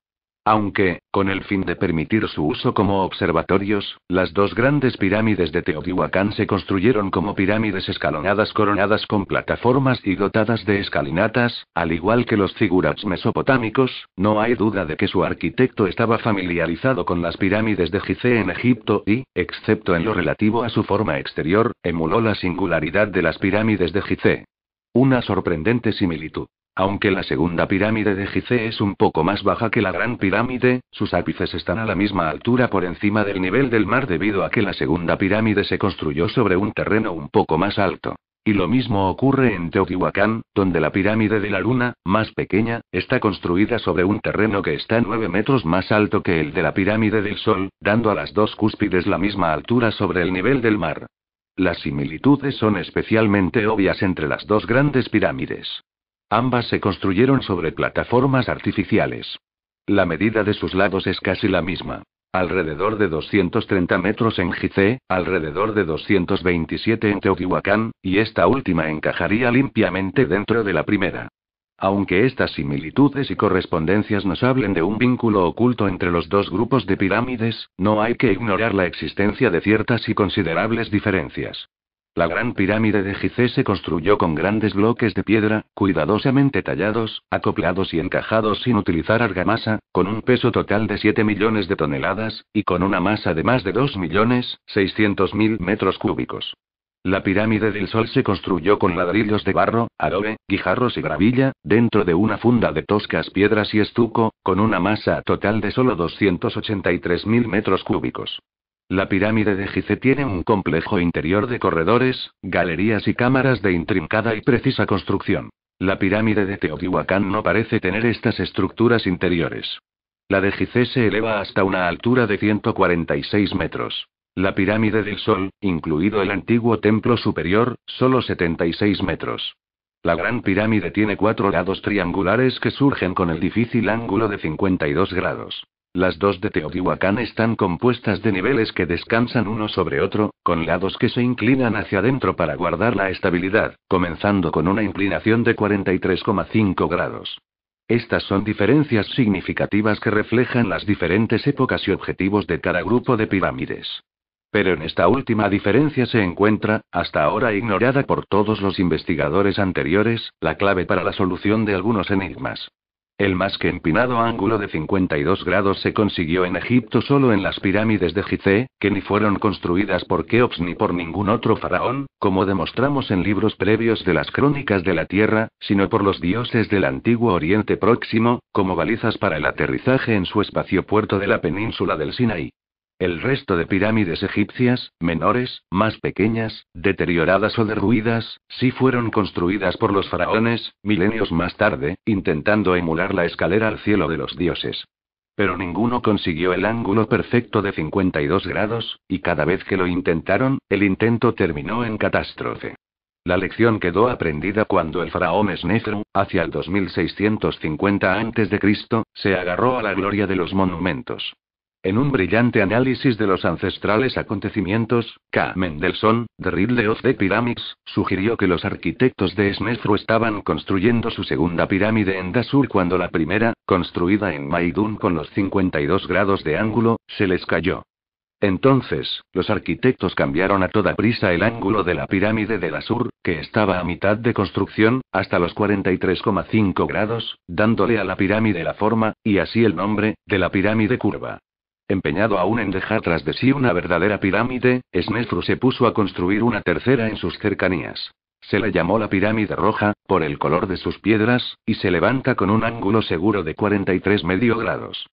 Aunque, con el fin de permitir su uso como observatorios, las dos grandes pirámides de Teotihuacán se construyeron como pirámides escalonadas coronadas con plataformas y dotadas de escalinatas, al igual que los figurats mesopotámicos, no hay duda de que su arquitecto estaba familiarizado con las pirámides de Gizeh en Egipto y, excepto en lo relativo a su forma exterior, emuló la singularidad de las pirámides de Gizeh. Una sorprendente similitud. Aunque la segunda pirámide de Gizeh es un poco más baja que la gran pirámide, sus ápices están a la misma altura por encima del nivel del mar debido a que la segunda pirámide se construyó sobre un terreno un poco más alto. Y lo mismo ocurre en Teotihuacán, donde la pirámide de la Luna, más pequeña, está construida sobre un terreno que está 9 metros más alto que el de la pirámide del Sol, dando a las dos cúspides la misma altura sobre el nivel del mar. Las similitudes son especialmente obvias entre las dos grandes pirámides. Ambas se construyeron sobre plataformas artificiales. La medida de sus lados es casi la misma. Alrededor de 230 metros en Gizeh, alrededor de 227 en Teotihuacán, y esta última encajaría limpiamente dentro de la primera. Aunque estas similitudes y correspondencias nos hablen de un vínculo oculto entre los dos grupos de pirámides, no hay que ignorar la existencia de ciertas y considerables diferencias. La gran pirámide de Gizeh se construyó con grandes bloques de piedra, cuidadosamente tallados, acoplados y encajados sin utilizar argamasa, con un peso total de 7 millones de toneladas, y con una masa de más de 2 millones, 600 mil metros cúbicos. La pirámide del Sol se construyó con ladrillos de barro, adobe, guijarros y gravilla, dentro de una funda de toscas piedras y estuco, con una masa total de solo 283 mil metros cúbicos. La pirámide de Gizeh tiene un complejo interior de corredores, galerías y cámaras de intrincada y precisa construcción. La pirámide de Teotihuacán no parece tener estas estructuras interiores. La de Gizeh se eleva hasta una altura de 146 metros. La pirámide del Sol, incluido el antiguo templo superior, solo 76 metros. La gran pirámide tiene cuatro lados triangulares que surgen con el difícil ángulo de 52 grados. Las dos de Teotihuacán están compuestas de niveles que descansan uno sobre otro, con lados que se inclinan hacia adentro para guardar la estabilidad, comenzando con una inclinación de 43,5 grados. Estas son diferencias significativas que reflejan las diferentes épocas y objetivos de cada grupo de pirámides. Pero en esta última diferencia se encuentra, hasta ahora ignorada por todos los investigadores anteriores, la clave para la solución de algunos enigmas. El más que empinado ángulo de 52 grados se consiguió en Egipto solo en las pirámides de Gizeh, que ni fueron construidas por Keops ni por ningún otro faraón, como demostramos en libros previos de las crónicas de la Tierra, sino por los dioses del antiguo Oriente Próximo, como balizas para el aterrizaje en su espacio puerto de la península del Sinaí. El resto de pirámides egipcias, menores, más pequeñas, deterioradas o derruidas, sí fueron construidas por los faraones, milenios más tarde, intentando emular la escalera al cielo de los dioses. Pero ninguno consiguió el ángulo perfecto de 52 grados, y cada vez que lo intentaron, el intento terminó en catástrofe. La lección quedó aprendida cuando el faraón Esnefru, hacia el 2650 a.C., se agarró a la gloria de los monumentos. En un brillante análisis de los ancestrales acontecimientos, K. Mendelssohn, de Ridley of the Pyramids, sugirió que los arquitectos de Snefru estaban construyendo su segunda pirámide en Dasur cuando la primera, construida en Maidun con los 52 grados de ángulo, se les cayó. Entonces, los arquitectos cambiaron a toda prisa el ángulo de la pirámide de Dasur, que estaba a mitad de construcción, hasta los 43,5 grados, dándole a la pirámide la forma, y así el nombre, de la pirámide curva. Empeñado aún en dejar tras de sí una verdadera pirámide, Snefru se puso a construir una tercera en sus cercanías. Se le llamó la pirámide roja, por el color de sus piedras, y se levanta con un ángulo seguro de 43 medio grados.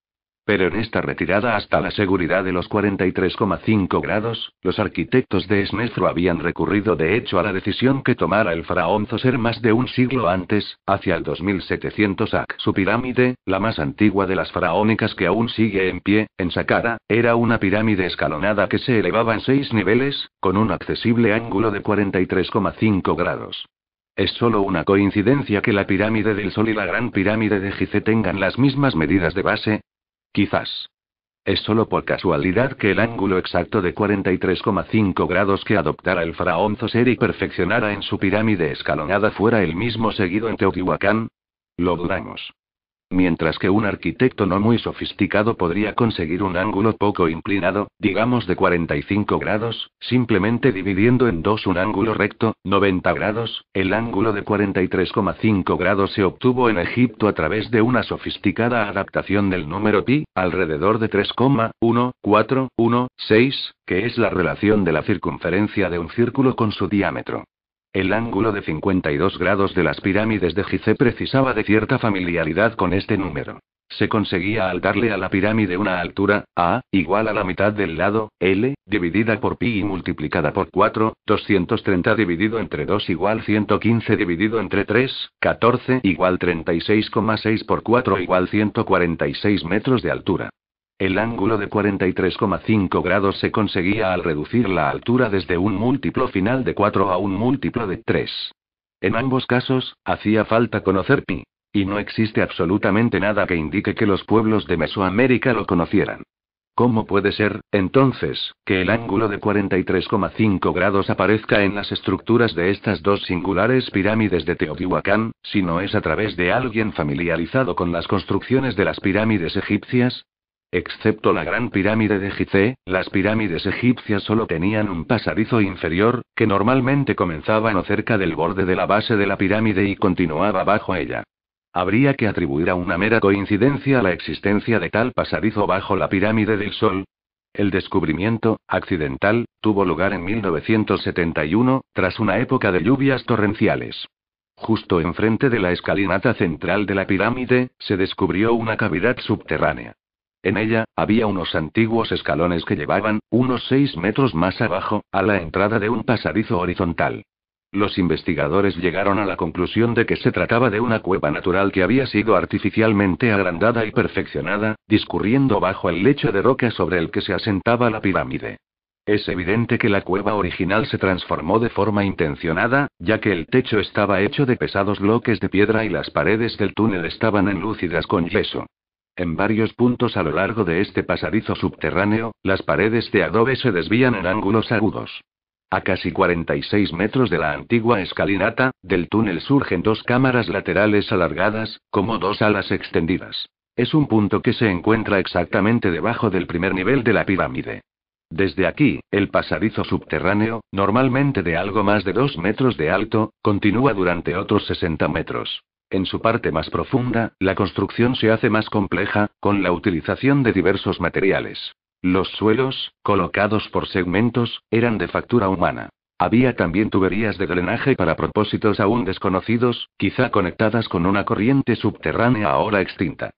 Pero en esta retirada hasta la seguridad de los 43,5 grados, los arquitectos de Snestro habían recurrido de hecho a la decisión que tomara el faraón Zoser más de un siglo antes, hacia el 2700 AC. Su pirámide, la más antigua de las faraónicas que aún sigue en pie, en Saqqara, era una pirámide escalonada que se elevaba en seis niveles, con un accesible ángulo de 43,5 grados. Es solo una coincidencia que la pirámide del Sol y la gran pirámide de Gizeh tengan las mismas medidas de base, Quizás. Es solo por casualidad que el ángulo exacto de 43,5 grados que adoptara el faraón Zoseri y perfeccionara en su pirámide escalonada fuera el mismo seguido en Teotihuacán. Lo dudamos. Mientras que un arquitecto no muy sofisticado podría conseguir un ángulo poco inclinado, digamos de 45 grados, simplemente dividiendo en dos un ángulo recto, 90 grados, el ángulo de 43,5 grados se obtuvo en Egipto a través de una sofisticada adaptación del número pi, alrededor de 3,1416, que es la relación de la circunferencia de un círculo con su diámetro. El ángulo de 52 grados de las pirámides de Gizeh precisaba de cierta familiaridad con este número. Se conseguía al darle a la pirámide una altura, A, igual a la mitad del lado, L, dividida por pi y multiplicada por 4, 230 dividido entre 2 igual 115 dividido entre 3, 14 igual 36,6 por 4 igual 146 metros de altura. El ángulo de 43,5 grados se conseguía al reducir la altura desde un múltiplo final de 4 a un múltiplo de 3. En ambos casos, hacía falta conocer pi. Y no existe absolutamente nada que indique que los pueblos de Mesoamérica lo conocieran. ¿Cómo puede ser, entonces, que el ángulo de 43,5 grados aparezca en las estructuras de estas dos singulares pirámides de Teotihuacán, si no es a través de alguien familiarizado con las construcciones de las pirámides egipcias? Excepto la gran pirámide de Gizeh, las pirámides egipcias solo tenían un pasadizo inferior, que normalmente comenzaba no cerca del borde de la base de la pirámide y continuaba bajo ella. Habría que atribuir a una mera coincidencia la existencia de tal pasadizo bajo la pirámide del Sol, el descubrimiento, accidental, tuvo lugar en 1971, tras una época de lluvias torrenciales. Justo enfrente de la escalinata central de la pirámide, se descubrió una cavidad subterránea. En ella, había unos antiguos escalones que llevaban, unos seis metros más abajo, a la entrada de un pasadizo horizontal. Los investigadores llegaron a la conclusión de que se trataba de una cueva natural que había sido artificialmente agrandada y perfeccionada, discurriendo bajo el lecho de roca sobre el que se asentaba la pirámide. Es evidente que la cueva original se transformó de forma intencionada, ya que el techo estaba hecho de pesados bloques de piedra y las paredes del túnel estaban enlúcidas con yeso. En varios puntos a lo largo de este pasadizo subterráneo, las paredes de adobe se desvían en ángulos agudos. A casi 46 metros de la antigua escalinata, del túnel surgen dos cámaras laterales alargadas, como dos alas extendidas. Es un punto que se encuentra exactamente debajo del primer nivel de la pirámide. Desde aquí, el pasadizo subterráneo, normalmente de algo más de 2 metros de alto, continúa durante otros 60 metros. En su parte más profunda, la construcción se hace más compleja, con la utilización de diversos materiales. Los suelos, colocados por segmentos, eran de factura humana. Había también tuberías de drenaje para propósitos aún desconocidos, quizá conectadas con una corriente subterránea ahora extinta.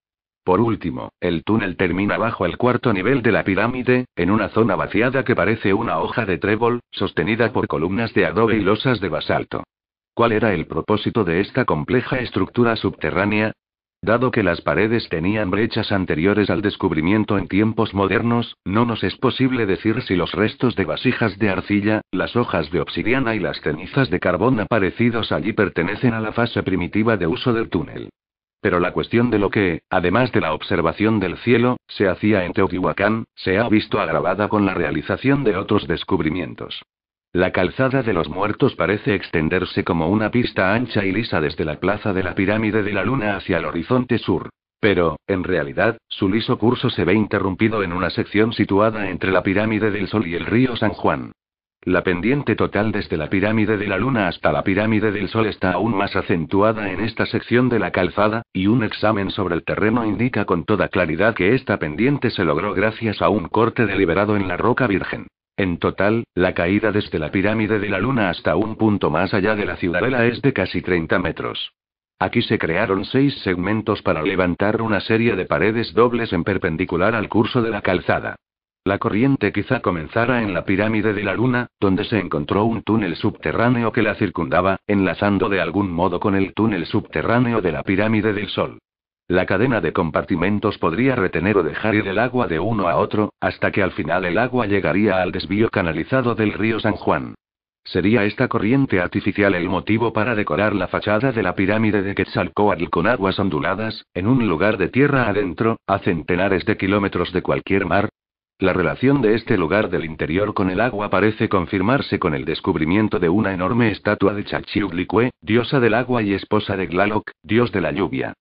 Por último, el túnel termina bajo el cuarto nivel de la pirámide, en una zona vaciada que parece una hoja de trébol, sostenida por columnas de adobe y losas de basalto. ¿Cuál era el propósito de esta compleja estructura subterránea? Dado que las paredes tenían brechas anteriores al descubrimiento en tiempos modernos, no nos es posible decir si los restos de vasijas de arcilla, las hojas de obsidiana y las cenizas de carbón aparecidos allí pertenecen a la fase primitiva de uso del túnel. Pero la cuestión de lo que, además de la observación del cielo, se hacía en Teotihuacán, se ha visto agravada con la realización de otros descubrimientos. La calzada de los muertos parece extenderse como una pista ancha y lisa desde la plaza de la pirámide de la luna hacia el horizonte sur. Pero, en realidad, su liso curso se ve interrumpido en una sección situada entre la pirámide del Sol y el río San Juan. La pendiente total desde la pirámide de la Luna hasta la pirámide del Sol está aún más acentuada en esta sección de la calzada, y un examen sobre el terreno indica con toda claridad que esta pendiente se logró gracias a un corte deliberado en la roca virgen. En total, la caída desde la pirámide de la Luna hasta un punto más allá de la ciudadela es de casi 30 metros. Aquí se crearon seis segmentos para levantar una serie de paredes dobles en perpendicular al curso de la calzada. La corriente quizá comenzara en la pirámide de la Luna, donde se encontró un túnel subterráneo que la circundaba, enlazando de algún modo con el túnel subterráneo de la pirámide del Sol. La cadena de compartimentos podría retener o dejar ir el agua de uno a otro, hasta que al final el agua llegaría al desvío canalizado del río San Juan. Sería esta corriente artificial el motivo para decorar la fachada de la pirámide de Quetzalcoatl con aguas onduladas, en un lugar de tierra adentro, a centenares de kilómetros de cualquier mar. La relación de este lugar del interior con el agua parece confirmarse con el descubrimiento de una enorme estatua de Chachiutlicue, diosa del agua y esposa de Glaloc, dios de la lluvia.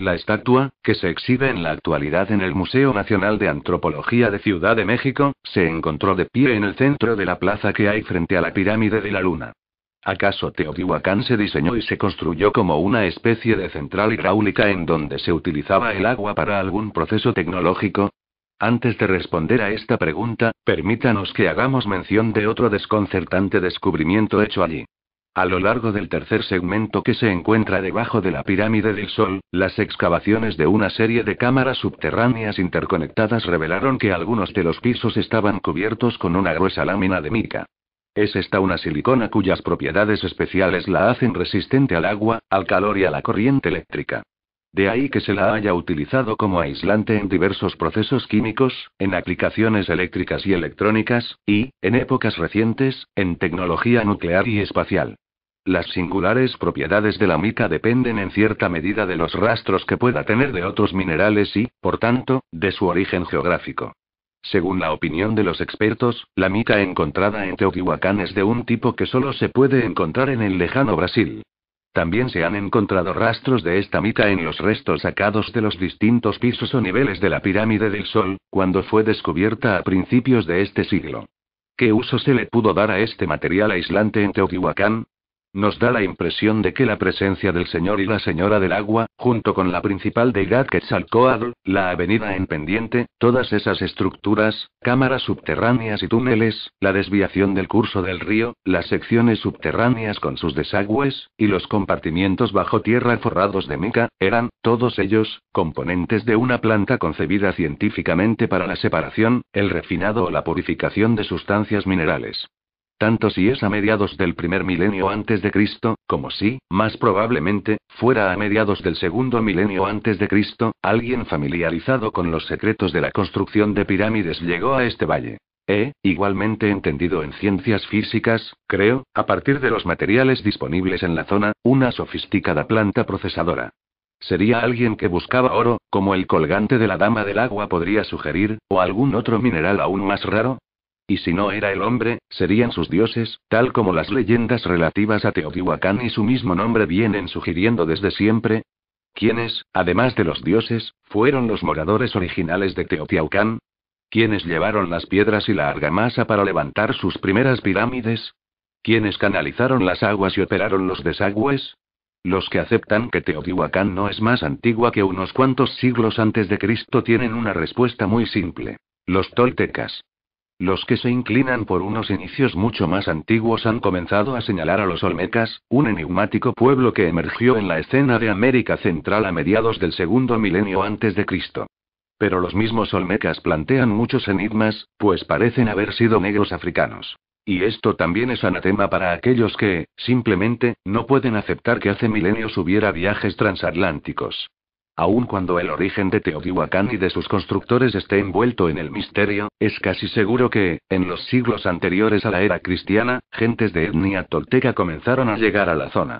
La estatua, que se exhibe en la actualidad en el Museo Nacional de Antropología de Ciudad de México, se encontró de pie en el centro de la plaza que hay frente a la pirámide de la Luna. ¿Acaso Teotihuacán se diseñó y se construyó como una especie de central hidráulica en donde se utilizaba el agua para algún proceso tecnológico? Antes de responder a esta pregunta, permítanos que hagamos mención de otro desconcertante descubrimiento hecho allí. A lo largo del tercer segmento que se encuentra debajo de la pirámide del Sol, las excavaciones de una serie de cámaras subterráneas interconectadas revelaron que algunos de los pisos estaban cubiertos con una gruesa lámina de mica. Es esta una silicona cuyas propiedades especiales la hacen resistente al agua, al calor y a la corriente eléctrica. De ahí que se la haya utilizado como aislante en diversos procesos químicos, en aplicaciones eléctricas y electrónicas, y, en épocas recientes, en tecnología nuclear y espacial. Las singulares propiedades de la mica dependen en cierta medida de los rastros que pueda tener de otros minerales y, por tanto, de su origen geográfico. Según la opinión de los expertos, la mica encontrada en Teotihuacán es de un tipo que solo se puede encontrar en el lejano Brasil. También se han encontrado rastros de esta mica en los restos sacados de los distintos pisos o niveles de la pirámide del Sol, cuando fue descubierta a principios de este siglo. ¿Qué uso se le pudo dar a este material aislante en Teotihuacán? nos da la impresión de que la presencia del señor y la señora del agua, junto con la principal deidad Quetzalcoatl, la avenida en pendiente, todas esas estructuras, cámaras subterráneas y túneles, la desviación del curso del río, las secciones subterráneas con sus desagües, y los compartimientos bajo tierra forrados de mica, eran, todos ellos, componentes de una planta concebida científicamente para la separación, el refinado o la purificación de sustancias minerales tanto si es a mediados del primer milenio antes de Cristo, como si, más probablemente, fuera a mediados del segundo milenio antes de Cristo, alguien familiarizado con los secretos de la construcción de pirámides llegó a este valle. E, igualmente entendido en ciencias físicas, creo, a partir de los materiales disponibles en la zona, una sofisticada planta procesadora. Sería alguien que buscaba oro, como el colgante de la dama del agua podría sugerir, o algún otro mineral aún más raro, y si no era el hombre, serían sus dioses, tal como las leyendas relativas a Teotihuacán y su mismo nombre vienen sugiriendo desde siempre. ¿Quiénes, además de los dioses, fueron los moradores originales de Teotihuacán? ¿Quiénes llevaron las piedras y la argamasa para levantar sus primeras pirámides? ¿Quiénes canalizaron las aguas y operaron los desagües? Los que aceptan que Teotihuacán no es más antigua que unos cuantos siglos antes de Cristo tienen una respuesta muy simple. Los toltecas. Los que se inclinan por unos inicios mucho más antiguos han comenzado a señalar a los Olmecas, un enigmático pueblo que emergió en la escena de América Central a mediados del segundo milenio antes de Cristo. Pero los mismos Olmecas plantean muchos enigmas, pues parecen haber sido negros africanos. Y esto también es anatema para aquellos que, simplemente, no pueden aceptar que hace milenios hubiera viajes transatlánticos. Aun cuando el origen de Teotihuacán y de sus constructores esté envuelto en el misterio, es casi seguro que, en los siglos anteriores a la era cristiana, gentes de etnia tolteca comenzaron a llegar a la zona.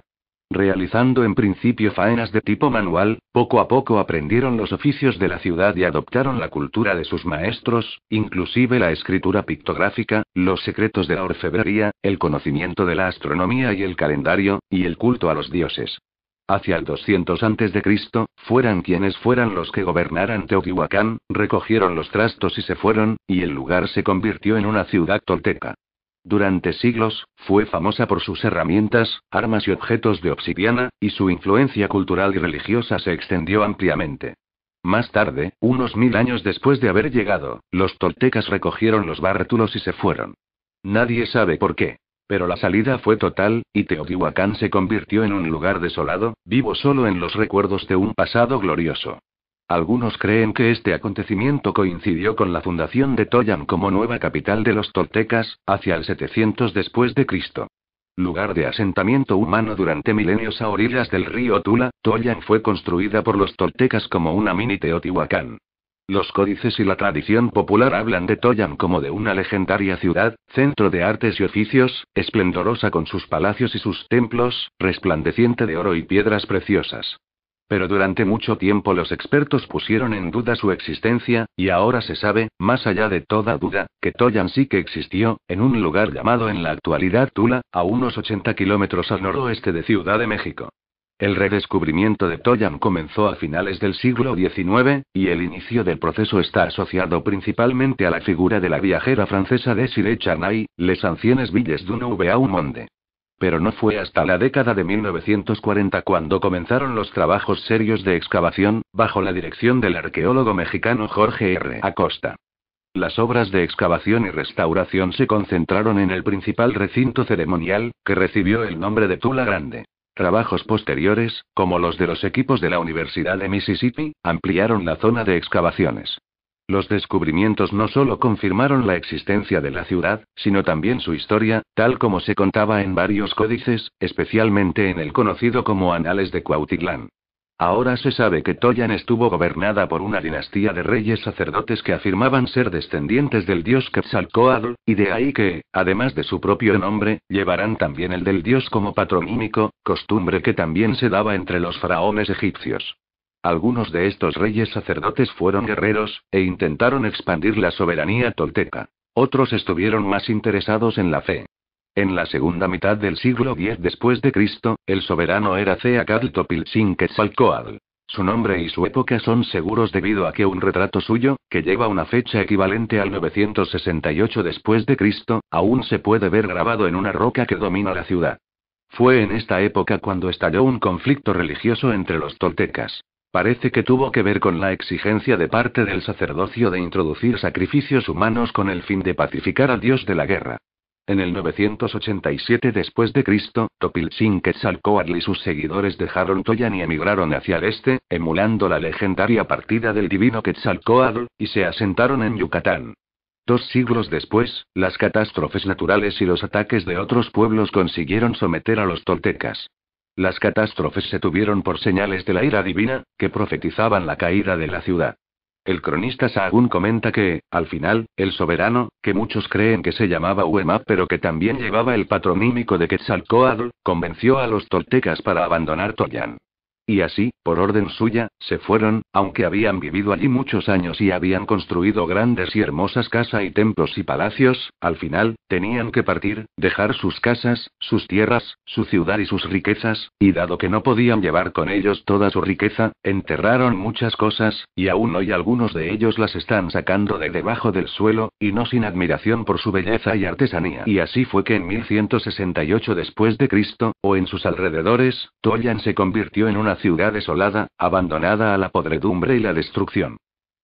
Realizando en principio faenas de tipo manual, poco a poco aprendieron los oficios de la ciudad y adoptaron la cultura de sus maestros, inclusive la escritura pictográfica, los secretos de la orfebrería, el conocimiento de la astronomía y el calendario, y el culto a los dioses hacia el 200 a.C., fueran quienes fueran los que gobernaran Teotihuacán, recogieron los trastos y se fueron, y el lugar se convirtió en una ciudad tolteca. Durante siglos, fue famosa por sus herramientas, armas y objetos de obsidiana, y su influencia cultural y religiosa se extendió ampliamente. Más tarde, unos mil años después de haber llegado, los toltecas recogieron los bártulos y se fueron. Nadie sabe por qué. Pero la salida fue total, y Teotihuacán se convirtió en un lugar desolado, vivo solo en los recuerdos de un pasado glorioso. Algunos creen que este acontecimiento coincidió con la fundación de Toyan como nueva capital de los toltecas, hacia el 700 después de Cristo. Lugar de asentamiento humano durante milenios a orillas del río Tula, Toyan fue construida por los toltecas como una mini Teotihuacán. Los códices y la tradición popular hablan de Toyan como de una legendaria ciudad, centro de artes y oficios, esplendorosa con sus palacios y sus templos, resplandeciente de oro y piedras preciosas. Pero durante mucho tiempo los expertos pusieron en duda su existencia, y ahora se sabe, más allá de toda duda, que Toyan sí que existió, en un lugar llamado en la actualidad Tula, a unos 80 kilómetros al noroeste de Ciudad de México. El redescubrimiento de Toyan comenzó a finales del siglo XIX, y el inicio del proceso está asociado principalmente a la figura de la viajera francesa Desiree Charnay, Les Anciennes Villes d'un un Monde. Pero no fue hasta la década de 1940 cuando comenzaron los trabajos serios de excavación, bajo la dirección del arqueólogo mexicano Jorge R. Acosta. Las obras de excavación y restauración se concentraron en el principal recinto ceremonial, que recibió el nombre de Tula Grande. Trabajos posteriores, como los de los equipos de la Universidad de Mississippi, ampliaron la zona de excavaciones. Los descubrimientos no solo confirmaron la existencia de la ciudad, sino también su historia, tal como se contaba en varios códices, especialmente en el conocido como Anales de Cuautitlán. Ahora se sabe que Toyan estuvo gobernada por una dinastía de reyes sacerdotes que afirmaban ser descendientes del dios Quetzalcoatl, y de ahí que, además de su propio nombre, llevarán también el del dios como patronímico, costumbre que también se daba entre los faraones egipcios. Algunos de estos reyes sacerdotes fueron guerreros, e intentaron expandir la soberanía tolteca. Otros estuvieron más interesados en la fe, en la segunda mitad del siglo X después de Cristo, el soberano era Ceacatl Topiltzin Quetzalcoatl. Su nombre y su época son seguros debido a que un retrato suyo, que lleva una fecha equivalente al 968 después de Cristo, aún se puede ver grabado en una roca que domina la ciudad. Fue en esta época cuando estalló un conflicto religioso entre los toltecas. Parece que tuvo que ver con la exigencia de parte del sacerdocio de introducir sacrificios humanos con el fin de pacificar al dios de la guerra. En el 987 después de Cristo, Quetzalcoatl y sus seguidores dejaron Toyan y emigraron hacia el este, emulando la legendaria partida del divino Quetzalcoatl, y se asentaron en Yucatán. Dos siglos después, las catástrofes naturales y los ataques de otros pueblos consiguieron someter a los toltecas. Las catástrofes se tuvieron por señales de la ira divina, que profetizaban la caída de la ciudad. El cronista Sahagún comenta que, al final, el soberano, que muchos creen que se llamaba Uema pero que también llevaba el patronímico de Quetzalcoatl, convenció a los toltecas para abandonar Toyán. Y así, por orden suya, se fueron, aunque habían vivido allí muchos años y habían construido grandes y hermosas casas y templos y palacios, al final, Tenían que partir, dejar sus casas, sus tierras, su ciudad y sus riquezas, y dado que no podían llevar con ellos toda su riqueza, enterraron muchas cosas, y aún hoy algunos de ellos las están sacando de debajo del suelo, y no sin admiración por su belleza y artesanía. Y así fue que en 1168 después de Cristo, o en sus alrededores, Toyan se convirtió en una ciudad desolada, abandonada a la podredumbre y la destrucción.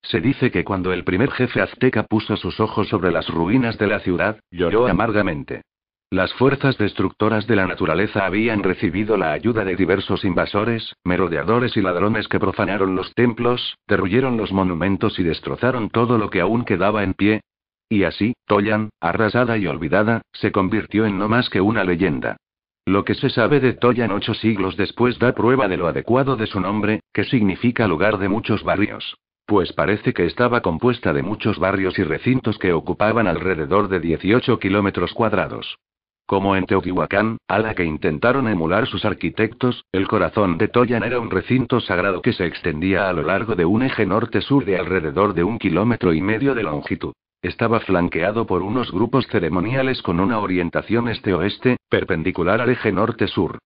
Se dice que cuando el primer jefe azteca puso sus ojos sobre las ruinas de la ciudad, lloró amargamente. Las fuerzas destructoras de la naturaleza habían recibido la ayuda de diversos invasores, merodeadores y ladrones que profanaron los templos, derruyeron los monumentos y destrozaron todo lo que aún quedaba en pie. Y así, Toyan, arrasada y olvidada, se convirtió en no más que una leyenda. Lo que se sabe de Toyan ocho siglos después da prueba de lo adecuado de su nombre, que significa lugar de muchos barrios. Pues parece que estaba compuesta de muchos barrios y recintos que ocupaban alrededor de 18 kilómetros cuadrados. Como en Teotihuacán, a la que intentaron emular sus arquitectos, el corazón de Toyan era un recinto sagrado que se extendía a lo largo de un eje norte-sur de alrededor de un kilómetro y medio de longitud. Estaba flanqueado por unos grupos ceremoniales con una orientación este-oeste, perpendicular al eje norte-sur.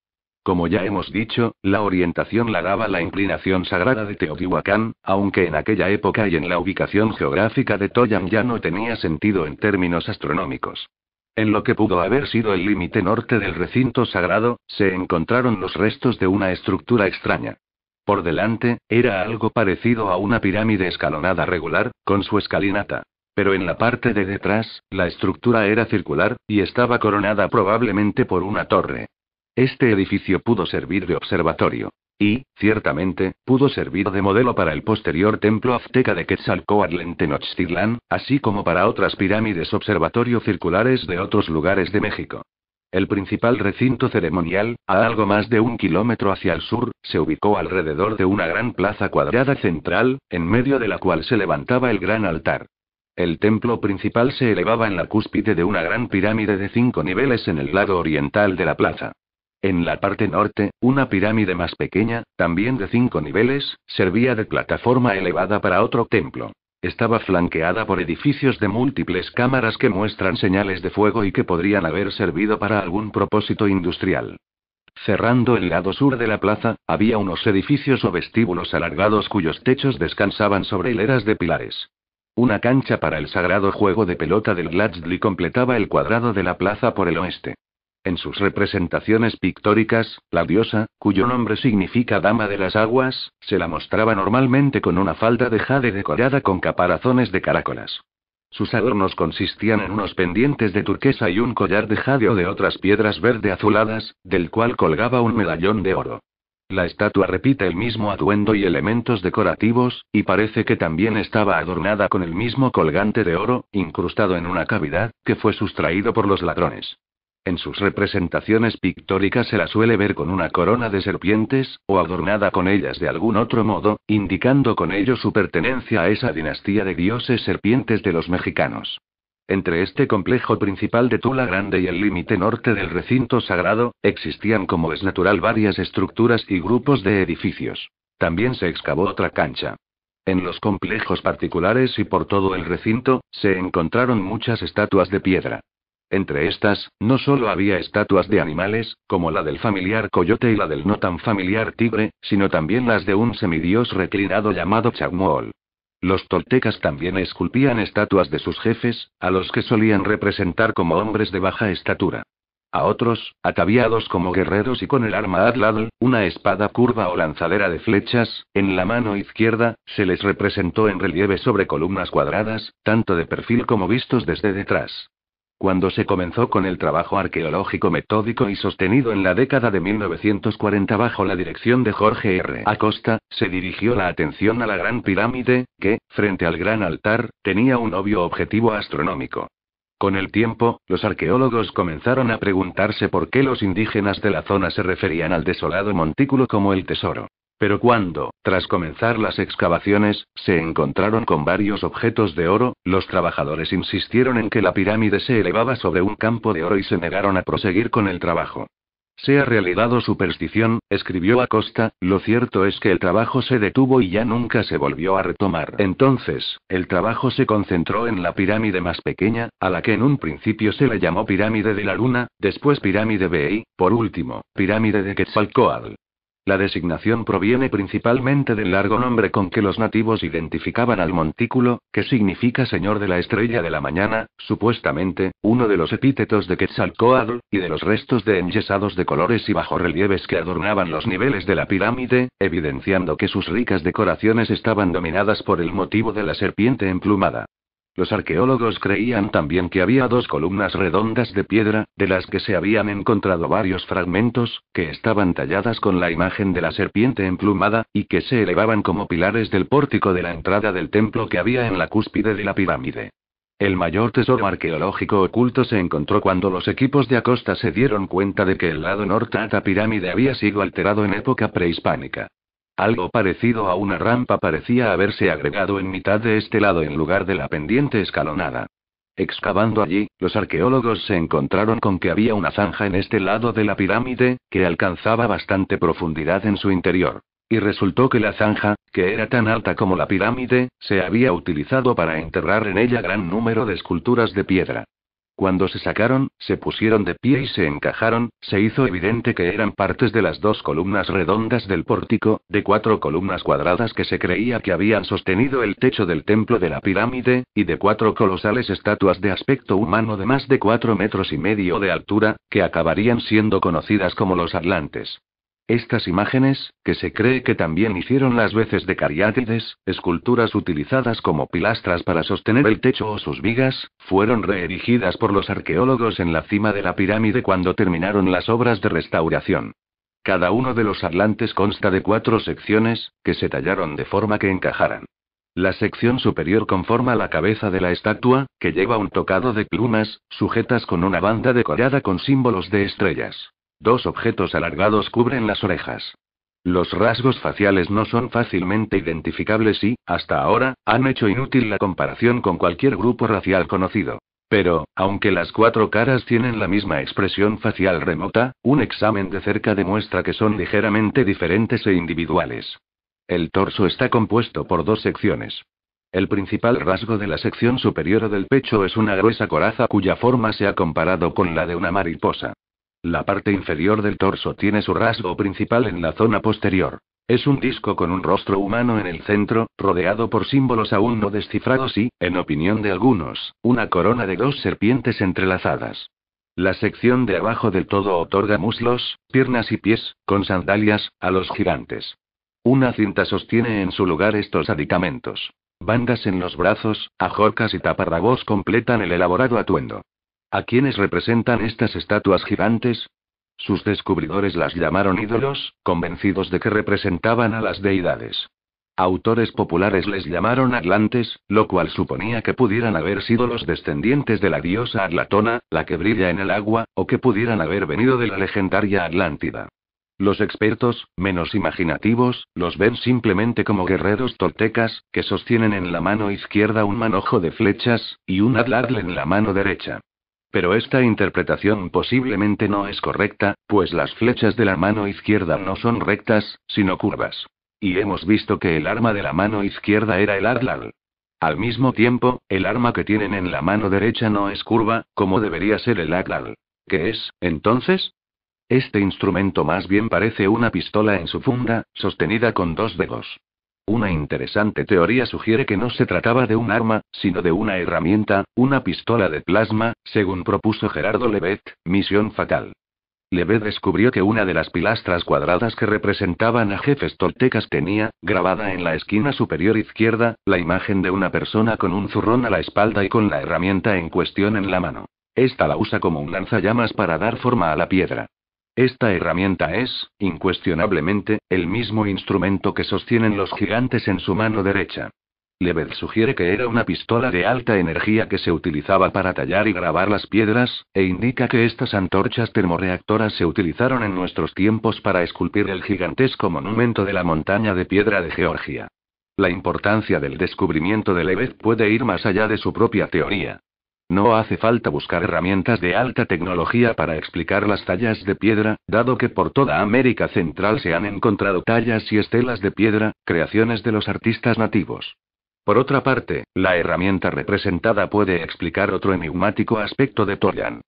Como ya hemos dicho, la orientación la daba la inclinación sagrada de Teotihuacán, aunque en aquella época y en la ubicación geográfica de Toyan ya no tenía sentido en términos astronómicos. En lo que pudo haber sido el límite norte del recinto sagrado, se encontraron los restos de una estructura extraña. Por delante, era algo parecido a una pirámide escalonada regular, con su escalinata. Pero en la parte de detrás, la estructura era circular, y estaba coronada probablemente por una torre. Este edificio pudo servir de observatorio. Y, ciertamente, pudo servir de modelo para el posterior templo azteca de Quetzalcoatl en Tenochtitlán, así como para otras pirámides observatorio circulares de otros lugares de México. El principal recinto ceremonial, a algo más de un kilómetro hacia el sur, se ubicó alrededor de una gran plaza cuadrada central, en medio de la cual se levantaba el gran altar. El templo principal se elevaba en la cúspide de una gran pirámide de cinco niveles en el lado oriental de la plaza. En la parte norte, una pirámide más pequeña, también de cinco niveles, servía de plataforma elevada para otro templo. Estaba flanqueada por edificios de múltiples cámaras que muestran señales de fuego y que podrían haber servido para algún propósito industrial. Cerrando el lado sur de la plaza, había unos edificios o vestíbulos alargados cuyos techos descansaban sobre hileras de pilares. Una cancha para el sagrado juego de pelota del Gladsley completaba el cuadrado de la plaza por el oeste. En sus representaciones pictóricas, la diosa, cuyo nombre significa Dama de las Aguas, se la mostraba normalmente con una falda de jade decorada con caparazones de caracolas. Sus adornos consistían en unos pendientes de turquesa y un collar de jade o de otras piedras verde azuladas, del cual colgaba un medallón de oro. La estatua repite el mismo aduendo y elementos decorativos, y parece que también estaba adornada con el mismo colgante de oro, incrustado en una cavidad, que fue sustraído por los ladrones. En sus representaciones pictóricas se la suele ver con una corona de serpientes, o adornada con ellas de algún otro modo, indicando con ello su pertenencia a esa dinastía de dioses serpientes de los mexicanos. Entre este complejo principal de Tula Grande y el límite norte del recinto sagrado, existían como es natural varias estructuras y grupos de edificios. También se excavó otra cancha. En los complejos particulares y por todo el recinto, se encontraron muchas estatuas de piedra. Entre estas, no solo había estatuas de animales, como la del familiar coyote y la del no tan familiar tigre, sino también las de un semidios reclinado llamado Chagmol. Los toltecas también esculpían estatuas de sus jefes, a los que solían representar como hombres de baja estatura. A otros, ataviados como guerreros y con el arma atlatl, una espada curva o lanzadera de flechas, en la mano izquierda, se les representó en relieve sobre columnas cuadradas, tanto de perfil como vistos desde detrás. Cuando se comenzó con el trabajo arqueológico metódico y sostenido en la década de 1940 bajo la dirección de Jorge R. Acosta, se dirigió la atención a la Gran Pirámide, que, frente al Gran Altar, tenía un obvio objetivo astronómico. Con el tiempo, los arqueólogos comenzaron a preguntarse por qué los indígenas de la zona se referían al desolado montículo como el tesoro. Pero cuando, tras comenzar las excavaciones, se encontraron con varios objetos de oro, los trabajadores insistieron en que la pirámide se elevaba sobre un campo de oro y se negaron a proseguir con el trabajo. Sea realidad o superstición, escribió Acosta, lo cierto es que el trabajo se detuvo y ya nunca se volvió a retomar. Entonces, el trabajo se concentró en la pirámide más pequeña, a la que en un principio se le llamó pirámide de la luna, después pirámide y, por último, pirámide de Quetzalcoatl. La designación proviene principalmente del largo nombre con que los nativos identificaban al montículo, que significa Señor de la Estrella de la Mañana, supuestamente, uno de los epítetos de Quetzalcoatl, y de los restos de enyesados de colores y bajorrelieves que adornaban los niveles de la pirámide, evidenciando que sus ricas decoraciones estaban dominadas por el motivo de la serpiente emplumada. Los arqueólogos creían también que había dos columnas redondas de piedra, de las que se habían encontrado varios fragmentos, que estaban talladas con la imagen de la serpiente emplumada, y que se elevaban como pilares del pórtico de la entrada del templo que había en la cúspide de la pirámide. El mayor tesoro arqueológico oculto se encontró cuando los equipos de Acosta se dieron cuenta de que el lado norte de la pirámide había sido alterado en época prehispánica. Algo parecido a una rampa parecía haberse agregado en mitad de este lado en lugar de la pendiente escalonada. Excavando allí, los arqueólogos se encontraron con que había una zanja en este lado de la pirámide, que alcanzaba bastante profundidad en su interior. Y resultó que la zanja, que era tan alta como la pirámide, se había utilizado para enterrar en ella gran número de esculturas de piedra. Cuando se sacaron, se pusieron de pie y se encajaron, se hizo evidente que eran partes de las dos columnas redondas del pórtico, de cuatro columnas cuadradas que se creía que habían sostenido el techo del templo de la pirámide, y de cuatro colosales estatuas de aspecto humano de más de cuatro metros y medio de altura, que acabarían siendo conocidas como los atlantes. Estas imágenes, que se cree que también hicieron las veces de cariátides, esculturas utilizadas como pilastras para sostener el techo o sus vigas, fueron reerigidas por los arqueólogos en la cima de la pirámide cuando terminaron las obras de restauración. Cada uno de los atlantes consta de cuatro secciones, que se tallaron de forma que encajaran. La sección superior conforma la cabeza de la estatua, que lleva un tocado de plumas, sujetas con una banda decorada con símbolos de estrellas. Dos objetos alargados cubren las orejas. Los rasgos faciales no son fácilmente identificables y, hasta ahora, han hecho inútil la comparación con cualquier grupo racial conocido. Pero, aunque las cuatro caras tienen la misma expresión facial remota, un examen de cerca demuestra que son ligeramente diferentes e individuales. El torso está compuesto por dos secciones. El principal rasgo de la sección superior del pecho es una gruesa coraza cuya forma se ha comparado con la de una mariposa. La parte inferior del torso tiene su rasgo principal en la zona posterior. Es un disco con un rostro humano en el centro, rodeado por símbolos aún no descifrados y, en opinión de algunos, una corona de dos serpientes entrelazadas. La sección de abajo del todo otorga muslos, piernas y pies, con sandalias, a los gigantes. Una cinta sostiene en su lugar estos adicamentos. Bandas en los brazos, ajorcas y taparrabos completan el elaborado atuendo. ¿A quiénes representan estas estatuas gigantes? Sus descubridores las llamaron ídolos, convencidos de que representaban a las deidades. Autores populares les llamaron atlantes, lo cual suponía que pudieran haber sido los descendientes de la diosa Atlatona, la que brilla en el agua, o que pudieran haber venido de la legendaria Atlántida. Los expertos, menos imaginativos, los ven simplemente como guerreros toltecas, que sostienen en la mano izquierda un manojo de flechas, y un atlatl en la mano derecha. Pero esta interpretación posiblemente no es correcta, pues las flechas de la mano izquierda no son rectas, sino curvas. Y hemos visto que el arma de la mano izquierda era el Arlal. Al mismo tiempo, el arma que tienen en la mano derecha no es curva, como debería ser el Aglal. ¿Qué es, entonces? Este instrumento más bien parece una pistola en su funda, sostenida con dos dedos. Una interesante teoría sugiere que no se trataba de un arma, sino de una herramienta, una pistola de plasma, según propuso Gerardo Levet, misión fatal. Levet descubrió que una de las pilastras cuadradas que representaban a jefes toltecas tenía, grabada en la esquina superior izquierda, la imagen de una persona con un zurrón a la espalda y con la herramienta en cuestión en la mano. Esta la usa como un lanzallamas para dar forma a la piedra. Esta herramienta es, incuestionablemente, el mismo instrumento que sostienen los gigantes en su mano derecha. Lebed sugiere que era una pistola de alta energía que se utilizaba para tallar y grabar las piedras, e indica que estas antorchas termorreactoras se utilizaron en nuestros tiempos para esculpir el gigantesco monumento de la montaña de piedra de Georgia. La importancia del descubrimiento de Lebed puede ir más allá de su propia teoría. No hace falta buscar herramientas de alta tecnología para explicar las tallas de piedra, dado que por toda América Central se han encontrado tallas y estelas de piedra, creaciones de los artistas nativos. Por otra parte, la herramienta representada puede explicar otro enigmático aspecto de Toyan.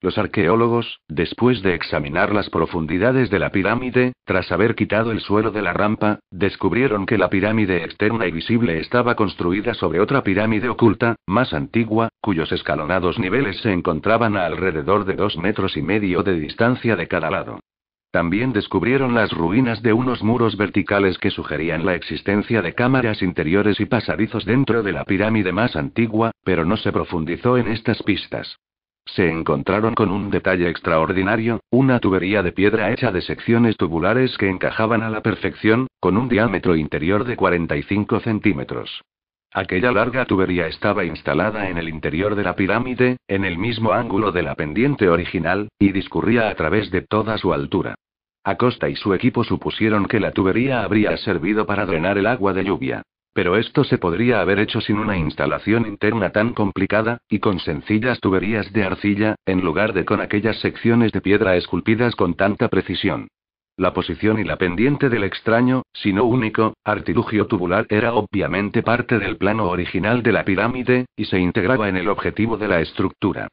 Los arqueólogos, después de examinar las profundidades de la pirámide, tras haber quitado el suelo de la rampa, descubrieron que la pirámide externa y visible estaba construida sobre otra pirámide oculta, más antigua, cuyos escalonados niveles se encontraban a alrededor de dos metros y medio de distancia de cada lado. También descubrieron las ruinas de unos muros verticales que sugerían la existencia de cámaras interiores y pasadizos dentro de la pirámide más antigua, pero no se profundizó en estas pistas se encontraron con un detalle extraordinario, una tubería de piedra hecha de secciones tubulares que encajaban a la perfección, con un diámetro interior de 45 centímetros. Aquella larga tubería estaba instalada en el interior de la pirámide, en el mismo ángulo de la pendiente original, y discurría a través de toda su altura. Acosta y su equipo supusieron que la tubería habría servido para drenar el agua de lluvia. Pero esto se podría haber hecho sin una instalación interna tan complicada, y con sencillas tuberías de arcilla, en lugar de con aquellas secciones de piedra esculpidas con tanta precisión. La posición y la pendiente del extraño, si no único, artilugio tubular era obviamente parte del plano original de la pirámide, y se integraba en el objetivo de la estructura.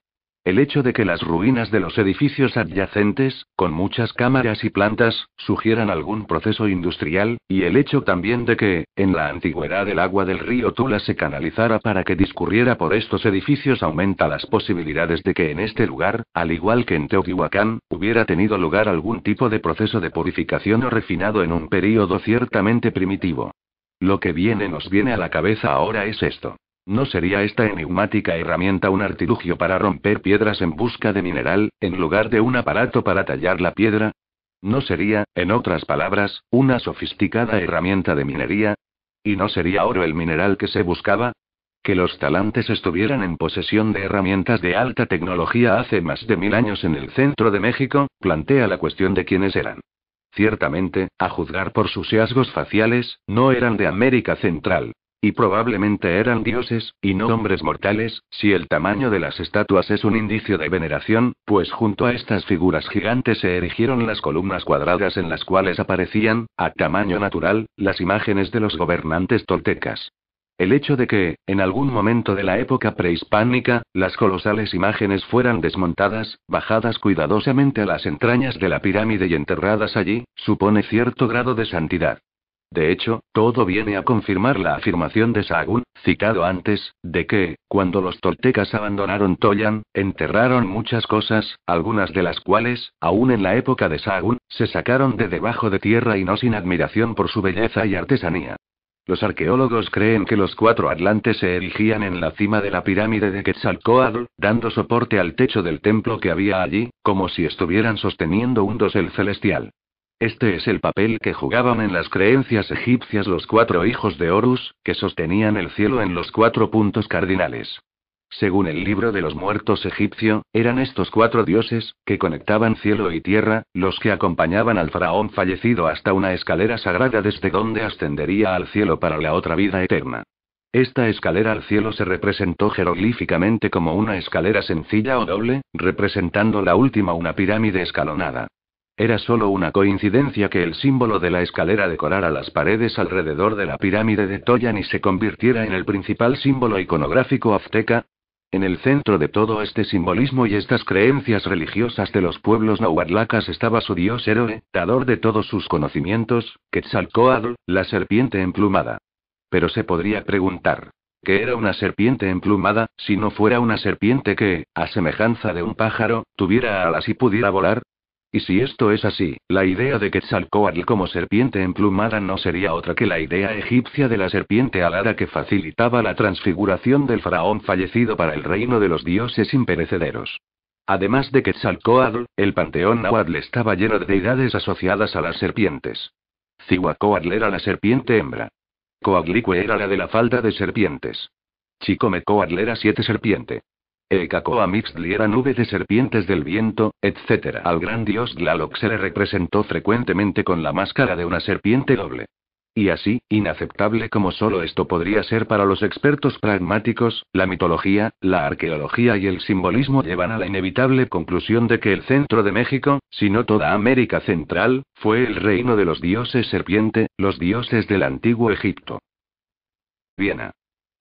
El hecho de que las ruinas de los edificios adyacentes, con muchas cámaras y plantas, sugieran algún proceso industrial, y el hecho también de que, en la antigüedad el agua del río Tula se canalizara para que discurriera por estos edificios aumenta las posibilidades de que en este lugar, al igual que en Teotihuacán, hubiera tenido lugar algún tipo de proceso de purificación o refinado en un período ciertamente primitivo. Lo que viene nos viene a la cabeza ahora es esto. ¿No sería esta enigmática herramienta un artilugio para romper piedras en busca de mineral, en lugar de un aparato para tallar la piedra? ¿No sería, en otras palabras, una sofisticada herramienta de minería? ¿Y no sería oro el mineral que se buscaba? Que los talantes estuvieran en posesión de herramientas de alta tecnología hace más de mil años en el centro de México, plantea la cuestión de quiénes eran. Ciertamente, a juzgar por sus rasgos faciales, no eran de América Central, y probablemente eran dioses, y no hombres mortales, si el tamaño de las estatuas es un indicio de veneración, pues junto a estas figuras gigantes se erigieron las columnas cuadradas en las cuales aparecían, a tamaño natural, las imágenes de los gobernantes toltecas. El hecho de que, en algún momento de la época prehispánica, las colosales imágenes fueran desmontadas, bajadas cuidadosamente a las entrañas de la pirámide y enterradas allí, supone cierto grado de santidad. De hecho, todo viene a confirmar la afirmación de Sahagún, citado antes, de que, cuando los toltecas abandonaron Toyan, enterraron muchas cosas, algunas de las cuales, aún en la época de Sahagún, se sacaron de debajo de tierra y no sin admiración por su belleza y artesanía. Los arqueólogos creen que los cuatro atlantes se erigían en la cima de la pirámide de Quetzalcoatl, dando soporte al techo del templo que había allí, como si estuvieran sosteniendo un dosel celestial. Este es el papel que jugaban en las creencias egipcias los cuatro hijos de Horus, que sostenían el cielo en los cuatro puntos cardinales. Según el libro de los muertos egipcio, eran estos cuatro dioses, que conectaban cielo y tierra, los que acompañaban al faraón fallecido hasta una escalera sagrada desde donde ascendería al cielo para la otra vida eterna. Esta escalera al cielo se representó jeroglíficamente como una escalera sencilla o doble, representando la última una pirámide escalonada. Era solo una coincidencia que el símbolo de la escalera decorara las paredes alrededor de la pirámide de Toyan y se convirtiera en el principal símbolo iconográfico azteca. En el centro de todo este simbolismo y estas creencias religiosas de los pueblos nahuatlacas estaba su dios héroe, dador de todos sus conocimientos, Quetzalcoatl, la serpiente emplumada. Pero se podría preguntar, ¿qué era una serpiente emplumada, si no fuera una serpiente que, a semejanza de un pájaro, tuviera alas y pudiera volar? Y si esto es así, la idea de Quetzalcoatl como serpiente emplumada no sería otra que la idea egipcia de la serpiente alada que facilitaba la transfiguración del faraón fallecido para el reino de los dioses imperecederos. Además de Quetzalcoatl, el panteón náhuatl estaba lleno de deidades asociadas a las serpientes. Cihuacóatl era la serpiente hembra. Coatlicue era la de la falda de serpientes. Chicomecoatl era siete serpiente. El Cacoa Mixtli era nube de serpientes del viento, etc. Al gran dios Glaloc se le representó frecuentemente con la máscara de una serpiente doble. Y así, inaceptable como solo esto podría ser para los expertos pragmáticos, la mitología, la arqueología y el simbolismo llevan a la inevitable conclusión de que el centro de México, si no toda América Central, fue el reino de los dioses serpiente, los dioses del antiguo Egipto. Viena.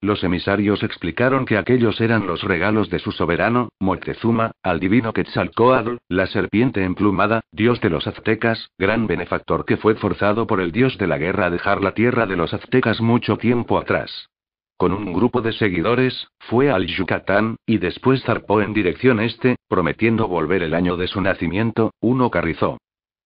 Los emisarios explicaron que aquellos eran los regalos de su soberano, Moctezuma, al divino Quetzalcoatl, la serpiente emplumada, dios de los aztecas, gran benefactor que fue forzado por el dios de la guerra a dejar la tierra de los aztecas mucho tiempo atrás. Con un grupo de seguidores, fue al Yucatán, y después zarpó en dirección este, prometiendo volver el año de su nacimiento, uno carrizó.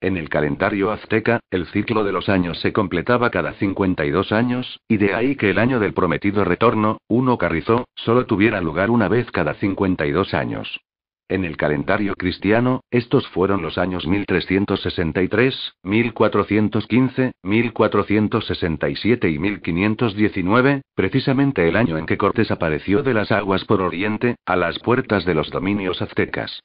En el calendario azteca, el ciclo de los años se completaba cada 52 años, y de ahí que el año del prometido retorno, uno carrizó, solo tuviera lugar una vez cada 52 años. En el calendario cristiano, estos fueron los años 1363, 1415, 1467 y 1519, precisamente el año en que Cortés apareció de las aguas por Oriente, a las puertas de los dominios aztecas.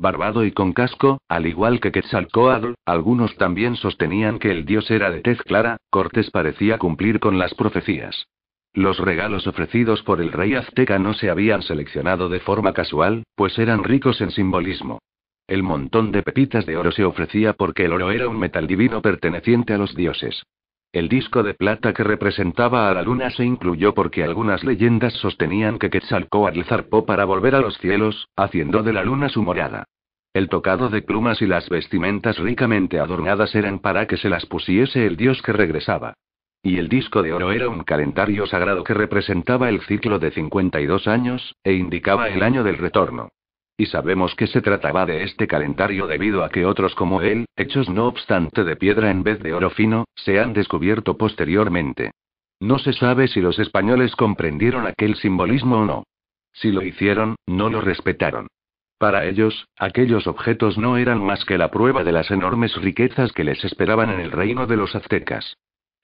Barbado y con casco, al igual que Quetzalcoatl, algunos también sostenían que el dios era de tez clara, Cortés parecía cumplir con las profecías. Los regalos ofrecidos por el rey azteca no se habían seleccionado de forma casual, pues eran ricos en simbolismo. El montón de pepitas de oro se ofrecía porque el oro era un metal divino perteneciente a los dioses. El disco de plata que representaba a la luna se incluyó porque algunas leyendas sostenían que Quetzalcoatl zarpó para volver a los cielos, haciendo de la luna su morada. El tocado de plumas y las vestimentas ricamente adornadas eran para que se las pusiese el dios que regresaba. Y el disco de oro era un calendario sagrado que representaba el ciclo de 52 años, e indicaba el año del retorno. Y sabemos que se trataba de este calendario debido a que otros como él, hechos no obstante de piedra en vez de oro fino, se han descubierto posteriormente. No se sabe si los españoles comprendieron aquel simbolismo o no. Si lo hicieron, no lo respetaron. Para ellos, aquellos objetos no eran más que la prueba de las enormes riquezas que les esperaban en el reino de los aztecas.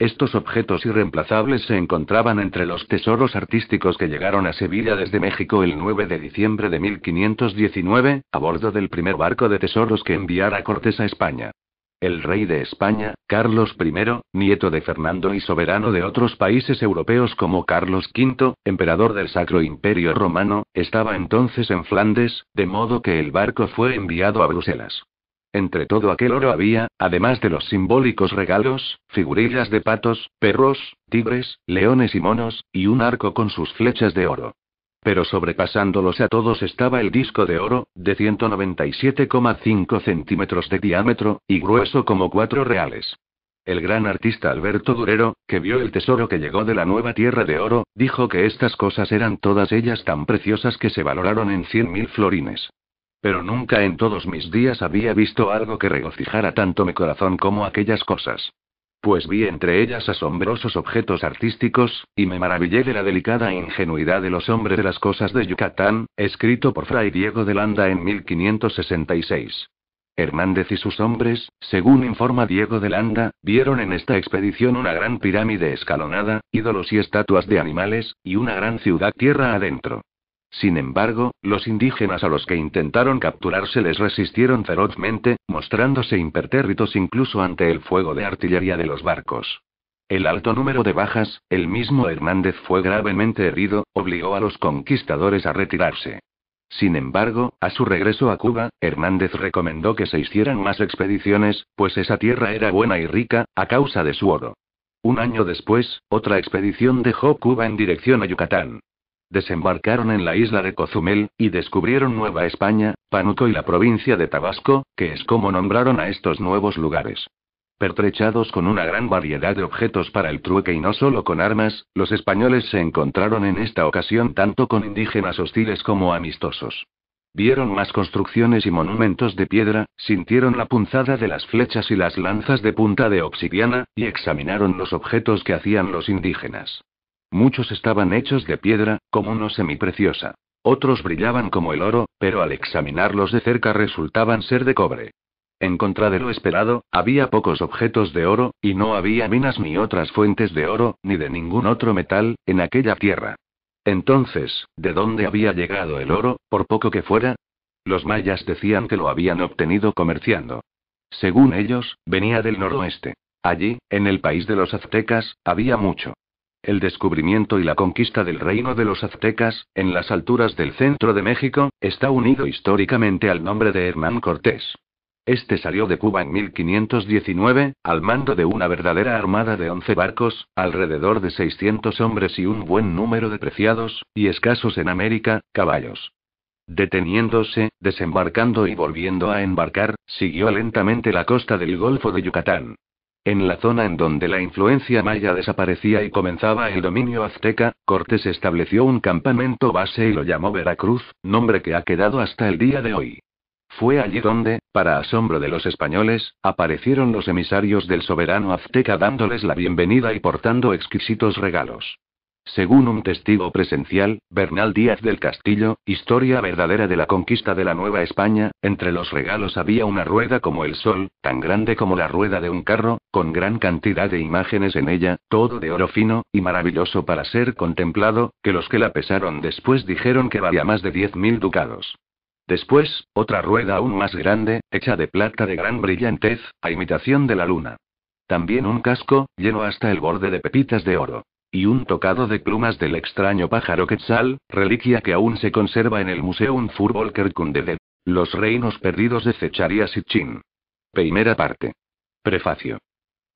Estos objetos irreemplazables se encontraban entre los tesoros artísticos que llegaron a Sevilla desde México el 9 de diciembre de 1519, a bordo del primer barco de tesoros que enviara Cortés a España. El rey de España, Carlos I, nieto de Fernando y soberano de otros países europeos como Carlos V, emperador del Sacro Imperio Romano, estaba entonces en Flandes, de modo que el barco fue enviado a Bruselas. Entre todo aquel oro había, además de los simbólicos regalos, figurillas de patos, perros, tigres, leones y monos, y un arco con sus flechas de oro. Pero sobrepasándolos a todos estaba el disco de oro, de 197,5 centímetros de diámetro, y grueso como cuatro reales. El gran artista Alberto Durero, que vio el tesoro que llegó de la nueva tierra de oro, dijo que estas cosas eran todas ellas tan preciosas que se valoraron en 100.000 florines. Pero nunca en todos mis días había visto algo que regocijara tanto mi corazón como aquellas cosas. Pues vi entre ellas asombrosos objetos artísticos, y me maravillé de la delicada ingenuidad de los hombres de las cosas de Yucatán, escrito por Fray Diego de Landa en 1566. Hernández y sus hombres, según informa Diego de Landa, vieron en esta expedición una gran pirámide escalonada, ídolos y estatuas de animales, y una gran ciudad tierra adentro. Sin embargo, los indígenas a los que intentaron capturarse les resistieron ferozmente, mostrándose impertérritos incluso ante el fuego de artillería de los barcos. El alto número de bajas, el mismo Hernández fue gravemente herido, obligó a los conquistadores a retirarse. Sin embargo, a su regreso a Cuba, Hernández recomendó que se hicieran más expediciones, pues esa tierra era buena y rica, a causa de su oro. Un año después, otra expedición dejó Cuba en dirección a Yucatán desembarcaron en la isla de Cozumel, y descubrieron Nueva España, Panuco y la provincia de Tabasco, que es como nombraron a estos nuevos lugares. Pertrechados con una gran variedad de objetos para el trueque y no solo con armas, los españoles se encontraron en esta ocasión tanto con indígenas hostiles como amistosos. Vieron más construcciones y monumentos de piedra, sintieron la punzada de las flechas y las lanzas de punta de obsidiana, y examinaron los objetos que hacían los indígenas. Muchos estaban hechos de piedra, como uno semipreciosa. Otros brillaban como el oro, pero al examinarlos de cerca resultaban ser de cobre. En contra de lo esperado, había pocos objetos de oro, y no había minas ni otras fuentes de oro, ni de ningún otro metal, en aquella tierra. Entonces, ¿de dónde había llegado el oro, por poco que fuera? Los mayas decían que lo habían obtenido comerciando. Según ellos, venía del noroeste. Allí, en el país de los aztecas, había mucho el descubrimiento y la conquista del reino de los aztecas, en las alturas del centro de México, está unido históricamente al nombre de Hernán Cortés. Este salió de Cuba en 1519, al mando de una verdadera armada de 11 barcos, alrededor de 600 hombres y un buen número de preciados, y escasos en América, caballos. Deteniéndose, desembarcando y volviendo a embarcar, siguió lentamente la costa del Golfo de Yucatán. En la zona en donde la influencia maya desaparecía y comenzaba el dominio azteca, Cortés estableció un campamento base y lo llamó Veracruz, nombre que ha quedado hasta el día de hoy. Fue allí donde, para asombro de los españoles, aparecieron los emisarios del soberano azteca dándoles la bienvenida y portando exquisitos regalos. Según un testigo presencial, Bernal Díaz del Castillo, Historia verdadera de la conquista de la Nueva España, entre los regalos había una rueda como el sol, tan grande como la rueda de un carro, con gran cantidad de imágenes en ella, todo de oro fino, y maravilloso para ser contemplado, que los que la pesaron después dijeron que valía más de diez mil ducados. Después, otra rueda aún más grande, hecha de plata de gran brillantez, a imitación de la luna. También un casco, lleno hasta el borde de pepitas de oro y un tocado de plumas del extraño pájaro Quetzal, reliquia que aún se conserva en el Museo Unfurbolker Kunde Los Reinos Perdidos de y Chin. Primera parte. Prefacio.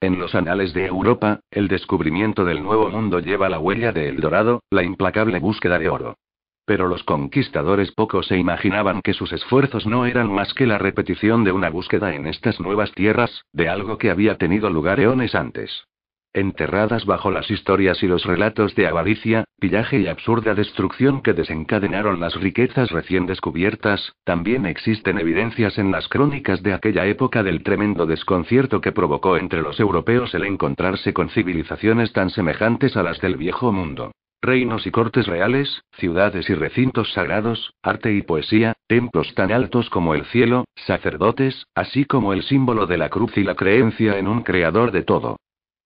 En los anales de Europa, el descubrimiento del Nuevo Mundo lleva la huella de El Dorado, la implacable búsqueda de oro. Pero los conquistadores poco se imaginaban que sus esfuerzos no eran más que la repetición de una búsqueda en estas nuevas tierras, de algo que había tenido lugar eones antes enterradas bajo las historias y los relatos de avaricia, pillaje y absurda destrucción que desencadenaron las riquezas recién descubiertas, también existen evidencias en las crónicas de aquella época del tremendo desconcierto que provocó entre los europeos el encontrarse con civilizaciones tan semejantes a las del viejo mundo. Reinos y cortes reales, ciudades y recintos sagrados, arte y poesía, templos tan altos como el cielo, sacerdotes, así como el símbolo de la cruz y la creencia en un creador de todo.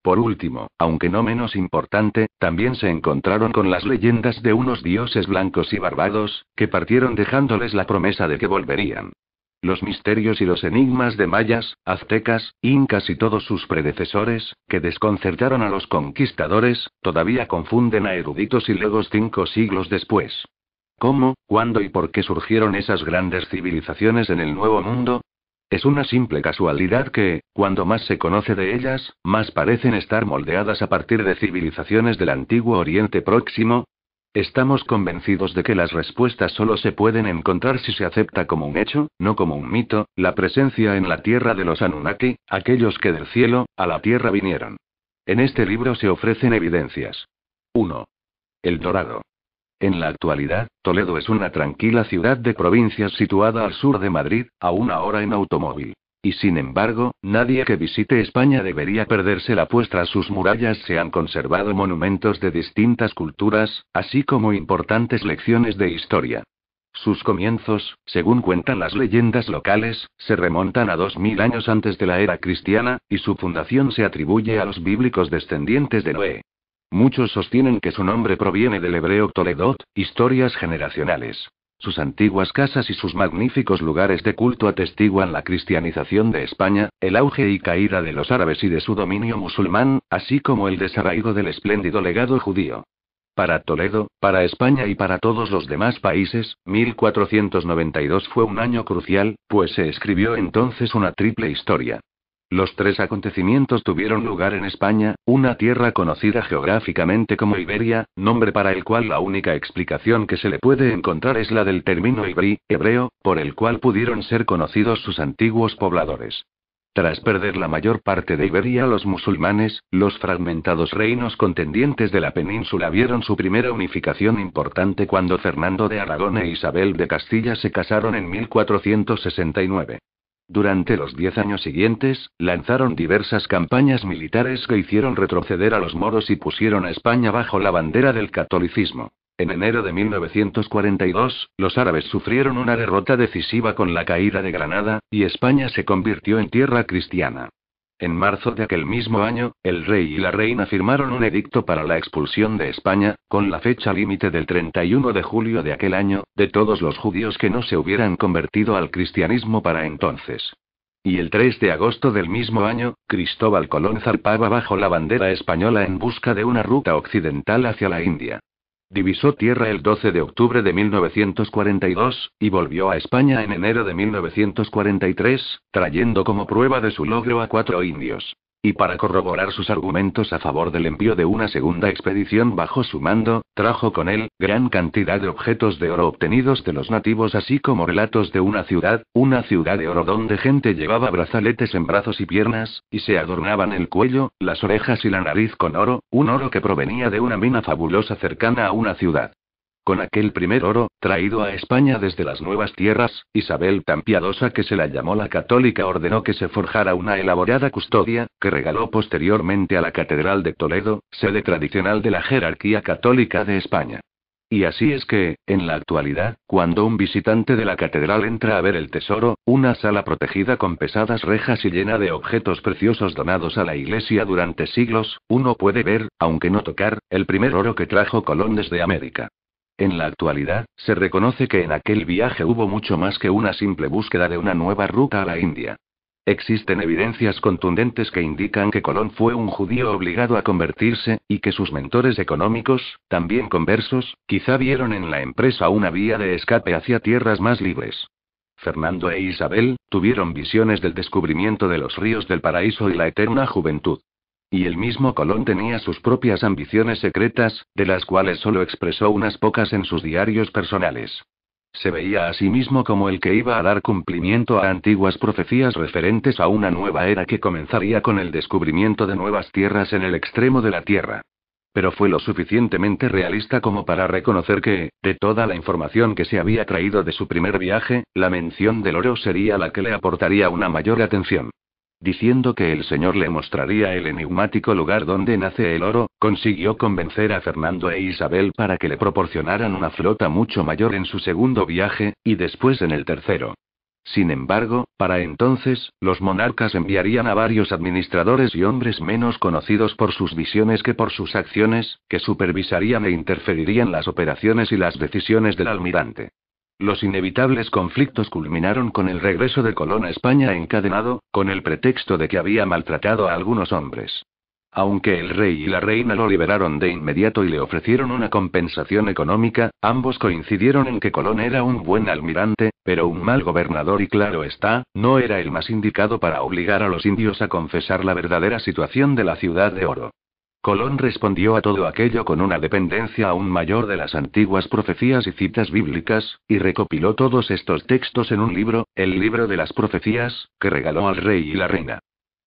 Por último, aunque no menos importante, también se encontraron con las leyendas de unos dioses blancos y barbados, que partieron dejándoles la promesa de que volverían. Los misterios y los enigmas de mayas, aztecas, incas y todos sus predecesores, que desconcertaron a los conquistadores, todavía confunden a eruditos y legos cinco siglos después. ¿Cómo, cuándo y por qué surgieron esas grandes civilizaciones en el Nuevo Mundo? Es una simple casualidad que, cuando más se conoce de ellas, más parecen estar moldeadas a partir de civilizaciones del antiguo Oriente Próximo. Estamos convencidos de que las respuestas solo se pueden encontrar si se acepta como un hecho, no como un mito, la presencia en la tierra de los Anunnaki, aquellos que del cielo, a la tierra vinieron. En este libro se ofrecen evidencias. 1. El Dorado. En la actualidad, Toledo es una tranquila ciudad de provincias situada al sur de Madrid, a una hora en automóvil. Y sin embargo, nadie que visite España debería perderse la puesta sus murallas se han conservado monumentos de distintas culturas, así como importantes lecciones de historia. Sus comienzos, según cuentan las leyendas locales, se remontan a 2000 años antes de la era cristiana, y su fundación se atribuye a los bíblicos descendientes de Noé. Muchos sostienen que su nombre proviene del hebreo Toledot, historias generacionales. Sus antiguas casas y sus magníficos lugares de culto atestiguan la cristianización de España, el auge y caída de los árabes y de su dominio musulmán, así como el desarraigo del espléndido legado judío. Para Toledo, para España y para todos los demás países, 1492 fue un año crucial, pues se escribió entonces una triple historia. Los tres acontecimientos tuvieron lugar en España, una tierra conocida geográficamente como Iberia, nombre para el cual la única explicación que se le puede encontrar es la del término ibrí, hebreo, por el cual pudieron ser conocidos sus antiguos pobladores. Tras perder la mayor parte de Iberia a los musulmanes, los fragmentados reinos contendientes de la península vieron su primera unificación importante cuando Fernando de Aragón e Isabel de Castilla se casaron en 1469. Durante los diez años siguientes, lanzaron diversas campañas militares que hicieron retroceder a los moros y pusieron a España bajo la bandera del catolicismo. En enero de 1942, los árabes sufrieron una derrota decisiva con la caída de Granada, y España se convirtió en tierra cristiana. En marzo de aquel mismo año, el rey y la reina firmaron un edicto para la expulsión de España, con la fecha límite del 31 de julio de aquel año, de todos los judíos que no se hubieran convertido al cristianismo para entonces. Y el 3 de agosto del mismo año, Cristóbal Colón zarpaba bajo la bandera española en busca de una ruta occidental hacia la India. Divisó tierra el 12 de octubre de 1942, y volvió a España en enero de 1943, trayendo como prueba de su logro a cuatro indios. Y para corroborar sus argumentos a favor del envío de una segunda expedición bajo su mando, trajo con él gran cantidad de objetos de oro obtenidos de los nativos, así como relatos de una ciudad, una ciudad de oro donde gente llevaba brazaletes en brazos y piernas, y se adornaban el cuello, las orejas y la nariz con oro, un oro que provenía de una mina fabulosa cercana a una ciudad. Con aquel primer oro, traído a España desde las nuevas tierras, Isabel tan piadosa que se la llamó la católica ordenó que se forjara una elaborada custodia, que regaló posteriormente a la Catedral de Toledo, sede tradicional de la jerarquía católica de España. Y así es que, en la actualidad, cuando un visitante de la catedral entra a ver el tesoro, una sala protegida con pesadas rejas y llena de objetos preciosos donados a la iglesia durante siglos, uno puede ver, aunque no tocar, el primer oro que trajo Colón desde América. En la actualidad, se reconoce que en aquel viaje hubo mucho más que una simple búsqueda de una nueva ruta a la India. Existen evidencias contundentes que indican que Colón fue un judío obligado a convertirse, y que sus mentores económicos, también conversos, quizá vieron en la empresa una vía de escape hacia tierras más libres. Fernando e Isabel, tuvieron visiones del descubrimiento de los ríos del paraíso y la eterna juventud. Y el mismo Colón tenía sus propias ambiciones secretas, de las cuales solo expresó unas pocas en sus diarios personales. Se veía a sí mismo como el que iba a dar cumplimiento a antiguas profecías referentes a una nueva era que comenzaría con el descubrimiento de nuevas tierras en el extremo de la Tierra. Pero fue lo suficientemente realista como para reconocer que, de toda la información que se había traído de su primer viaje, la mención del oro sería la que le aportaría una mayor atención diciendo que el señor le mostraría el enigmático lugar donde nace el oro, consiguió convencer a Fernando e Isabel para que le proporcionaran una flota mucho mayor en su segundo viaje, y después en el tercero. Sin embargo, para entonces, los monarcas enviarían a varios administradores y hombres menos conocidos por sus visiones que por sus acciones, que supervisarían e interferirían las operaciones y las decisiones del almirante. Los inevitables conflictos culminaron con el regreso de Colón a España encadenado, con el pretexto de que había maltratado a algunos hombres. Aunque el rey y la reina lo liberaron de inmediato y le ofrecieron una compensación económica, ambos coincidieron en que Colón era un buen almirante, pero un mal gobernador y claro está, no era el más indicado para obligar a los indios a confesar la verdadera situación de la ciudad de Oro. Colón respondió a todo aquello con una dependencia aún mayor de las antiguas profecías y citas bíblicas, y recopiló todos estos textos en un libro, el libro de las profecías, que regaló al rey y la reina.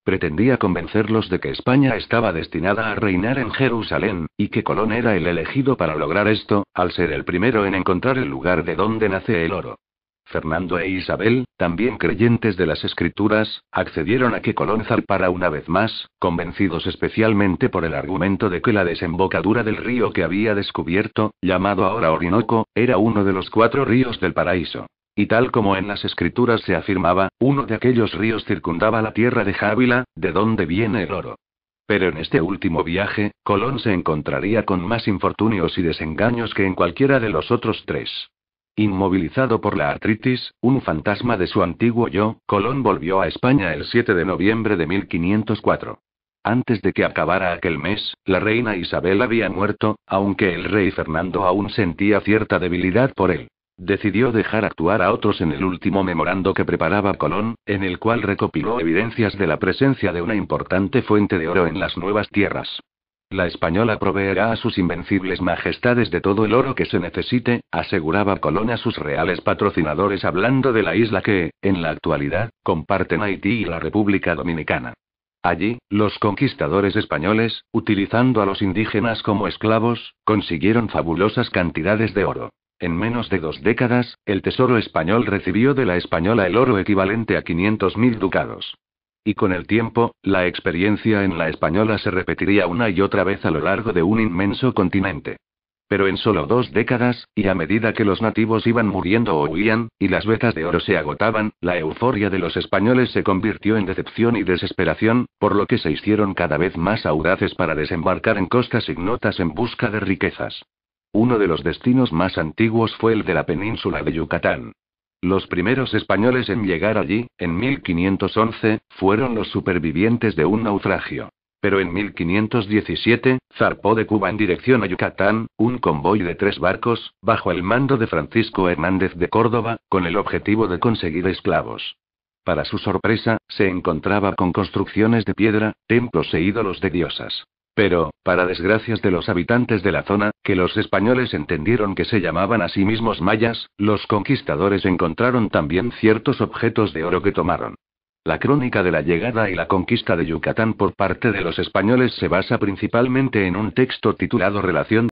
Pretendía convencerlos de que España estaba destinada a reinar en Jerusalén, y que Colón era el elegido para lograr esto, al ser el primero en encontrar el lugar de donde nace el oro. Fernando e Isabel, también creyentes de las escrituras, accedieron a que Colón zarpara una vez más, convencidos especialmente por el argumento de que la desembocadura del río que había descubierto, llamado ahora Orinoco, era uno de los cuatro ríos del paraíso. Y tal como en las escrituras se afirmaba, uno de aquellos ríos circundaba la tierra de Jávila, de donde viene el oro. Pero en este último viaje, Colón se encontraría con más infortunios y desengaños que en cualquiera de los otros tres. Inmovilizado por la artritis, un fantasma de su antiguo yo, Colón volvió a España el 7 de noviembre de 1504. Antes de que acabara aquel mes, la reina Isabel había muerto, aunque el rey Fernando aún sentía cierta debilidad por él. Decidió dejar actuar a otros en el último memorando que preparaba Colón, en el cual recopiló evidencias de la presencia de una importante fuente de oro en las nuevas tierras. La española proveerá a sus invencibles majestades de todo el oro que se necesite, aseguraba Colón a sus reales patrocinadores hablando de la isla que, en la actualidad, comparten Haití y la República Dominicana. Allí, los conquistadores españoles, utilizando a los indígenas como esclavos, consiguieron fabulosas cantidades de oro. En menos de dos décadas, el Tesoro español recibió de la española el oro equivalente a 500.000 ducados. Y con el tiempo, la experiencia en la española se repetiría una y otra vez a lo largo de un inmenso continente. Pero en solo dos décadas, y a medida que los nativos iban muriendo o huían, y las vetas de oro se agotaban, la euforia de los españoles se convirtió en decepción y desesperación, por lo que se hicieron cada vez más audaces para desembarcar en costas ignotas en busca de riquezas. Uno de los destinos más antiguos fue el de la península de Yucatán. Los primeros españoles en llegar allí, en 1511, fueron los supervivientes de un naufragio. Pero en 1517, zarpó de Cuba en dirección a Yucatán, un convoy de tres barcos, bajo el mando de Francisco Hernández de Córdoba, con el objetivo de conseguir esclavos. Para su sorpresa, se encontraba con construcciones de piedra, templos e ídolos de diosas. Pero, para desgracias de los habitantes de la zona, que los españoles entendieron que se llamaban a sí mismos mayas, los conquistadores encontraron también ciertos objetos de oro que tomaron. La crónica de la llegada y la conquista de Yucatán por parte de los españoles se basa principalmente en un texto titulado Relación